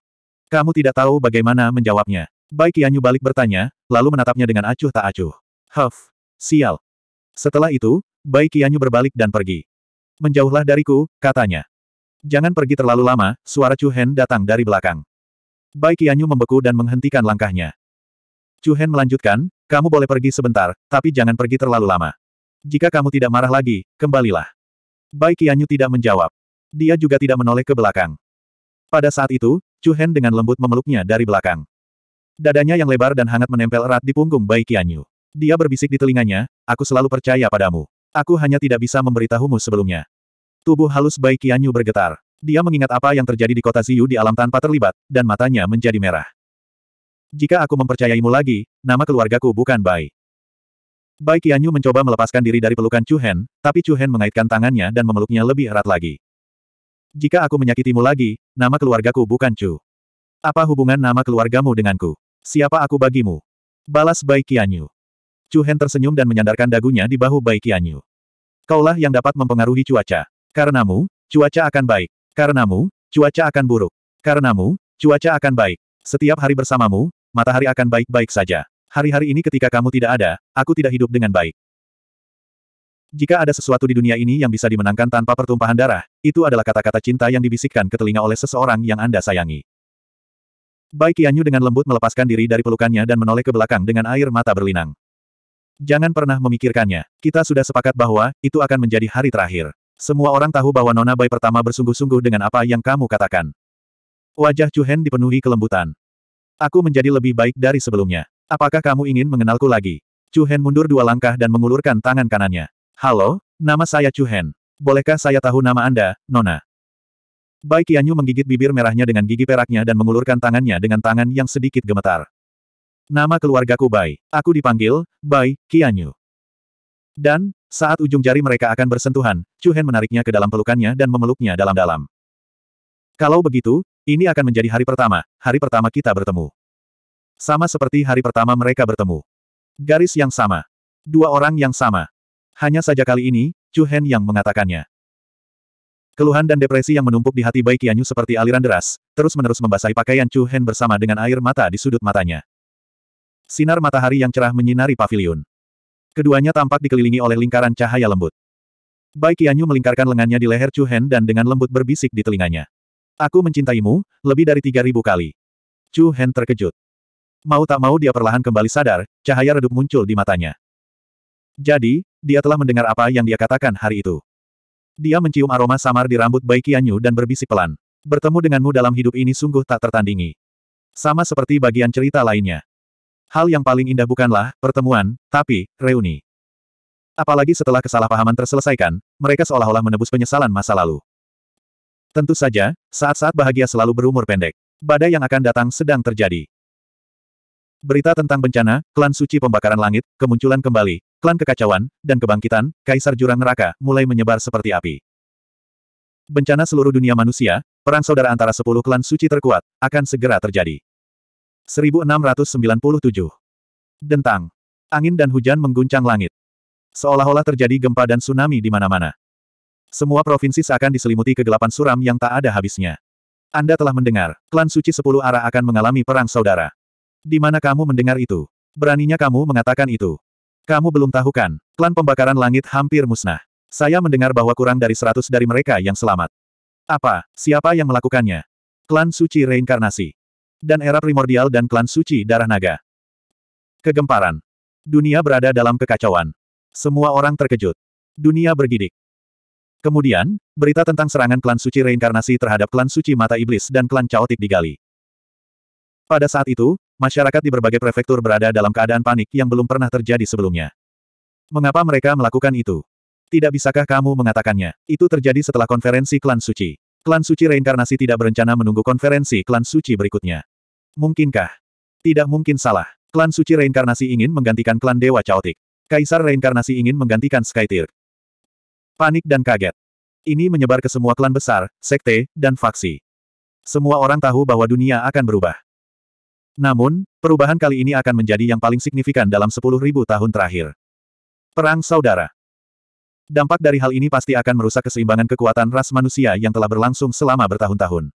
Kamu tidak tahu bagaimana menjawabnya. Bai Qianyu balik bertanya, lalu menatapnya dengan acuh tak acuh. Huff. Sial. Setelah itu, Bai Qianyu berbalik dan pergi. Menjauhlah dariku, katanya. Jangan pergi terlalu lama, suara Chu Hen datang dari belakang. Bai Qianyu membeku dan menghentikan langkahnya. Chu Hen melanjutkan, kamu boleh pergi sebentar, tapi jangan pergi terlalu lama. Jika kamu tidak marah lagi, kembalilah. Bai Qianyu tidak menjawab. Dia juga tidak menoleh ke belakang. Pada saat itu, Chu Hen dengan lembut memeluknya dari belakang. Dadanya yang lebar dan hangat menempel erat di punggung Bai Qianyu. Dia berbisik di telinganya, aku selalu percaya padamu. Aku hanya tidak bisa memberitahumu sebelumnya. Tubuh halus Bai Qianyu bergetar. Dia mengingat apa yang terjadi di kota Ziyu di alam tanpa terlibat, dan matanya menjadi merah. Jika aku mempercayaimu lagi, nama keluargaku bukan Bai. Bai Qianyu mencoba melepaskan diri dari pelukan Chu Hen, tapi Chu Hen mengaitkan tangannya dan memeluknya lebih erat lagi. Jika aku menyakitimu lagi, nama keluargaku bukan Chu. Apa hubungan nama keluargamu denganku? Siapa aku bagimu? Balas Bai Qianyu. Chu Hen tersenyum dan menyandarkan dagunya di bahu Bai Qianyu. Kaulah yang dapat mempengaruhi cuaca. Karenamu, cuaca akan baik. Karenamu, cuaca akan buruk. Karenamu, cuaca akan baik. Setiap hari bersamamu, matahari akan baik-baik saja. Hari-hari ini ketika kamu tidak ada, aku tidak hidup dengan baik. Jika ada sesuatu di dunia ini yang bisa dimenangkan tanpa pertumpahan darah, itu adalah kata-kata cinta yang dibisikkan ke telinga oleh seseorang yang Anda sayangi. Bai Qianyu dengan lembut melepaskan diri dari pelukannya dan menoleh ke belakang dengan air mata berlinang. Jangan pernah memikirkannya. Kita sudah sepakat bahwa, itu akan menjadi hari terakhir. Semua orang tahu bahwa Nona Bai pertama bersungguh-sungguh dengan apa yang kamu katakan. Wajah Chu Hen dipenuhi kelembutan. Aku menjadi lebih baik dari sebelumnya. Apakah kamu ingin mengenalku lagi? Chu Hen mundur dua langkah dan mengulurkan tangan kanannya. Halo, nama saya Chu Hen. Bolehkah saya tahu nama Anda, Nona? Bai Qianyu menggigit bibir merahnya dengan gigi peraknya dan mengulurkan tangannya dengan tangan yang sedikit gemetar. Nama keluargaku Bai. Aku dipanggil, Bai, Qianyu. Dan, saat ujung jari mereka akan bersentuhan, Chu Hen menariknya ke dalam pelukannya dan memeluknya dalam-dalam. Kalau begitu, ini akan menjadi hari pertama, hari pertama kita bertemu. Sama seperti hari pertama mereka bertemu. Garis yang sama. Dua orang yang sama. Hanya saja kali ini, Chu Hen yang mengatakannya. Keluhan dan depresi yang menumpuk di hati Bai Qianyu seperti aliran deras, terus-menerus membasahi pakaian Chu Hen bersama dengan air mata di sudut matanya. Sinar matahari yang cerah menyinari pavilion. Keduanya tampak dikelilingi oleh lingkaran cahaya lembut. Bai Qianyu melingkarkan lengannya di leher Chu Hen dan dengan lembut berbisik di telinganya. Aku mencintaimu, lebih dari tiga ribu kali. Chu Hen terkejut. Mau tak mau dia perlahan kembali sadar, cahaya redup muncul di matanya. Jadi, dia telah mendengar apa yang dia katakan hari itu. Dia mencium aroma samar di rambut Bai Qianyu dan berbisik pelan. Bertemu denganmu dalam hidup ini sungguh tak tertandingi. Sama seperti bagian cerita lainnya. Hal yang paling indah bukanlah pertemuan, tapi reuni. Apalagi setelah kesalahpahaman terselesaikan, mereka seolah-olah menebus penyesalan masa lalu. Tentu saja, saat-saat bahagia selalu berumur pendek. Badai yang akan datang sedang terjadi. Berita tentang bencana, klan suci pembakaran langit, kemunculan kembali, klan kekacauan, dan kebangkitan, kaisar jurang neraka, mulai menyebar seperti api. Bencana seluruh dunia manusia, perang saudara antara sepuluh klan suci terkuat, akan segera terjadi. 1697. Dentang. Angin dan hujan mengguncang langit. Seolah-olah terjadi gempa dan tsunami di mana-mana. Semua provinsi seakan diselimuti kegelapan suram yang tak ada habisnya. Anda telah mendengar, klan suci sepuluh arah akan mengalami perang saudara. Di mana kamu mendengar itu? Beraninya kamu mengatakan itu. Kamu belum tahu kan, klan pembakaran langit hampir musnah. Saya mendengar bahwa kurang dari seratus dari mereka yang selamat. Apa, siapa yang melakukannya? Klan suci reinkarnasi. Dan era primordial dan klan suci darah naga. Kegemparan. Dunia berada dalam kekacauan. Semua orang terkejut. Dunia bergidik. Kemudian, berita tentang serangan klan suci reinkarnasi terhadap klan suci mata iblis dan klan caotik digali. Pada saat itu, masyarakat di berbagai prefektur berada dalam keadaan panik yang belum pernah terjadi sebelumnya. Mengapa mereka melakukan itu? Tidak bisakah kamu mengatakannya? Itu terjadi setelah konferensi klan suci. Klan Suci Reinkarnasi tidak berencana menunggu konferensi Klan Suci berikutnya. Mungkinkah? Tidak mungkin salah. Klan Suci Reinkarnasi ingin menggantikan Klan Dewa caotik. Kaisar Reinkarnasi ingin menggantikan Skytir. Panik dan kaget. Ini menyebar ke semua klan besar, sekte, dan faksi. Semua orang tahu bahwa dunia akan berubah. Namun, perubahan kali ini akan menjadi yang paling signifikan dalam 10.000 tahun terakhir. Perang Saudara Dampak dari hal ini pasti akan merusak keseimbangan kekuatan ras manusia yang telah berlangsung selama bertahun-tahun.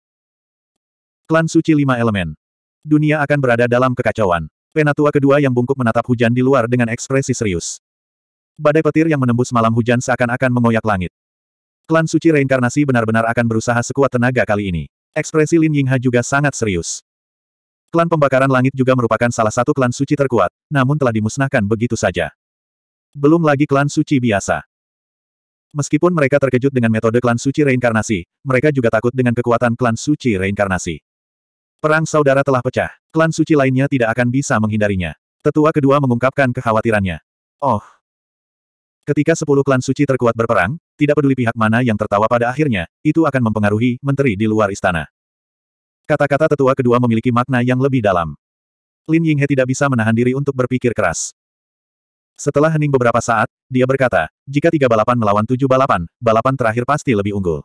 Klan Suci Lima Elemen. Dunia akan berada dalam kekacauan. Penatua kedua yang bungkuk menatap hujan di luar dengan ekspresi serius. Badai petir yang menembus malam hujan seakan-akan mengoyak langit. Klan Suci Reinkarnasi benar-benar akan berusaha sekuat tenaga kali ini. Ekspresi Lin Yingha juga sangat serius. Klan Pembakaran Langit juga merupakan salah satu klan suci terkuat, namun telah dimusnahkan begitu saja. Belum lagi klan suci biasa. Meskipun mereka terkejut dengan metode klan suci reinkarnasi, mereka juga takut dengan kekuatan klan suci reinkarnasi. Perang saudara telah pecah. Klan suci lainnya tidak akan bisa menghindarinya. Tetua kedua mengungkapkan kekhawatirannya. Oh. Ketika sepuluh klan suci terkuat berperang, tidak peduli pihak mana yang tertawa pada akhirnya, itu akan mempengaruhi menteri di luar istana. Kata-kata tetua kedua memiliki makna yang lebih dalam. Lin Yinghe tidak bisa menahan diri untuk berpikir keras. Setelah hening beberapa saat, dia berkata, jika tiga balapan melawan tujuh balapan, balapan terakhir pasti lebih unggul.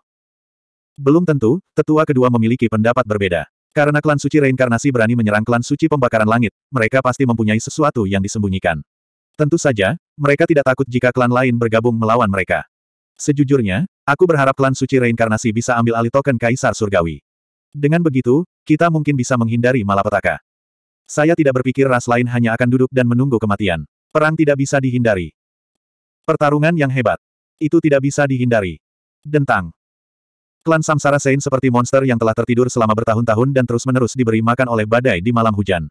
Belum tentu, tetua kedua memiliki pendapat berbeda. Karena klan suci reinkarnasi berani menyerang klan suci pembakaran langit, mereka pasti mempunyai sesuatu yang disembunyikan. Tentu saja, mereka tidak takut jika klan lain bergabung melawan mereka. Sejujurnya, aku berharap klan suci reinkarnasi bisa ambil alih token Kaisar Surgawi. Dengan begitu, kita mungkin bisa menghindari malapetaka. Saya tidak berpikir ras lain hanya akan duduk dan menunggu kematian. Perang tidak bisa dihindari. Pertarungan yang hebat. Itu tidak bisa dihindari. Dentang. Klan Samsara Sein seperti monster yang telah tertidur selama bertahun-tahun dan terus-menerus diberi makan oleh badai di malam hujan.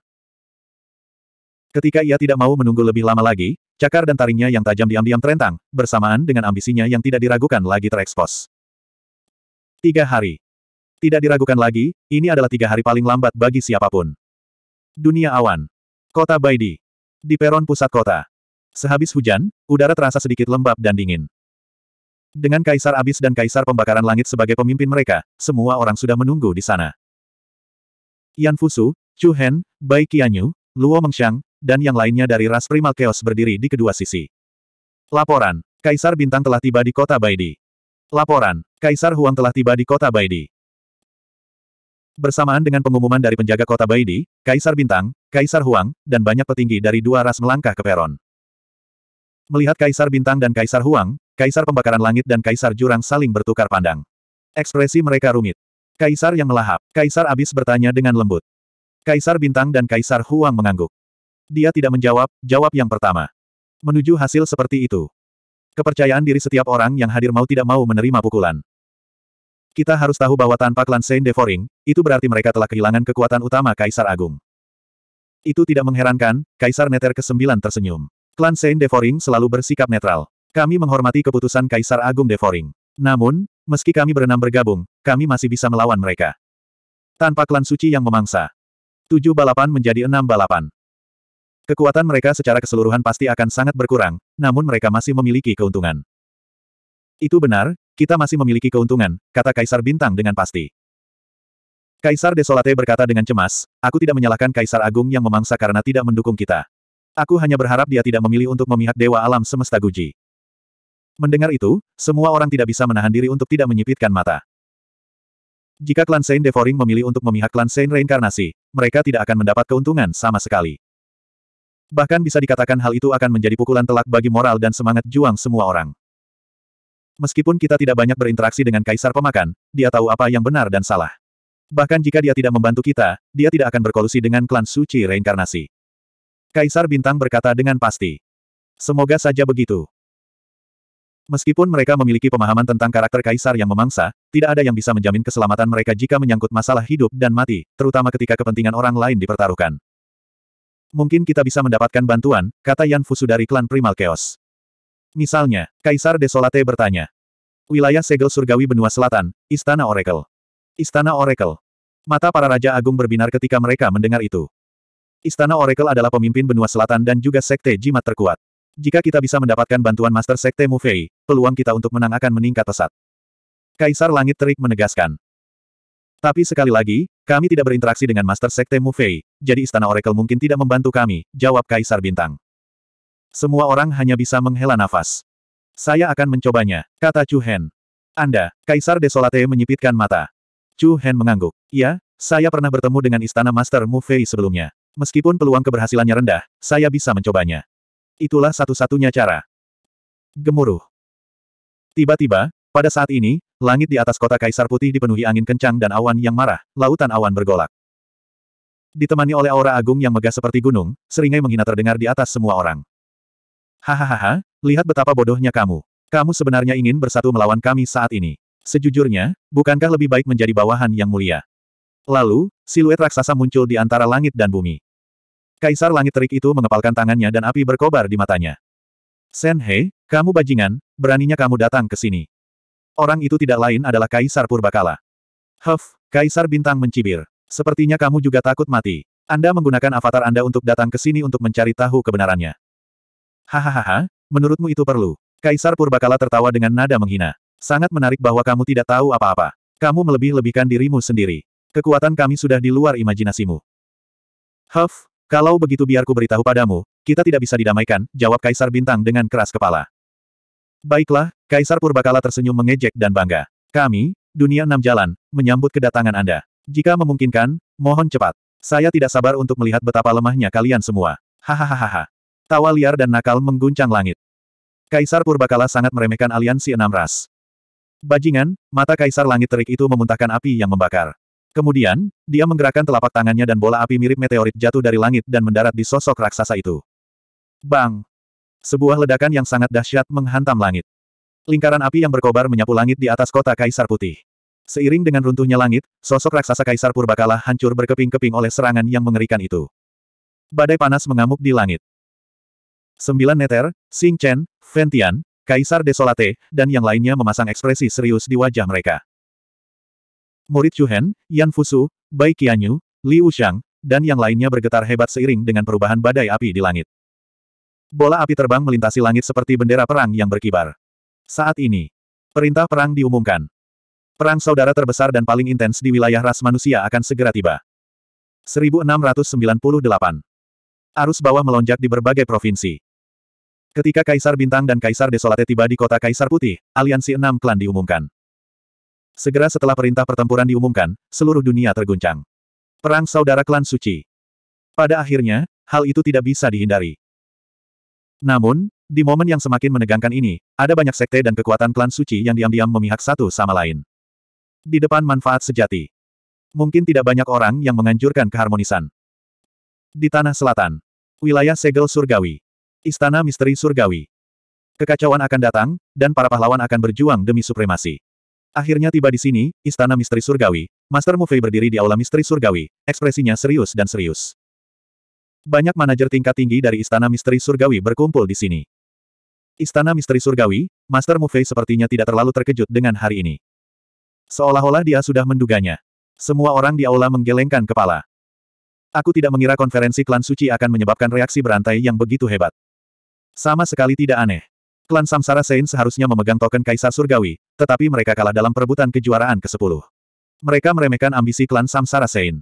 Ketika ia tidak mau menunggu lebih lama lagi, cakar dan taringnya yang tajam diam-diam terentang, bersamaan dengan ambisinya yang tidak diragukan lagi terekspos. Tiga hari. Tidak diragukan lagi, ini adalah tiga hari paling lambat bagi siapapun. Dunia awan. Kota Baidi. Di peron pusat kota. Sehabis hujan, udara terasa sedikit lembab dan dingin. Dengan Kaisar Abis dan Kaisar Pembakaran Langit sebagai pemimpin mereka, semua orang sudah menunggu di sana. Yan Fusu, Chu Hen, Bai Qianyu, Luo Mengxiang, dan yang lainnya dari ras primal chaos berdiri di kedua sisi. Laporan, Kaisar Bintang telah tiba di kota Baidi. Laporan, Kaisar Huang telah tiba di kota Baidi. Bersamaan dengan pengumuman dari penjaga kota Baidi, Kaisar Bintang, Kaisar Huang, dan banyak petinggi dari dua ras melangkah ke peron. Melihat Kaisar Bintang dan Kaisar Huang, Kaisar Pembakaran Langit dan Kaisar Jurang saling bertukar pandang. Ekspresi mereka rumit. Kaisar yang melahap, Kaisar Abis bertanya dengan lembut. Kaisar Bintang dan Kaisar Huang mengangguk. Dia tidak menjawab, jawab yang pertama. Menuju hasil seperti itu. Kepercayaan diri setiap orang yang hadir mau tidak mau menerima pukulan. Kita harus tahu bahwa tanpa klan Saint Devoring, itu berarti mereka telah kehilangan kekuatan utama Kaisar Agung. Itu tidak mengherankan, Kaisar Neter ke-9 tersenyum. Klan Saint Devoring selalu bersikap netral. Kami menghormati keputusan Kaisar Agung Devoring. Namun, meski kami berenam bergabung, kami masih bisa melawan mereka. Tanpa klan suci yang memangsa. Tujuh balapan menjadi enam balapan. Kekuatan mereka secara keseluruhan pasti akan sangat berkurang, namun mereka masih memiliki keuntungan. Itu benar, kita masih memiliki keuntungan, kata Kaisar Bintang dengan pasti. Kaisar Desolate berkata dengan cemas, aku tidak menyalahkan Kaisar Agung yang memangsa karena tidak mendukung kita. Aku hanya berharap dia tidak memilih untuk memihak Dewa Alam Semesta Guji. Mendengar itu, semua orang tidak bisa menahan diri untuk tidak menyipitkan mata. Jika klan Saint Devoring memilih untuk memihak klan Saint Reinkarnasi, mereka tidak akan mendapat keuntungan sama sekali. Bahkan bisa dikatakan hal itu akan menjadi pukulan telak bagi moral dan semangat juang semua orang. Meskipun kita tidak banyak berinteraksi dengan Kaisar Pemakan, dia tahu apa yang benar dan salah. Bahkan jika dia tidak membantu kita, dia tidak akan berkolusi dengan klan suci reinkarnasi. Kaisar Bintang berkata dengan pasti. Semoga saja begitu. Meskipun mereka memiliki pemahaman tentang karakter Kaisar yang memangsa, tidak ada yang bisa menjamin keselamatan mereka jika menyangkut masalah hidup dan mati, terutama ketika kepentingan orang lain dipertaruhkan. Mungkin kita bisa mendapatkan bantuan, kata Yan Fusu dari klan Primal Chaos. Misalnya, Kaisar Desolate bertanya. Wilayah segel surgawi benua selatan, Istana Oracle. Istana Oracle. Mata para Raja Agung berbinar ketika mereka mendengar itu. Istana Oracle adalah pemimpin benua selatan dan juga sekte jimat terkuat. Jika kita bisa mendapatkan bantuan Master Sekte Mufei, peluang kita untuk menang akan meningkat pesat. Kaisar Langit Terik menegaskan. Tapi sekali lagi, kami tidak berinteraksi dengan Master Sekte Mufei, jadi Istana Oracle mungkin tidak membantu kami, jawab Kaisar Bintang. Semua orang hanya bisa menghela nafas. Saya akan mencobanya, kata Chu Hen. Anda, Kaisar Desolate menyipitkan mata. Chu Hen mengangguk. Ya, saya pernah bertemu dengan istana Master Mu Fei sebelumnya. Meskipun peluang keberhasilannya rendah, saya bisa mencobanya. Itulah satu-satunya cara. Gemuruh. Tiba-tiba, pada saat ini, langit di atas kota Kaisar Putih dipenuhi angin kencang dan awan yang marah, lautan awan bergolak. Ditemani oleh aura agung yang megah seperti gunung, seringai menghina terdengar di atas semua orang. Hahaha, lihat betapa bodohnya kamu. Kamu sebenarnya ingin bersatu melawan kami saat ini. Sejujurnya, bukankah lebih baik menjadi bawahan yang mulia? Lalu, siluet raksasa muncul di antara langit dan bumi. Kaisar langit terik itu mengepalkan tangannya dan api berkobar di matanya. Senhe, kamu bajingan, beraninya kamu datang ke sini. Orang itu tidak lain adalah Kaisar Purbakala. Huff, Kaisar Bintang mencibir. Sepertinya kamu juga takut mati. Anda menggunakan avatar Anda untuk datang ke sini untuk mencari tahu kebenarannya. Hahaha, menurutmu itu perlu? Kaisar Purbakala tertawa dengan nada menghina. Sangat menarik bahwa kamu tidak tahu apa-apa. Kamu melebih-lebihkan dirimu sendiri. Kekuatan kami sudah di luar imajinasimu. Huff, kalau begitu biarku beritahu padamu, kita tidak bisa didamaikan, jawab Kaisar Bintang dengan keras kepala. Baiklah, Kaisar Purbakala tersenyum mengejek dan bangga. Kami, dunia enam jalan, menyambut kedatangan Anda. Jika memungkinkan, mohon cepat. Saya tidak sabar untuk melihat betapa lemahnya kalian semua. Hahaha. Tawa liar dan nakal mengguncang langit. Kaisar Purbakala sangat meremehkan aliansi enam ras. Bajingan, mata Kaisar Langit Terik itu memuntahkan api yang membakar. Kemudian, dia menggerakkan telapak tangannya dan bola api mirip meteorit jatuh dari langit dan mendarat di sosok raksasa itu. Bang! Sebuah ledakan yang sangat dahsyat menghantam langit. Lingkaran api yang berkobar menyapu langit di atas kota Kaisar Putih. Seiring dengan runtuhnya langit, sosok raksasa Kaisar Purbakala hancur berkeping-keping oleh serangan yang mengerikan itu. Badai panas mengamuk di langit. Sembilan neter, Xing Chen, Ventian, Kaisar Desolate, dan yang lainnya memasang ekspresi serius di wajah mereka. Murid Chuhen, Yan Fusu, Bai Qianyu, Li Wuxiang, dan yang lainnya bergetar hebat seiring dengan perubahan badai api di langit. Bola api terbang melintasi langit seperti bendera perang yang berkibar. Saat ini, perintah perang diumumkan. Perang saudara terbesar dan paling intens di wilayah ras manusia akan segera tiba. 1698. Arus bawah melonjak di berbagai provinsi. Ketika Kaisar Bintang dan Kaisar Desolate tiba di kota Kaisar Putih, aliansi enam klan diumumkan. Segera setelah perintah pertempuran diumumkan, seluruh dunia terguncang. Perang Saudara Klan Suci. Pada akhirnya, hal itu tidak bisa dihindari. Namun, di momen yang semakin menegangkan ini, ada banyak sekte dan kekuatan klan suci yang diam-diam memihak satu sama lain. Di depan manfaat sejati. Mungkin tidak banyak orang yang menganjurkan keharmonisan. Di tanah selatan. Wilayah segel surgawi. Istana Misteri Surgawi. Kekacauan akan datang, dan para pahlawan akan berjuang demi supremasi. Akhirnya tiba di sini, Istana Misteri Surgawi. Master Mufei berdiri di Aula Misteri Surgawi, ekspresinya serius dan serius. Banyak manajer tingkat tinggi dari Istana Misteri Surgawi berkumpul di sini. Istana Misteri Surgawi, Master Mufei sepertinya tidak terlalu terkejut dengan hari ini. Seolah-olah dia sudah menduganya. Semua orang di aula menggelengkan kepala. Aku tidak mengira konferensi klan suci akan menyebabkan reaksi berantai yang begitu hebat. Sama sekali tidak aneh. Klan Samsara Sein seharusnya memegang token Kaisar Surgawi, tetapi mereka kalah dalam perebutan kejuaraan ke-10. Mereka meremehkan ambisi klan Samsara Sein.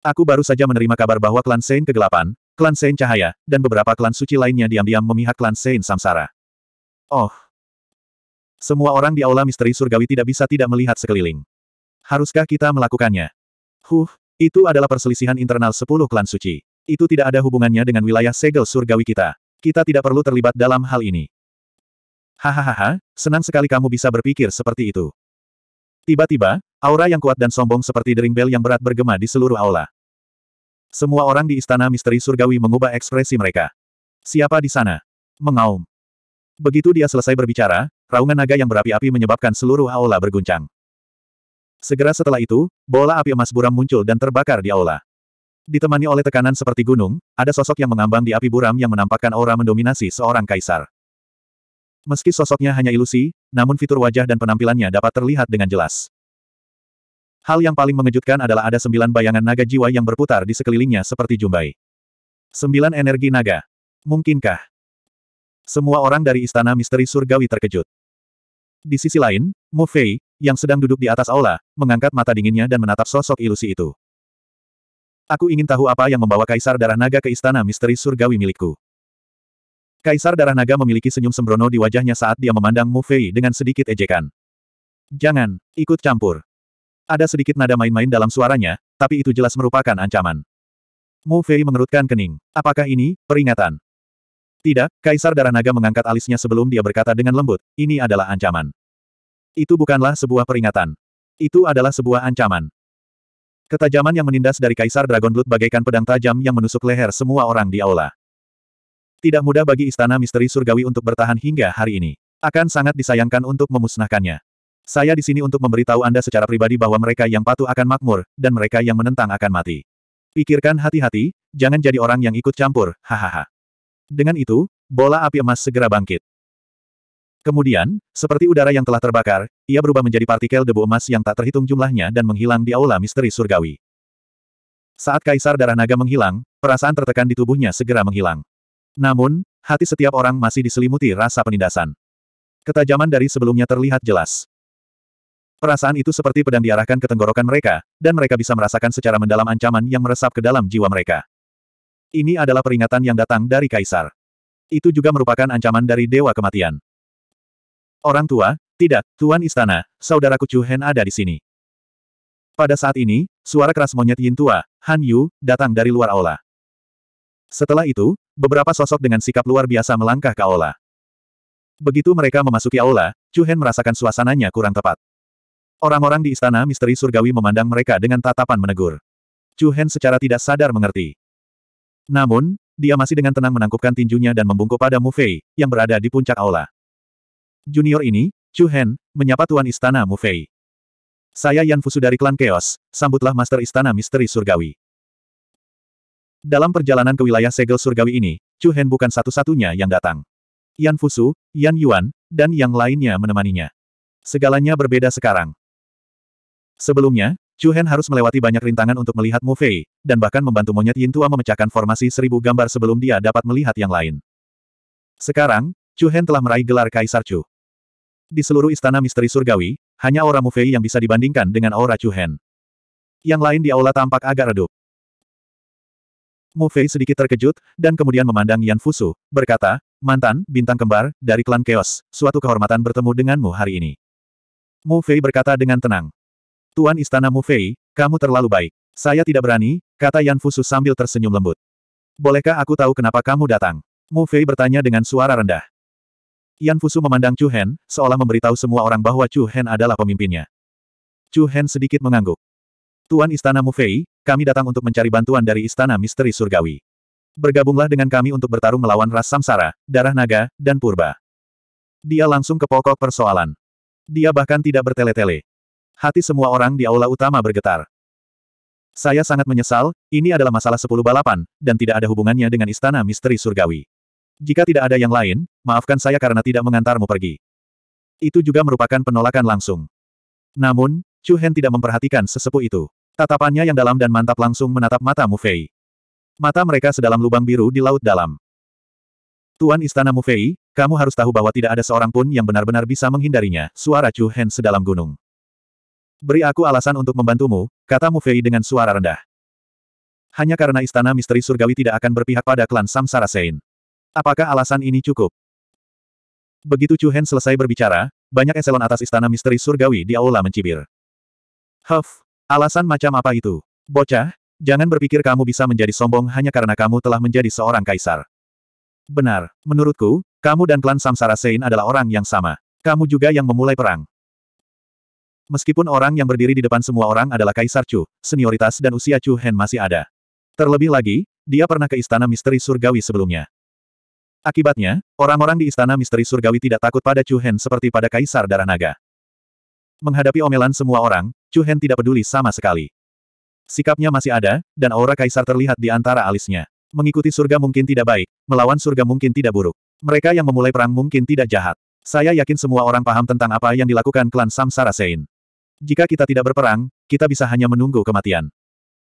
Aku baru saja menerima kabar bahwa klan Sein kegelapan, klan Sein cahaya, dan beberapa klan suci lainnya diam-diam memihak klan Sein Samsara. Oh. Semua orang di aula misteri surgawi tidak bisa tidak melihat sekeliling. Haruskah kita melakukannya? Huh, itu adalah perselisihan internal sepuluh klan suci. Itu tidak ada hubungannya dengan wilayah segel surgawi kita. Kita tidak perlu terlibat dalam hal ini. Hahaha, senang sekali kamu bisa berpikir seperti itu. Tiba-tiba, aura yang kuat dan sombong seperti dering bel yang berat bergema di seluruh aula. Semua orang di istana misteri surgawi mengubah ekspresi mereka. Siapa di sana? Mengaum. Begitu dia selesai berbicara, raungan naga yang berapi-api menyebabkan seluruh aula berguncang. Segera setelah itu, bola api emas buram muncul dan terbakar di aula. Ditemani oleh tekanan seperti gunung, ada sosok yang mengambang di api buram yang menampakkan aura mendominasi seorang kaisar. Meski sosoknya hanya ilusi, namun fitur wajah dan penampilannya dapat terlihat dengan jelas. Hal yang paling mengejutkan adalah ada sembilan bayangan naga jiwa yang berputar di sekelilingnya seperti jumbai. Sembilan energi naga. Mungkinkah? Semua orang dari Istana Misteri Surgawi terkejut. Di sisi lain, Mu Fei, yang sedang duduk di atas aula, mengangkat mata dinginnya dan menatap sosok ilusi itu. Aku ingin tahu apa yang membawa Kaisar Darah Naga ke istana misteri surgawi milikku. Kaisar Darah Naga memiliki senyum sembrono di wajahnya saat dia memandang Mu Fei dengan sedikit ejekan. Jangan, ikut campur. Ada sedikit nada main-main dalam suaranya, tapi itu jelas merupakan ancaman. Mu Fei mengerutkan kening. Apakah ini, peringatan? Tidak, Kaisar Darah Naga mengangkat alisnya sebelum dia berkata dengan lembut, ini adalah ancaman. Itu bukanlah sebuah peringatan. Itu adalah sebuah ancaman. Ketajaman yang menindas dari Kaisar Dragon Blood bagaikan pedang tajam yang menusuk leher semua orang di aula. Tidak mudah bagi Istana Misteri Surgawi untuk bertahan hingga hari ini. Akan sangat disayangkan untuk memusnahkannya. Saya di sini untuk memberitahu Anda secara pribadi bahwa mereka yang patuh akan makmur, dan mereka yang menentang akan mati. Pikirkan hati-hati, jangan jadi orang yang ikut campur, hahaha. Dengan itu, bola api emas segera bangkit. Kemudian, seperti udara yang telah terbakar, ia berubah menjadi partikel debu emas yang tak terhitung jumlahnya dan menghilang di aula misteri surgawi. Saat Kaisar Darah Naga menghilang, perasaan tertekan di tubuhnya segera menghilang. Namun, hati setiap orang masih diselimuti rasa penindasan. Ketajaman dari sebelumnya terlihat jelas. Perasaan itu seperti pedang diarahkan ke tenggorokan mereka, dan mereka bisa merasakan secara mendalam ancaman yang meresap ke dalam jiwa mereka. Ini adalah peringatan yang datang dari Kaisar. Itu juga merupakan ancaman dari Dewa Kematian. Orang tua, tidak, Tuan Istana, saudaraku Chu Hen ada di sini. Pada saat ini, suara keras monyet Yin tua, Han Yu, datang dari luar aula. Setelah itu, beberapa sosok dengan sikap luar biasa melangkah ke aula. Begitu mereka memasuki aula, Chu Hen merasakan suasananya kurang tepat. Orang-orang di istana misteri surgawi memandang mereka dengan tatapan menegur. Chu Hen secara tidak sadar mengerti. Namun, dia masih dengan tenang menangkupkan tinjunya dan membungkuk pada Mu Fei, yang berada di puncak aula. Junior ini, Chu Hen, menyapa Tuan Istana Mu Fei. Saya Yan Fusu dari klan Chaos, sambutlah Master Istana Misteri Surgawi. Dalam perjalanan ke wilayah segel surgawi ini, Chu Hen bukan satu-satunya yang datang. Yan Fusu, Yan Yuan, dan yang lainnya menemaninya. Segalanya berbeda sekarang. Sebelumnya, Chu Hen harus melewati banyak rintangan untuk melihat Mu Fei, dan bahkan membantu monyet Yin Tua memecahkan formasi seribu gambar sebelum dia dapat melihat yang lain. Sekarang, Chu Hen telah meraih gelar Kaisar Chu di seluruh istana misteri surgawi, hanya aura Mufei yang bisa dibandingkan dengan aura Chu Hen. Yang lain di aula tampak agak redup. Mufei sedikit terkejut, dan kemudian memandang Yan Fusu, berkata, mantan, bintang kembar, dari klan Chaos, suatu kehormatan bertemu denganmu hari ini. Mufei berkata dengan tenang. Tuan Istana Mufei, kamu terlalu baik. Saya tidak berani, kata Yan Fusu sambil tersenyum lembut. Bolehkah aku tahu kenapa kamu datang? Mufei bertanya dengan suara rendah. Yan Fusu memandang Chu Hen, seolah memberitahu semua orang bahwa Chu Hen adalah pemimpinnya. Chu Hen sedikit mengangguk. Tuan Istana Mufei, kami datang untuk mencari bantuan dari Istana Misteri Surgawi. Bergabunglah dengan kami untuk bertarung melawan ras samsara, darah naga, dan purba. Dia langsung ke pokok persoalan. Dia bahkan tidak bertele-tele. Hati semua orang di aula utama bergetar. Saya sangat menyesal, ini adalah masalah sepuluh balapan, dan tidak ada hubungannya dengan Istana Misteri Surgawi. Jika tidak ada yang lain, maafkan saya karena tidak mengantarmu pergi. Itu juga merupakan penolakan langsung. Namun, Chu Hen tidak memperhatikan sesepuh itu. Tatapannya yang dalam dan mantap langsung menatap mata Mu Fei. Mata mereka sedalam lubang biru di laut dalam. Tuan Istana Mu Fei, kamu harus tahu bahwa tidak ada seorang pun yang benar-benar bisa menghindarinya, suara Chu Hen sedalam gunung. Beri aku alasan untuk membantumu, kata Mu Fei dengan suara rendah. Hanya karena istana misteri surgawi tidak akan berpihak pada klan Samsara Sein. Apakah alasan ini cukup? Begitu Chu Hen selesai berbicara, banyak eselon atas istana misteri surgawi di aula mencibir. Huff, alasan macam apa itu? Bocah, jangan berpikir kamu bisa menjadi sombong hanya karena kamu telah menjadi seorang kaisar. Benar, menurutku, kamu dan klan Samsara Sein adalah orang yang sama. Kamu juga yang memulai perang. Meskipun orang yang berdiri di depan semua orang adalah Kaisar Chu, senioritas dan usia Chu Hen masih ada. Terlebih lagi, dia pernah ke Istana Misteri Surgawi sebelumnya. Akibatnya, orang-orang di Istana Misteri Surgawi tidak takut pada Chu Hen seperti pada Kaisar Darah Naga. Menghadapi omelan semua orang, Chu Hen tidak peduli sama sekali. Sikapnya masih ada, dan aura Kaisar terlihat di antara alisnya. Mengikuti surga mungkin tidak baik, melawan surga mungkin tidak buruk. Mereka yang memulai perang mungkin tidak jahat. Saya yakin semua orang paham tentang apa yang dilakukan klan Samsara Sein. Jika kita tidak berperang, kita bisa hanya menunggu kematian.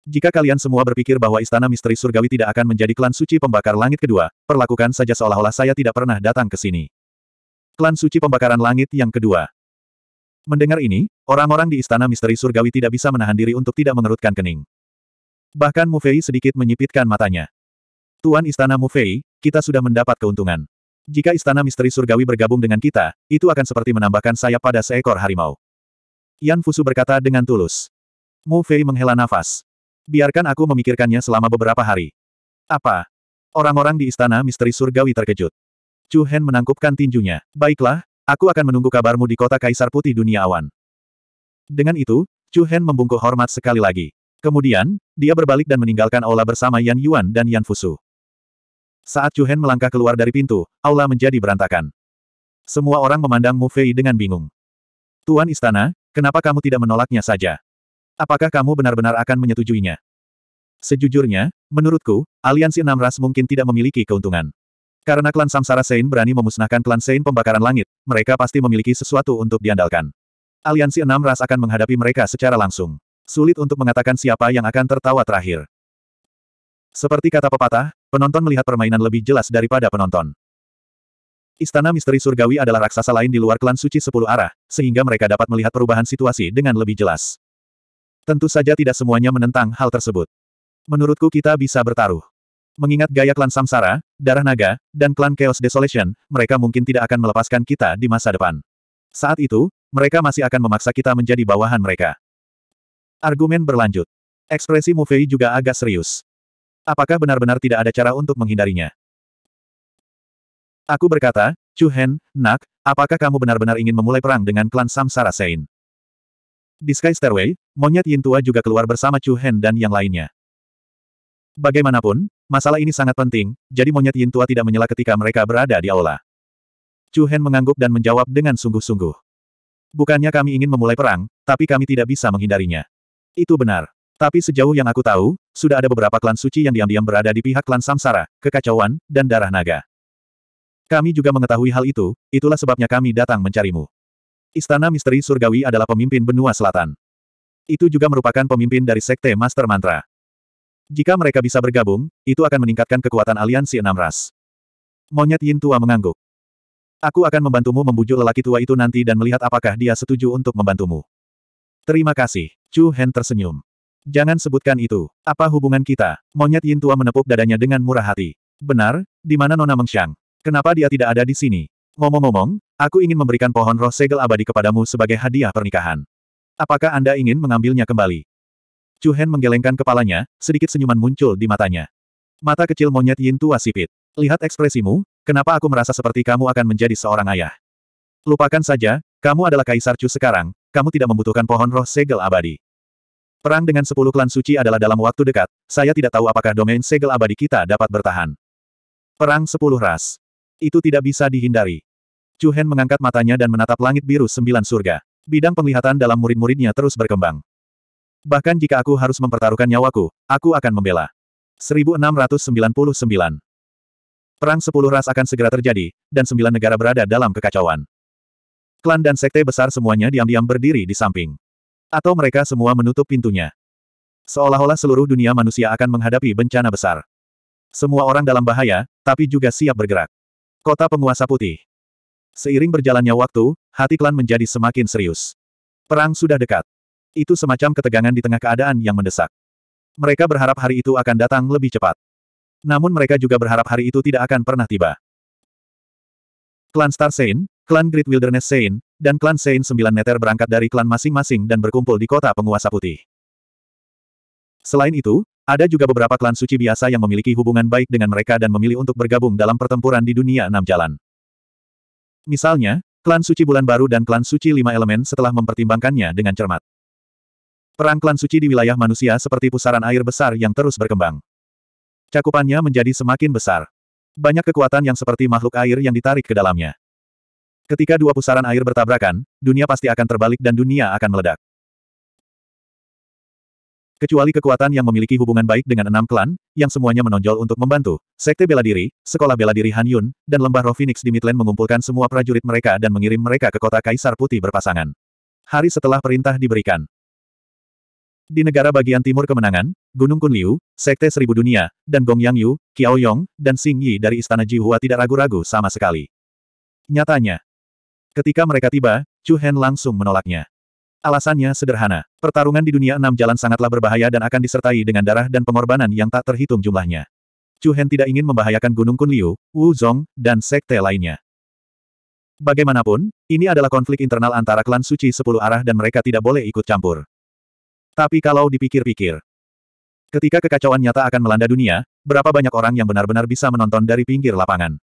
Jika kalian semua berpikir bahwa istana misteri surgawi tidak akan menjadi klan suci pembakar langit kedua, perlakukan saja seolah-olah saya tidak pernah datang ke sini. Klan suci pembakaran langit yang kedua. Mendengar ini, orang-orang di istana misteri surgawi tidak bisa menahan diri untuk tidak mengerutkan kening. Bahkan Mufei sedikit menyipitkan matanya. Tuan istana Mufei, kita sudah mendapat keuntungan. Jika istana misteri surgawi bergabung dengan kita, itu akan seperti menambahkan sayap pada seekor harimau. Yan Fusu berkata dengan tulus. Mufei menghela nafas. Biarkan aku memikirkannya selama beberapa hari. Apa? Orang-orang di istana misteri surgawi terkejut. Chu Hen menangkupkan tinjunya. Baiklah, aku akan menunggu kabarmu di kota Kaisar Putih Dunia Awan. Dengan itu, Chu Hen membungkuk hormat sekali lagi. Kemudian, dia berbalik dan meninggalkan aula bersama Yan Yuan dan Yan Fusu. Saat Chu Hen melangkah keluar dari pintu, aula menjadi berantakan. Semua orang memandang Mu Fei dengan bingung. Tuan Istana, kenapa kamu tidak menolaknya saja? Apakah kamu benar-benar akan menyetujuinya? Sejujurnya, menurutku, aliansi enam ras mungkin tidak memiliki keuntungan. Karena klan Samsara Sein berani memusnahkan klan Sein pembakaran langit, mereka pasti memiliki sesuatu untuk diandalkan. Aliansi enam ras akan menghadapi mereka secara langsung. Sulit untuk mengatakan siapa yang akan tertawa terakhir. Seperti kata pepatah, penonton melihat permainan lebih jelas daripada penonton. Istana misteri surgawi adalah raksasa lain di luar klan suci sepuluh arah, sehingga mereka dapat melihat perubahan situasi dengan lebih jelas. Tentu saja tidak semuanya menentang hal tersebut. Menurutku kita bisa bertaruh. Mengingat gaya klan Samsara, Darah Naga, dan klan Chaos Desolation, mereka mungkin tidak akan melepaskan kita di masa depan. Saat itu, mereka masih akan memaksa kita menjadi bawahan mereka. Argumen berlanjut. Ekspresi Mufei juga agak serius. Apakah benar-benar tidak ada cara untuk menghindarinya? Aku berkata, Chu Hen, Nak, apakah kamu benar-benar ingin memulai perang dengan klan Samsara Sein? Di Sky Stairway, monyet Yin Tua juga keluar bersama Chu Hen dan yang lainnya. Bagaimanapun, masalah ini sangat penting, jadi monyet Yin Tua tidak menyela ketika mereka berada di aula. Chu Hen mengangguk dan menjawab dengan sungguh-sungguh. Bukannya kami ingin memulai perang, tapi kami tidak bisa menghindarinya. Itu benar. Tapi sejauh yang aku tahu, sudah ada beberapa klan suci yang diam-diam berada di pihak klan Samsara, kekacauan, dan darah naga. Kami juga mengetahui hal itu, itulah sebabnya kami datang mencarimu. Istana Misteri Surgawi adalah pemimpin benua selatan. Itu juga merupakan pemimpin dari Sekte Master Mantra. Jika mereka bisa bergabung, itu akan meningkatkan kekuatan aliansi enam ras. Monyet Yin Tua mengangguk. Aku akan membantumu membujuk lelaki tua itu nanti dan melihat apakah dia setuju untuk membantumu. Terima kasih. Chu Hen tersenyum. Jangan sebutkan itu. Apa hubungan kita? Monyet Yin Tua menepuk dadanya dengan murah hati. Benar, di mana Nona Mengxiang? Kenapa dia tidak ada di sini? Ngomong-ngomong, Aku ingin memberikan pohon roh segel abadi kepadamu sebagai hadiah pernikahan. Apakah Anda ingin mengambilnya kembali? Chu Hen menggelengkan kepalanya, sedikit senyuman muncul di matanya. Mata kecil monyet Yin tua sipit. Lihat ekspresimu, kenapa aku merasa seperti kamu akan menjadi seorang ayah? Lupakan saja, kamu adalah Kaisar Chu sekarang, kamu tidak membutuhkan pohon roh segel abadi. Perang dengan sepuluh klan suci adalah dalam waktu dekat, saya tidak tahu apakah domain segel abadi kita dapat bertahan. Perang sepuluh ras. Itu tidak bisa dihindari. Chu Hen mengangkat matanya dan menatap langit biru sembilan surga. Bidang penglihatan dalam murid-muridnya terus berkembang. Bahkan jika aku harus mempertaruhkan nyawaku, aku akan membela. 1699 Perang sepuluh ras akan segera terjadi, dan sembilan negara berada dalam kekacauan. Klan dan sekte besar semuanya diam-diam berdiri di samping. Atau mereka semua menutup pintunya. Seolah-olah seluruh dunia manusia akan menghadapi bencana besar. Semua orang dalam bahaya, tapi juga siap bergerak. Kota penguasa putih. Seiring berjalannya waktu, hati klan menjadi semakin serius. Perang sudah dekat. Itu semacam ketegangan di tengah keadaan yang mendesak. Mereka berharap hari itu akan datang lebih cepat. Namun mereka juga berharap hari itu tidak akan pernah tiba. Klan Star Saint, Klan Great Wilderness Saint, dan Klan Saint Sembilan Neter berangkat dari klan masing-masing dan berkumpul di kota penguasa putih. Selain itu, ada juga beberapa klan suci biasa yang memiliki hubungan baik dengan mereka dan memilih untuk bergabung dalam pertempuran di dunia enam jalan. Misalnya, klan suci bulan baru dan klan suci lima elemen setelah mempertimbangkannya dengan cermat. Perang klan suci di wilayah manusia seperti pusaran air besar yang terus berkembang. Cakupannya menjadi semakin besar. Banyak kekuatan yang seperti makhluk air yang ditarik ke dalamnya. Ketika dua pusaran air bertabrakan, dunia pasti akan terbalik dan dunia akan meledak. Kecuali kekuatan yang memiliki hubungan baik dengan enam klan, yang semuanya menonjol untuk membantu, Sekte Bela Diri, Sekolah Bela Diri Han Yun, dan Lembah Roh Phoenix di Midland mengumpulkan semua prajurit mereka dan mengirim mereka ke kota Kaisar Putih berpasangan. Hari setelah perintah diberikan. Di negara bagian timur kemenangan, Gunung Kunliu, Sekte Seribu Dunia, dan Gong Yang Yu, Kiao Yong, dan Xing Yi dari Istana Jihua tidak ragu-ragu sama sekali. Nyatanya, ketika mereka tiba, Chu Hen langsung menolaknya. Alasannya sederhana, pertarungan di dunia enam jalan sangatlah berbahaya dan akan disertai dengan darah dan pengorbanan yang tak terhitung jumlahnya. Chu Hen tidak ingin membahayakan Gunung Kunliu, Wu Zong, dan sekte lainnya. Bagaimanapun, ini adalah konflik internal antara klan suci sepuluh arah dan mereka tidak boleh ikut campur. Tapi kalau dipikir-pikir, ketika kekacauan nyata akan melanda dunia, berapa banyak orang yang benar-benar bisa menonton dari pinggir lapangan?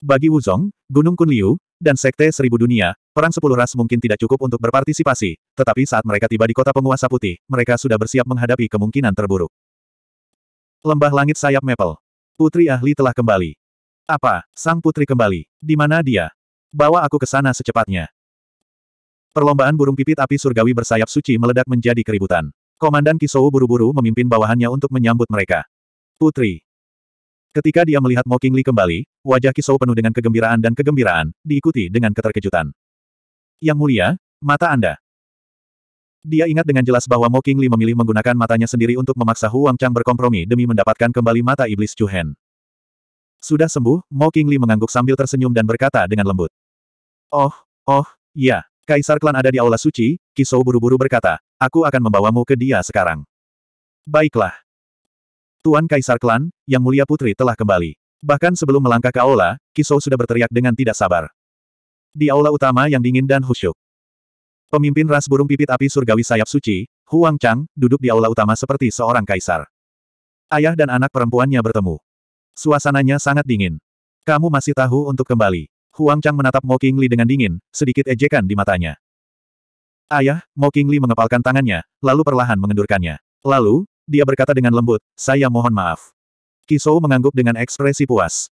Bagi Wu Zong, Gunung Kunliu, dan Sekte Seribu Dunia, Perang Sepuluh Ras mungkin tidak cukup untuk berpartisipasi, tetapi saat mereka tiba di kota penguasa putih, mereka sudah bersiap menghadapi kemungkinan terburuk. Lembah Langit Sayap Maple. Putri Ahli telah kembali. Apa, sang putri kembali? Di mana dia? Bawa aku ke sana secepatnya. Perlombaan burung pipit api surgawi bersayap suci meledak menjadi keributan. Komandan Kisou buru-buru memimpin bawahannya untuk menyambut mereka. Putri, Ketika dia melihat Mo kembali, wajah Kisou penuh dengan kegembiraan dan kegembiraan, diikuti dengan keterkejutan. Yang mulia, mata Anda. Dia ingat dengan jelas bahwa Mo memilih menggunakan matanya sendiri untuk memaksa Huang Chang berkompromi demi mendapatkan kembali mata iblis Chu Sudah sembuh, Mo mengangguk sambil tersenyum dan berkata dengan lembut. Oh, oh, ya, Kaisar klan ada di Aula Suci, Kisou buru-buru berkata, aku akan membawamu ke dia sekarang. Baiklah. Tuan Kaisar Klan, Yang Mulia Putri telah kembali. Bahkan sebelum melangkah ke aula, Kisou sudah berteriak dengan tidak sabar. Di aula utama yang dingin dan khusyuk. Pemimpin ras burung pipit api surgawi sayap suci, Huang Chang, duduk di aula utama seperti seorang kaisar. Ayah dan anak perempuannya bertemu. Suasananya sangat dingin. Kamu masih tahu untuk kembali. Huang Chang menatap Mo Qingli dengan dingin, sedikit ejekan di matanya. Ayah, Mo Qingli mengepalkan tangannya, lalu perlahan mengendurkannya. Lalu, dia berkata dengan lembut, saya mohon maaf. Kisou mengangguk dengan ekspresi puas.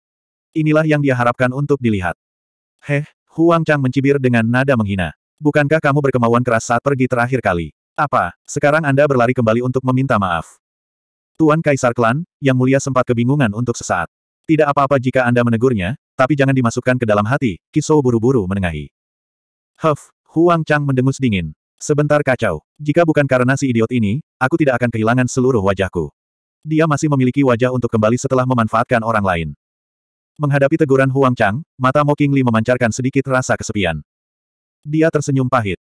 Inilah yang dia harapkan untuk dilihat. Heh, Huang Chang mencibir dengan nada menghina. Bukankah kamu berkemauan keras saat pergi terakhir kali? Apa, sekarang Anda berlari kembali untuk meminta maaf? Tuan Kaisar Klan, yang mulia sempat kebingungan untuk sesaat. Tidak apa-apa jika Anda menegurnya, tapi jangan dimasukkan ke dalam hati, Kisou buru-buru menengahi. Huff, Huang Chang mendengus dingin. Sebentar kacau. Jika bukan karena si idiot ini, aku tidak akan kehilangan seluruh wajahku. Dia masih memiliki wajah untuk kembali setelah memanfaatkan orang lain. Menghadapi teguran Huang Chang, mata Mo Qingli memancarkan sedikit rasa kesepian. Dia tersenyum pahit.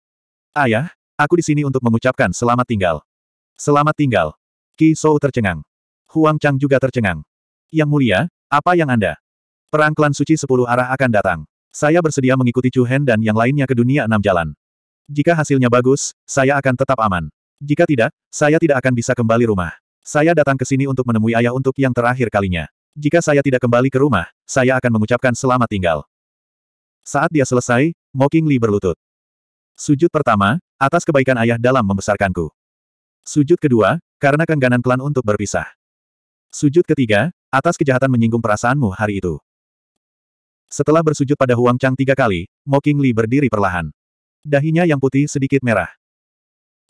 Ayah, aku di sini untuk mengucapkan selamat tinggal. Selamat tinggal. Qi Shou tercengang. Huang Chang juga tercengang. Yang mulia, apa yang Anda? Perang klan suci sepuluh arah akan datang. Saya bersedia mengikuti Chu Hen dan yang lainnya ke dunia enam jalan. Jika hasilnya bagus, saya akan tetap aman. Jika tidak, saya tidak akan bisa kembali rumah. Saya datang ke sini untuk menemui ayah untuk yang terakhir kalinya. Jika saya tidak kembali ke rumah, saya akan mengucapkan selamat tinggal. Saat dia selesai, Mocking Li berlutut. Sujud pertama, atas kebaikan ayah dalam membesarkanku. Sujud kedua, karena keengganan klan untuk berpisah. Sujud ketiga, atas kejahatan menyinggung perasaanmu hari itu. Setelah bersujud pada Huang Chang tiga kali, Mocking Li berdiri perlahan dahinya yang putih sedikit merah.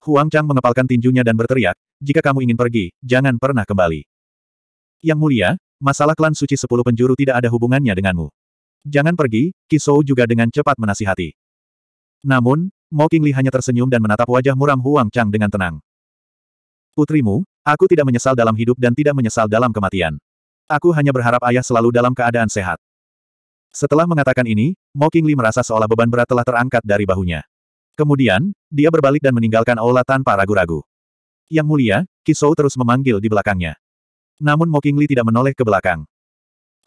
Huang Chang mengepalkan tinjunya dan berteriak, jika kamu ingin pergi, jangan pernah kembali. Yang mulia, masalah klan suci sepuluh penjuru tidak ada hubungannya denganmu. Jangan pergi, Kisou juga dengan cepat menasihati. Namun, Mo Qingli hanya tersenyum dan menatap wajah muram Huang Chang dengan tenang. Putrimu, aku tidak menyesal dalam hidup dan tidak menyesal dalam kematian. Aku hanya berharap ayah selalu dalam keadaan sehat. Setelah mengatakan ini, Mo Qingli merasa seolah beban berat telah terangkat dari bahunya. Kemudian, dia berbalik dan meninggalkan aula tanpa ragu-ragu. Yang mulia, Kisou terus memanggil di belakangnya. Namun Mo Qingli tidak menoleh ke belakang.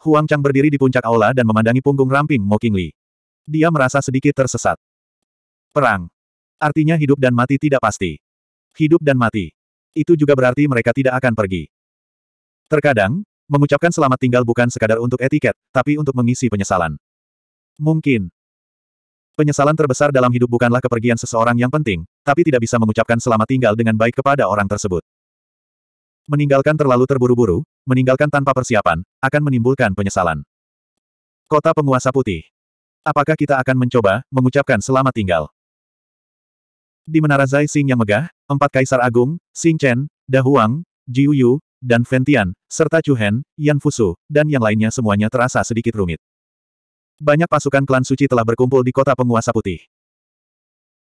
Huang Chang berdiri di puncak aula dan memandangi punggung ramping Mo Qingli. Dia merasa sedikit tersesat. Perang. Artinya hidup dan mati tidak pasti. Hidup dan mati. Itu juga berarti mereka tidak akan pergi. Terkadang, Mengucapkan selamat tinggal bukan sekadar untuk etiket, tapi untuk mengisi penyesalan. Mungkin. Penyesalan terbesar dalam hidup bukanlah kepergian seseorang yang penting, tapi tidak bisa mengucapkan selamat tinggal dengan baik kepada orang tersebut. Meninggalkan terlalu terburu-buru, meninggalkan tanpa persiapan, akan menimbulkan penyesalan. Kota Penguasa Putih. Apakah kita akan mencoba, mengucapkan selamat tinggal? Di Menara Zai Xing yang megah, empat kaisar agung, Xing Chen, Dahuang, Jiuyu, Yu, dan Ventian, serta Chu Hen, Yan Fusu, dan yang lainnya semuanya terasa sedikit rumit. Banyak pasukan klan suci telah berkumpul di kota penguasa putih.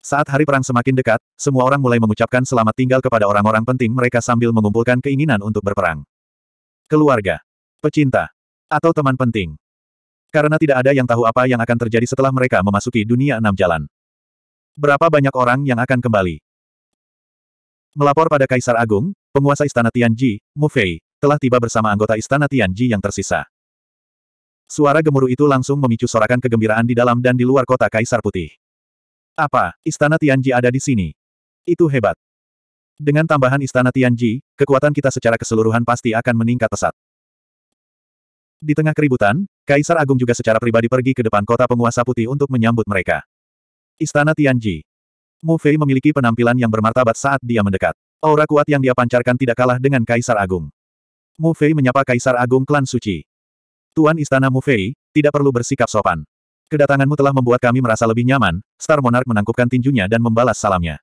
Saat hari perang semakin dekat, semua orang mulai mengucapkan selamat tinggal kepada orang-orang penting mereka sambil mengumpulkan keinginan untuk berperang. Keluarga, pecinta, atau teman penting. Karena tidak ada yang tahu apa yang akan terjadi setelah mereka memasuki dunia enam jalan. Berapa banyak orang yang akan kembali? Melapor pada Kaisar Agung, penguasa Istana Tianji, Mu Fei, telah tiba bersama anggota Istana Tianji yang tersisa. Suara gemuruh itu langsung memicu sorakan kegembiraan di dalam dan di luar kota Kaisar Putih. Apa, Istana Tianji ada di sini? Itu hebat. Dengan tambahan Istana Tianji, kekuatan kita secara keseluruhan pasti akan meningkat pesat. Di tengah keributan, Kaisar Agung juga secara pribadi pergi ke depan kota penguasa putih untuk menyambut mereka. Istana Tianji. Mu Fei memiliki penampilan yang bermartabat saat dia mendekat. Aura kuat yang dia pancarkan tidak kalah dengan Kaisar Agung. Mu Fei menyapa Kaisar Agung Klan Suci. Tuan Istana Mu Fei, tidak perlu bersikap sopan. Kedatanganmu telah membuat kami merasa lebih nyaman, Star Monarch menangkupkan tinjunya dan membalas salamnya.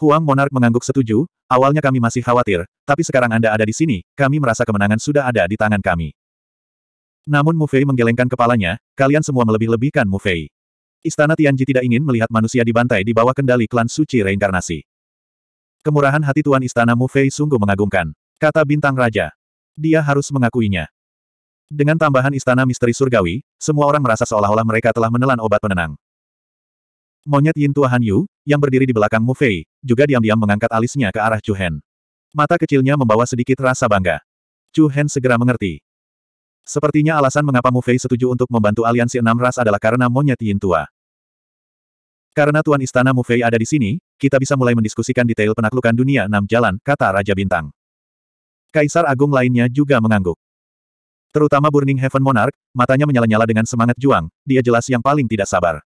Huang Monarch mengangguk setuju, awalnya kami masih khawatir, tapi sekarang Anda ada di sini, kami merasa kemenangan sudah ada di tangan kami. Namun Mu Fei menggelengkan kepalanya, kalian semua melebih-lebihkan Mu Fei. Istana Tianji tidak ingin melihat manusia dibantai di bawah kendali klan suci reinkarnasi. Kemurahan hati Tuan Istana Mu Fei sungguh mengagumkan, kata Bintang Raja. Dia harus mengakuinya. Dengan tambahan Istana Misteri Surgawi, semua orang merasa seolah-olah mereka telah menelan obat penenang. Monyet Yin Tua Han Yu, yang berdiri di belakang Mu Fei, juga diam-diam mengangkat alisnya ke arah Chu Hen. Mata kecilnya membawa sedikit rasa bangga. Chu Hen segera mengerti. Sepertinya alasan mengapa Mu Fei setuju untuk membantu aliansi enam ras adalah karena monyet Yin Tua. Karena Tuan Istana Mufei ada di sini, kita bisa mulai mendiskusikan detail penaklukan dunia enam jalan, kata Raja Bintang. Kaisar Agung lainnya juga mengangguk. Terutama Burning Heaven Monarch, matanya menyala-nyala dengan semangat juang, dia jelas yang paling tidak sabar.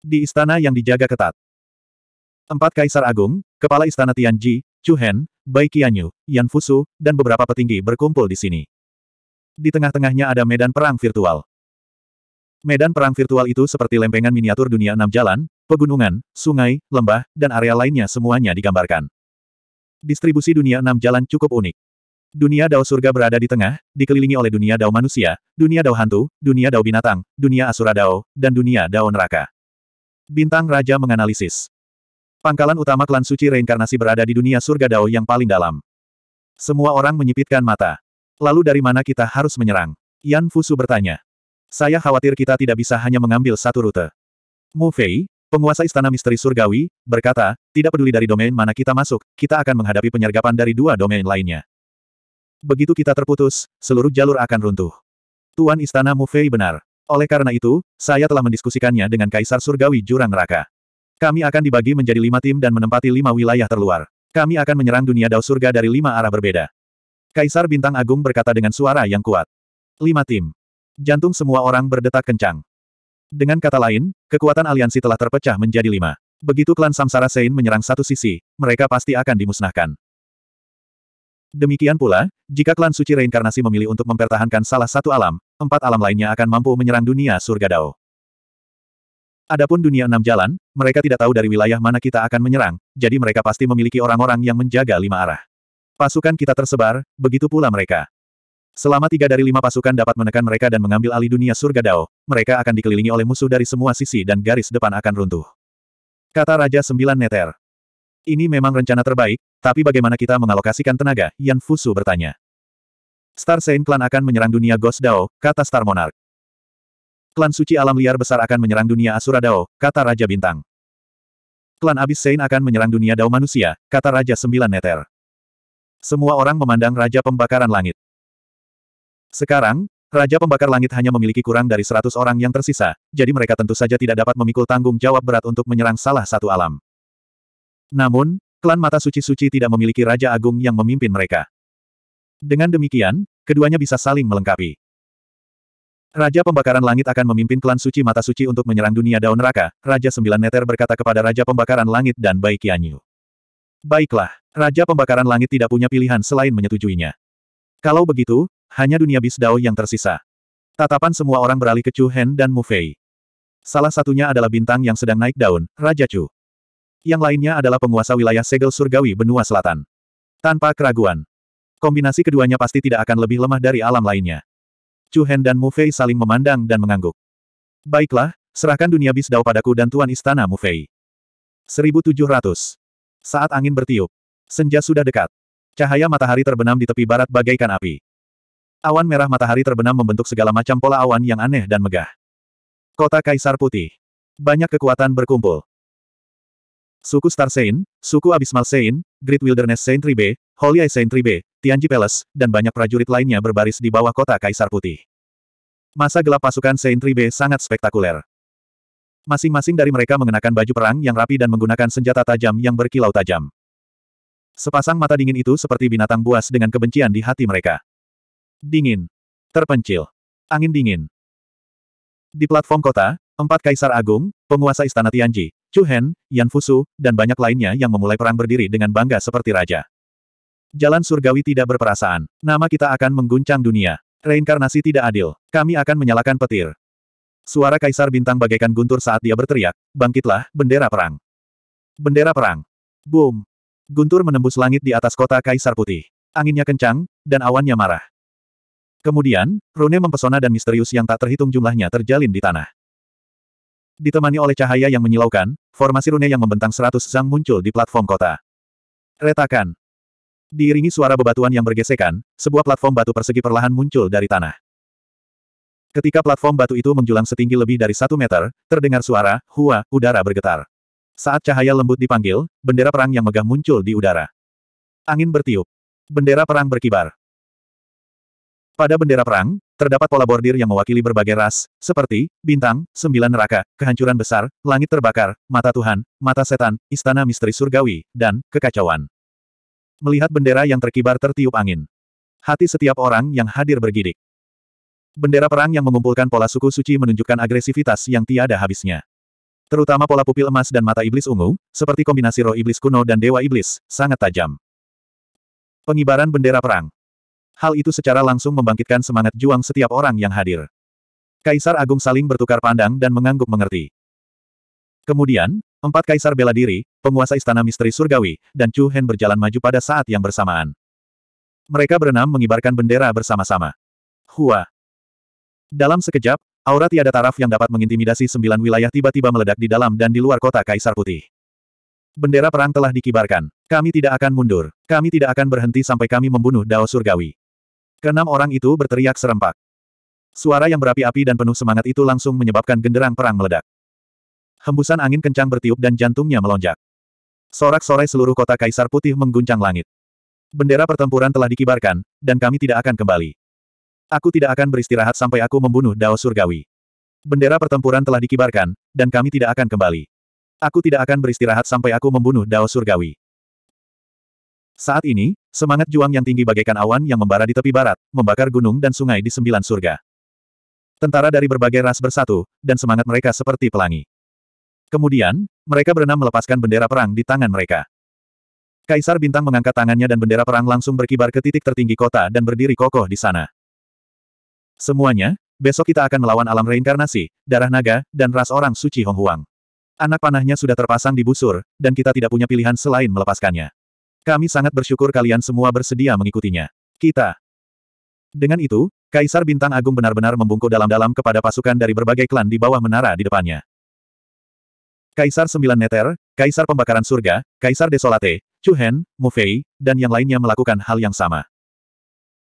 Di istana yang dijaga ketat. Empat Kaisar Agung, Kepala Istana Tianji, Chu Hen, Bai Qianyu, Yan Fusu, dan beberapa petinggi berkumpul di sini. Di tengah-tengahnya ada medan perang virtual. Medan perang virtual itu seperti lempengan miniatur dunia enam jalan, pegunungan, sungai, lembah, dan area lainnya semuanya digambarkan. Distribusi dunia enam jalan cukup unik. Dunia dao surga berada di tengah, dikelilingi oleh dunia dao manusia, dunia dao hantu, dunia dao binatang, dunia asura dao, dan dunia dao neraka. Bintang Raja menganalisis. Pangkalan utama klan suci reinkarnasi berada di dunia surga dao yang paling dalam. Semua orang menyipitkan mata. Lalu dari mana kita harus menyerang? Yan Fusu bertanya. Saya khawatir kita tidak bisa hanya mengambil satu rute. Mu Fei, penguasa Istana Misteri Surgawi, berkata, tidak peduli dari domain mana kita masuk, kita akan menghadapi penyergapan dari dua domain lainnya. Begitu kita terputus, seluruh jalur akan runtuh. Tuan Istana Mu Fei benar. Oleh karena itu, saya telah mendiskusikannya dengan Kaisar Surgawi Jurang Neraka. Kami akan dibagi menjadi lima tim dan menempati lima wilayah terluar. Kami akan menyerang dunia dao surga dari lima arah berbeda. Kaisar Bintang Agung berkata dengan suara yang kuat. Lima tim. Jantung semua orang berdetak kencang. Dengan kata lain, kekuatan aliansi telah terpecah menjadi lima. Begitu klan Samsara Sein menyerang satu sisi, mereka pasti akan dimusnahkan. Demikian pula, jika klan suci reinkarnasi memilih untuk mempertahankan salah satu alam, empat alam lainnya akan mampu menyerang dunia surga Dao. Adapun dunia enam jalan, mereka tidak tahu dari wilayah mana kita akan menyerang, jadi mereka pasti memiliki orang-orang yang menjaga lima arah. Pasukan kita tersebar, begitu pula mereka. Selama tiga dari lima pasukan dapat menekan mereka dan mengambil alih dunia surga Dao, mereka akan dikelilingi oleh musuh dari semua sisi dan garis depan akan runtuh. Kata Raja Sembilan Neter. Ini memang rencana terbaik, tapi bagaimana kita mengalokasikan tenaga, Yan Fusu bertanya. Star Saint Clan akan menyerang dunia Ghost Dao, kata Star Monarch. Klan suci alam liar besar akan menyerang dunia Asura Dao, kata Raja Bintang. Klan Abis Sein akan menyerang dunia Dao manusia, kata Raja Sembilan Neter. Semua orang memandang Raja Pembakaran Langit. Sekarang, Raja Pembakar Langit hanya memiliki kurang dari seratus orang yang tersisa, jadi mereka tentu saja tidak dapat memikul tanggung jawab berat untuk menyerang salah satu alam. Namun, klan Mata Suci-Suci tidak memiliki Raja Agung yang memimpin mereka. Dengan demikian, keduanya bisa saling melengkapi. Raja Pembakaran Langit akan memimpin klan Suci Mata Suci untuk menyerang dunia daun neraka, Raja Sembilan Neter berkata kepada Raja Pembakaran Langit dan Bai Qianyu. Baiklah, Raja Pembakaran Langit tidak punya pilihan selain menyetujuinya. Kalau begitu, hanya dunia bis dao yang tersisa. Tatapan semua orang beralih ke Chu Hen dan Mu Fei. Salah satunya adalah bintang yang sedang naik daun, Raja Chu. Yang lainnya adalah penguasa wilayah segel surgawi benua selatan. Tanpa keraguan. Kombinasi keduanya pasti tidak akan lebih lemah dari alam lainnya. Chu Hen dan Mu Fei saling memandang dan mengangguk. Baiklah, serahkan dunia bis dao padaku dan Tuan Istana Mu Fei. 1700. Saat angin bertiup. Senja sudah dekat. Cahaya matahari terbenam di tepi barat bagaikan api. Awan merah matahari terbenam membentuk segala macam pola awan yang aneh dan megah. Kota Kaisar Putih. Banyak kekuatan berkumpul. Suku Star Saint, suku Abismal Saint, Great Wilderness Saint Ribe, Holy Eye Saint Ribe, Tianji Palace, dan banyak prajurit lainnya berbaris di bawah kota Kaisar Putih. Masa gelap pasukan Saint Ribe sangat spektakuler. Masing-masing dari mereka mengenakan baju perang yang rapi dan menggunakan senjata tajam yang berkilau tajam. Sepasang mata dingin itu seperti binatang buas dengan kebencian di hati mereka. Dingin. Terpencil. Angin dingin. Di platform kota, empat kaisar agung, penguasa istana Tianji, Chu Hen, Yan Fusu, dan banyak lainnya yang memulai perang berdiri dengan bangga seperti raja. Jalan surgawi tidak berperasaan. Nama kita akan mengguncang dunia. Reinkarnasi tidak adil. Kami akan menyalakan petir. Suara kaisar bintang bagaikan guntur saat dia berteriak, bangkitlah, bendera perang. Bendera perang. Boom. Guntur menembus langit di atas kota kaisar putih. Anginnya kencang, dan awannya marah. Kemudian, rune mempesona dan misterius yang tak terhitung jumlahnya terjalin di tanah. Ditemani oleh cahaya yang menyilaukan, formasi rune yang membentang seratus zang muncul di platform kota. Retakan. Diiringi suara bebatuan yang bergesekan, sebuah platform batu persegi perlahan muncul dari tanah. Ketika platform batu itu menjulang setinggi lebih dari satu meter, terdengar suara, hua, udara bergetar. Saat cahaya lembut dipanggil, bendera perang yang megah muncul di udara. Angin bertiup. Bendera perang berkibar. Pada bendera perang, terdapat pola bordir yang mewakili berbagai ras, seperti, bintang, sembilan neraka, kehancuran besar, langit terbakar, mata Tuhan, mata setan, istana misteri surgawi, dan kekacauan. Melihat bendera yang terkibar tertiup angin. Hati setiap orang yang hadir bergidik. Bendera perang yang mengumpulkan pola suku suci menunjukkan agresivitas yang tiada habisnya. Terutama pola pupil emas dan mata iblis ungu, seperti kombinasi roh iblis kuno dan dewa iblis, sangat tajam. Pengibaran bendera perang Hal itu secara langsung membangkitkan semangat juang setiap orang yang hadir. Kaisar Agung saling bertukar pandang dan mengangguk mengerti. Kemudian, empat kaisar bela diri, penguasa istana misteri surgawi, dan Chu Hen berjalan maju pada saat yang bersamaan. Mereka berenam mengibarkan bendera bersama-sama. Hua. Dalam sekejap, aura tiada taraf yang dapat mengintimidasi sembilan wilayah tiba-tiba meledak di dalam dan di luar kota Kaisar Putih. Bendera perang telah dikibarkan. Kami tidak akan mundur. Kami tidak akan berhenti sampai kami membunuh Dao Surgawi. Keenam orang itu berteriak serempak. Suara yang berapi-api dan penuh semangat itu langsung menyebabkan genderang perang meledak. Hembusan angin kencang bertiup dan jantungnya melonjak. Sorak-sorai seluruh kota Kaisar Putih mengguncang langit. Bendera pertempuran telah dikibarkan, dan kami tidak akan kembali. Aku tidak akan beristirahat sampai aku membunuh Dao Surgawi. Bendera pertempuran telah dikibarkan, dan kami tidak akan kembali. Aku tidak akan beristirahat sampai aku membunuh Dao Surgawi. Saat ini, Semangat juang yang tinggi bagaikan awan yang membara di tepi barat, membakar gunung dan sungai di sembilan surga. Tentara dari berbagai ras bersatu, dan semangat mereka seperti pelangi. Kemudian, mereka berenam melepaskan bendera perang di tangan mereka. Kaisar Bintang mengangkat tangannya dan bendera perang langsung berkibar ke titik tertinggi kota dan berdiri kokoh di sana. Semuanya, besok kita akan melawan alam reinkarnasi, darah naga, dan ras orang suci Honghuang. Anak panahnya sudah terpasang di busur, dan kita tidak punya pilihan selain melepaskannya. Kami sangat bersyukur kalian semua bersedia mengikutinya. Kita. Dengan itu, Kaisar Bintang Agung benar-benar membungkuk dalam-dalam kepada pasukan dari berbagai klan di bawah menara di depannya. Kaisar Sembilan Neter, Kaisar Pembakaran Surga, Kaisar Desolate, Chuhen, Mufei, dan yang lainnya melakukan hal yang sama.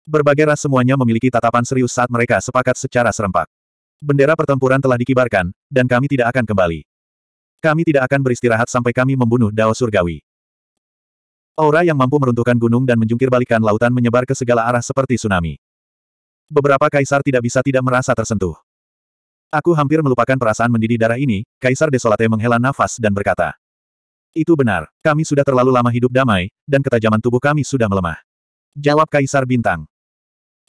Berbagai ras semuanya memiliki tatapan serius saat mereka sepakat secara serempak. Bendera pertempuran telah dikibarkan, dan kami tidak akan kembali. Kami tidak akan beristirahat sampai kami membunuh Dao Surgawi. Aura yang mampu meruntuhkan gunung dan menjungkir lautan menyebar ke segala arah seperti tsunami. Beberapa kaisar tidak bisa tidak merasa tersentuh. Aku hampir melupakan perasaan mendidih darah ini, Kaisar Desolate menghela nafas dan berkata. Itu benar, kami sudah terlalu lama hidup damai, dan ketajaman tubuh kami sudah melemah. Jawab Kaisar Bintang.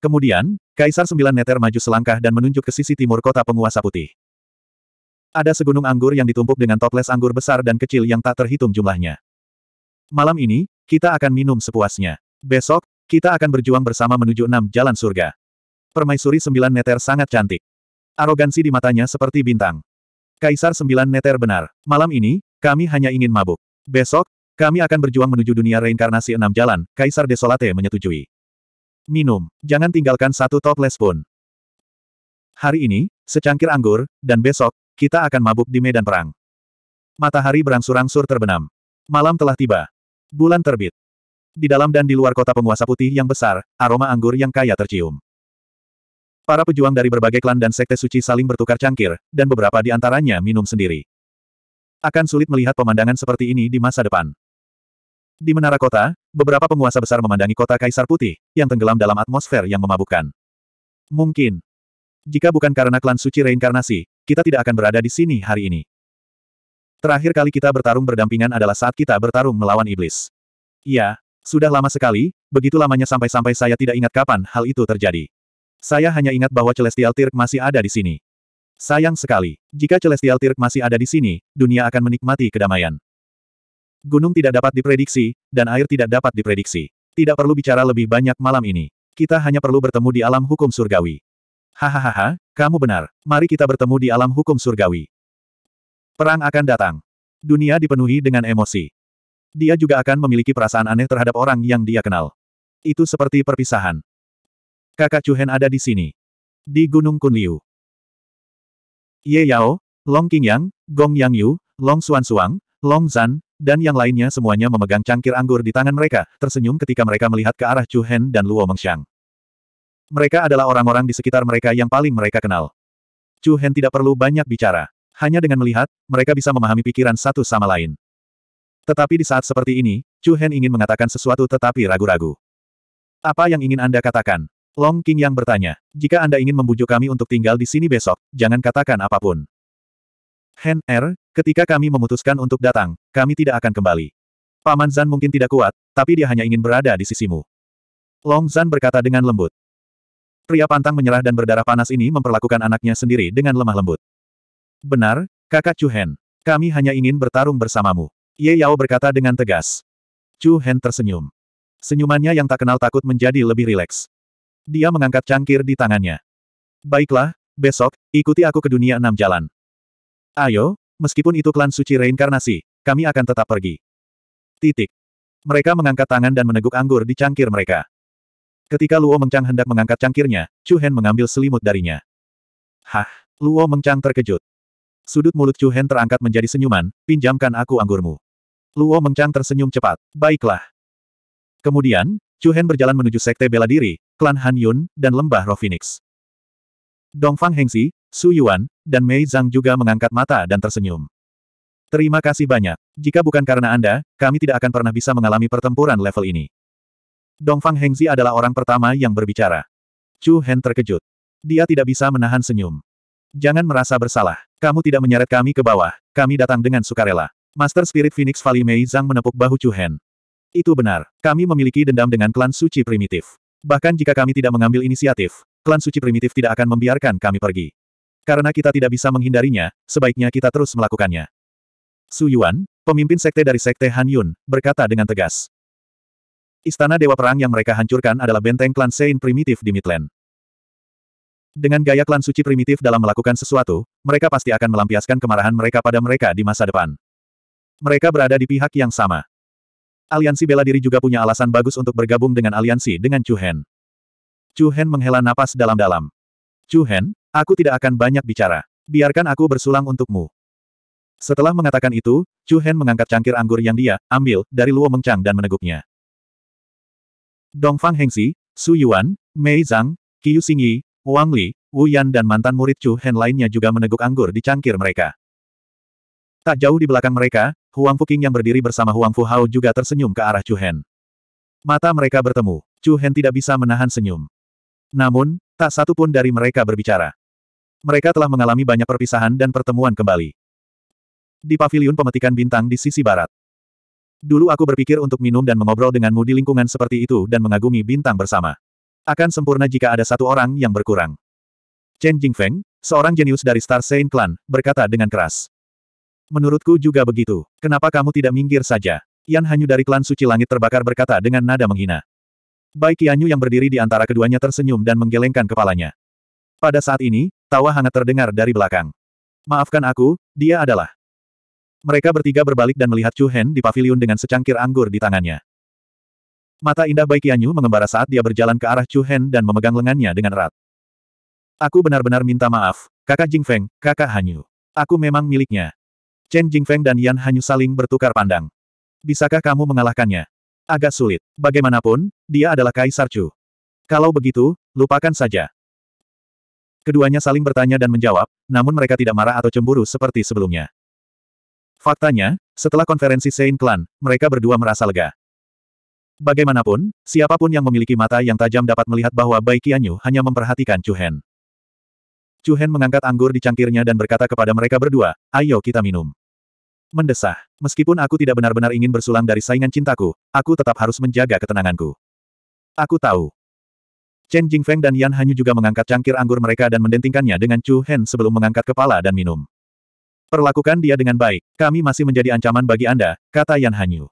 Kemudian, Kaisar Sembilan Neter maju selangkah dan menunjuk ke sisi timur kota penguasa putih. Ada segunung anggur yang ditumpuk dengan toples anggur besar dan kecil yang tak terhitung jumlahnya. Malam ini, kita akan minum sepuasnya. Besok, kita akan berjuang bersama menuju enam jalan surga. Permaisuri sembilan neter sangat cantik. Arogansi di matanya seperti bintang. Kaisar sembilan neter benar. Malam ini, kami hanya ingin mabuk. Besok, kami akan berjuang menuju dunia reinkarnasi enam jalan, Kaisar Desolate menyetujui. Minum, jangan tinggalkan satu toples pun. Hari ini, secangkir anggur, dan besok, kita akan mabuk di medan perang. Matahari berangsur-angsur terbenam. Malam telah tiba. Bulan terbit. Di dalam dan di luar kota penguasa putih yang besar, aroma anggur yang kaya tercium. Para pejuang dari berbagai klan dan sekte suci saling bertukar cangkir, dan beberapa di antaranya minum sendiri. Akan sulit melihat pemandangan seperti ini di masa depan. Di menara kota, beberapa penguasa besar memandangi kota Kaisar Putih, yang tenggelam dalam atmosfer yang memabukkan. Mungkin. Jika bukan karena klan suci reinkarnasi, kita tidak akan berada di sini hari ini. Terakhir kali kita bertarung berdampingan adalah saat kita bertarung melawan iblis. Iya, sudah lama sekali, begitu lamanya sampai-sampai saya tidak ingat kapan hal itu terjadi. Saya hanya ingat bahwa Celestial Tirk masih ada di sini. Sayang sekali, jika Celestial Tirk masih ada di sini, dunia akan menikmati kedamaian. Gunung tidak dapat diprediksi, dan air tidak dapat diprediksi. Tidak perlu bicara lebih banyak malam ini. Kita hanya perlu bertemu di alam hukum surgawi. Hahaha, kamu benar. Mari kita bertemu di alam hukum surgawi. Perang akan datang. Dunia dipenuhi dengan emosi. Dia juga akan memiliki perasaan aneh terhadap orang yang dia kenal. Itu seperti perpisahan. Kakak Chuhen ada di sini. Di Gunung Kunliu. Ye Yao, Long Qingyang, Gong Yang Yu, Long Xuan Suang, Long Zan, dan yang lainnya semuanya memegang cangkir anggur di tangan mereka, tersenyum ketika mereka melihat ke arah Chuhen dan Luo Mengxiang. Mereka adalah orang-orang di sekitar mereka yang paling mereka kenal. Chuhen tidak perlu banyak bicara. Hanya dengan melihat, mereka bisa memahami pikiran satu sama lain. Tetapi di saat seperti ini, Chu Hen ingin mengatakan sesuatu tetapi ragu-ragu. Apa yang ingin Anda katakan? Long King yang bertanya, jika Anda ingin membujuk kami untuk tinggal di sini besok, jangan katakan apapun. Hen Er, ketika kami memutuskan untuk datang, kami tidak akan kembali. Paman Zan mungkin tidak kuat, tapi dia hanya ingin berada di sisimu. Long Zan berkata dengan lembut. Pria pantang menyerah dan berdarah panas ini memperlakukan anaknya sendiri dengan lemah lembut. Benar, kakak Chu Hen. Kami hanya ingin bertarung bersamamu. Ye Yao berkata dengan tegas. Chu Hen tersenyum. Senyumannya yang tak kenal takut menjadi lebih rileks. Dia mengangkat cangkir di tangannya. Baiklah, besok, ikuti aku ke dunia enam jalan. Ayo, meskipun itu klan suci reinkarnasi, kami akan tetap pergi. Titik. Mereka mengangkat tangan dan meneguk anggur di cangkir mereka. Ketika Luo Mengchang hendak mengangkat cangkirnya, Chu Hen mengambil selimut darinya. Hah, Luo Mengchang terkejut. Sudut mulut Chu Hen terangkat menjadi senyuman, pinjamkan aku anggurmu. Luo mencang tersenyum cepat. Baiklah. Kemudian, Chu Hen berjalan menuju sekte bela diri, klan Han Yun, dan lembah Roh Phoenix. Dongfang Hengsi, Su Yuan, dan Mei Zhang juga mengangkat mata dan tersenyum. Terima kasih banyak. Jika bukan karena Anda, kami tidak akan pernah bisa mengalami pertempuran level ini. Dongfang Hengzi adalah orang pertama yang berbicara. Chu Hen terkejut. Dia tidak bisa menahan senyum. Jangan merasa bersalah. Kamu tidak menyeret kami ke bawah, kami datang dengan sukarela. Master Spirit Phoenix Valley Mei Zhang menepuk bahu Chu Hen. Itu benar, kami memiliki dendam dengan klan suci primitif. Bahkan jika kami tidak mengambil inisiatif, klan suci primitif tidak akan membiarkan kami pergi. Karena kita tidak bisa menghindarinya, sebaiknya kita terus melakukannya. Su Yuan, pemimpin sekte dari sekte Han Yun, berkata dengan tegas. Istana Dewa Perang yang mereka hancurkan adalah benteng klan Sein primitif di Midland. Dengan gaya klan suci primitif dalam melakukan sesuatu, mereka pasti akan melampiaskan kemarahan mereka pada mereka di masa depan. Mereka berada di pihak yang sama. Aliansi bela diri juga punya alasan bagus untuk bergabung dengan aliansi dengan Chu Hen. Chu Hen menghela napas dalam-dalam. Chu Hen, aku tidak akan banyak bicara. Biarkan aku bersulang untukmu. Setelah mengatakan itu, Chu Hen mengangkat cangkir anggur yang dia ambil dari Luo mengchang dan meneguknya. Dongfang Hengsi, Su Yuan, Mei Zhang, Qiu Xingyi, Wang Li, Wu Yan dan mantan murid Chu Hen lainnya juga meneguk anggur di cangkir mereka. Tak jauh di belakang mereka, Huang Fuqing yang berdiri bersama Huang Fu Hao juga tersenyum ke arah Chu Hen. Mata mereka bertemu, Chu Hen tidak bisa menahan senyum. Namun, tak satu pun dari mereka berbicara. Mereka telah mengalami banyak perpisahan dan pertemuan kembali. Di paviliun pemetikan bintang di sisi barat. Dulu aku berpikir untuk minum dan mengobrol denganmu di lingkungan seperti itu dan mengagumi bintang bersama. Akan sempurna jika ada satu orang yang berkurang. Chen Jingfeng, seorang jenius dari Star Saint Clan, berkata dengan keras. Menurutku juga begitu. Kenapa kamu tidak minggir saja? Yan Hanyu dari klan Suci Langit terbakar berkata dengan nada menghina. Bai Qianyu yang berdiri di antara keduanya tersenyum dan menggelengkan kepalanya. Pada saat ini, tawa hangat terdengar dari belakang. Maafkan aku, dia adalah. Mereka bertiga berbalik dan melihat Chu Hen di pavilion dengan secangkir anggur di tangannya. Mata indah Bai Qianyu mengembara saat dia berjalan ke arah Chu Hen dan memegang lengannya dengan erat. Aku benar-benar minta maaf, kakak Jing Feng, kakak Hanyu. Aku memang miliknya. Chen Jing Feng dan Yan Hanyu saling bertukar pandang. Bisakah kamu mengalahkannya? Agak sulit. Bagaimanapun, dia adalah Kaisar Chu. Kalau begitu, lupakan saja. Keduanya saling bertanya dan menjawab, namun mereka tidak marah atau cemburu seperti sebelumnya. Faktanya, setelah konferensi Sein Clan, mereka berdua merasa lega. Bagaimanapun, siapapun yang memiliki mata yang tajam dapat melihat bahwa Bai Qianyu hanya memperhatikan Chu Hen. Chu Hen mengangkat anggur di cangkirnya dan berkata kepada mereka berdua, ayo kita minum. Mendesah. Meskipun aku tidak benar-benar ingin bersulang dari saingan cintaku, aku tetap harus menjaga ketenanganku. Aku tahu. Chen Jingfeng dan Yan Hanyu juga mengangkat cangkir anggur mereka dan mendentingkannya dengan Chu Hen sebelum mengangkat kepala dan minum. Perlakukan dia dengan baik, kami masih menjadi ancaman bagi Anda, kata Yan Hanyu.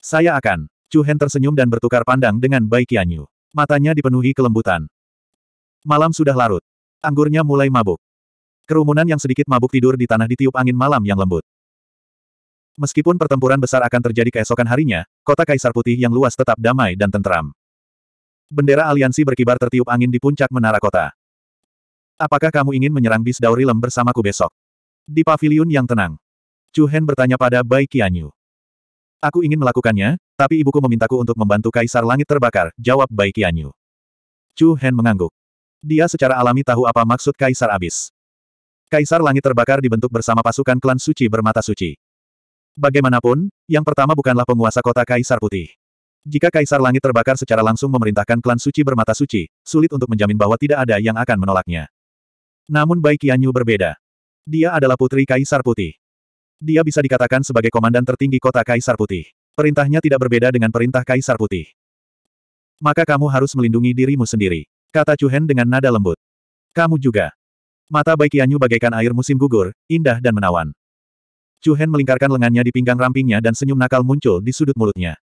Saya akan. Chu Hen tersenyum dan bertukar pandang dengan Bai Qianyu. Matanya dipenuhi kelembutan. Malam sudah larut. Anggurnya mulai mabuk. Kerumunan yang sedikit mabuk tidur di tanah ditiup angin malam yang lembut. Meskipun pertempuran besar akan terjadi keesokan harinya, kota Kaisar Putih yang luas tetap damai dan tentram. Bendera aliansi berkibar tertiup angin di puncak menara kota. Apakah kamu ingin menyerang bis Daurilem bersamaku besok? Di paviliun yang tenang. Chu Hen bertanya pada Bai Qianyu. Aku ingin melakukannya, tapi ibuku memintaku untuk membantu Kaisar Langit terbakar, jawab Bai Qianyu. Chu Hen mengangguk. Dia secara alami tahu apa maksud Kaisar Abis. Kaisar Langit terbakar dibentuk bersama pasukan klan suci bermata suci. Bagaimanapun, yang pertama bukanlah penguasa kota Kaisar Putih. Jika Kaisar Langit terbakar secara langsung memerintahkan klan suci bermata suci, sulit untuk menjamin bahwa tidak ada yang akan menolaknya. Namun Bai Qianyu berbeda. Dia adalah putri Kaisar Putih. Dia bisa dikatakan sebagai komandan tertinggi kota Kaisar Putih. Perintahnya tidak berbeda dengan perintah Kaisar Putih. Maka kamu harus melindungi dirimu sendiri. Kata Hen dengan nada lembut. Kamu juga. Mata Baikianyu bagaikan air musim gugur, indah dan menawan. Hen melingkarkan lengannya di pinggang rampingnya dan senyum nakal muncul di sudut mulutnya.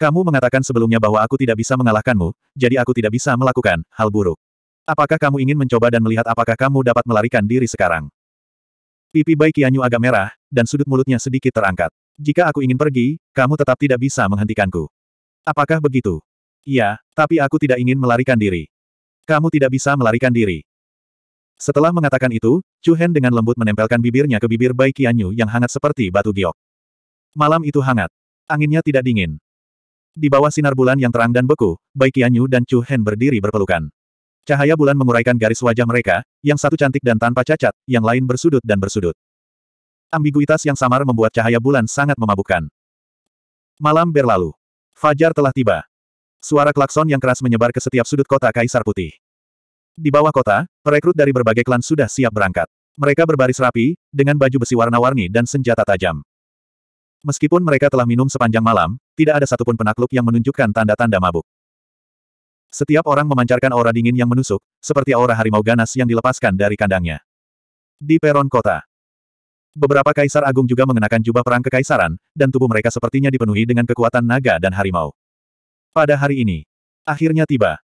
Kamu mengatakan sebelumnya bahwa aku tidak bisa mengalahkanmu, jadi aku tidak bisa melakukan hal buruk. Apakah kamu ingin mencoba dan melihat apakah kamu dapat melarikan diri sekarang? Pipi Bai Qianyu agak merah, dan sudut mulutnya sedikit terangkat. Jika aku ingin pergi, kamu tetap tidak bisa menghentikanku. Apakah begitu? Iya, tapi aku tidak ingin melarikan diri. Kamu tidak bisa melarikan diri. Setelah mengatakan itu, Chu Hen dengan lembut menempelkan bibirnya ke bibir Bai Qianyu yang hangat seperti batu giok. Malam itu hangat. Anginnya tidak dingin. Di bawah sinar bulan yang terang dan beku, Bai Qianyu dan Chu Hen berdiri berpelukan. Cahaya bulan menguraikan garis wajah mereka, yang satu cantik dan tanpa cacat, yang lain bersudut dan bersudut. Ambiguitas yang samar membuat cahaya bulan sangat memabukkan. Malam berlalu. Fajar telah tiba. Suara klakson yang keras menyebar ke setiap sudut kota Kaisar Putih. Di bawah kota, perekrut dari berbagai klan sudah siap berangkat. Mereka berbaris rapi, dengan baju besi warna-warni dan senjata tajam. Meskipun mereka telah minum sepanjang malam, tidak ada satupun penakluk yang menunjukkan tanda-tanda mabuk. Setiap orang memancarkan aura dingin yang menusuk, seperti aura harimau ganas yang dilepaskan dari kandangnya. Di peron kota. Beberapa kaisar agung juga mengenakan jubah perang kekaisaran, dan tubuh mereka sepertinya dipenuhi dengan kekuatan naga dan harimau. Pada hari ini, akhirnya tiba.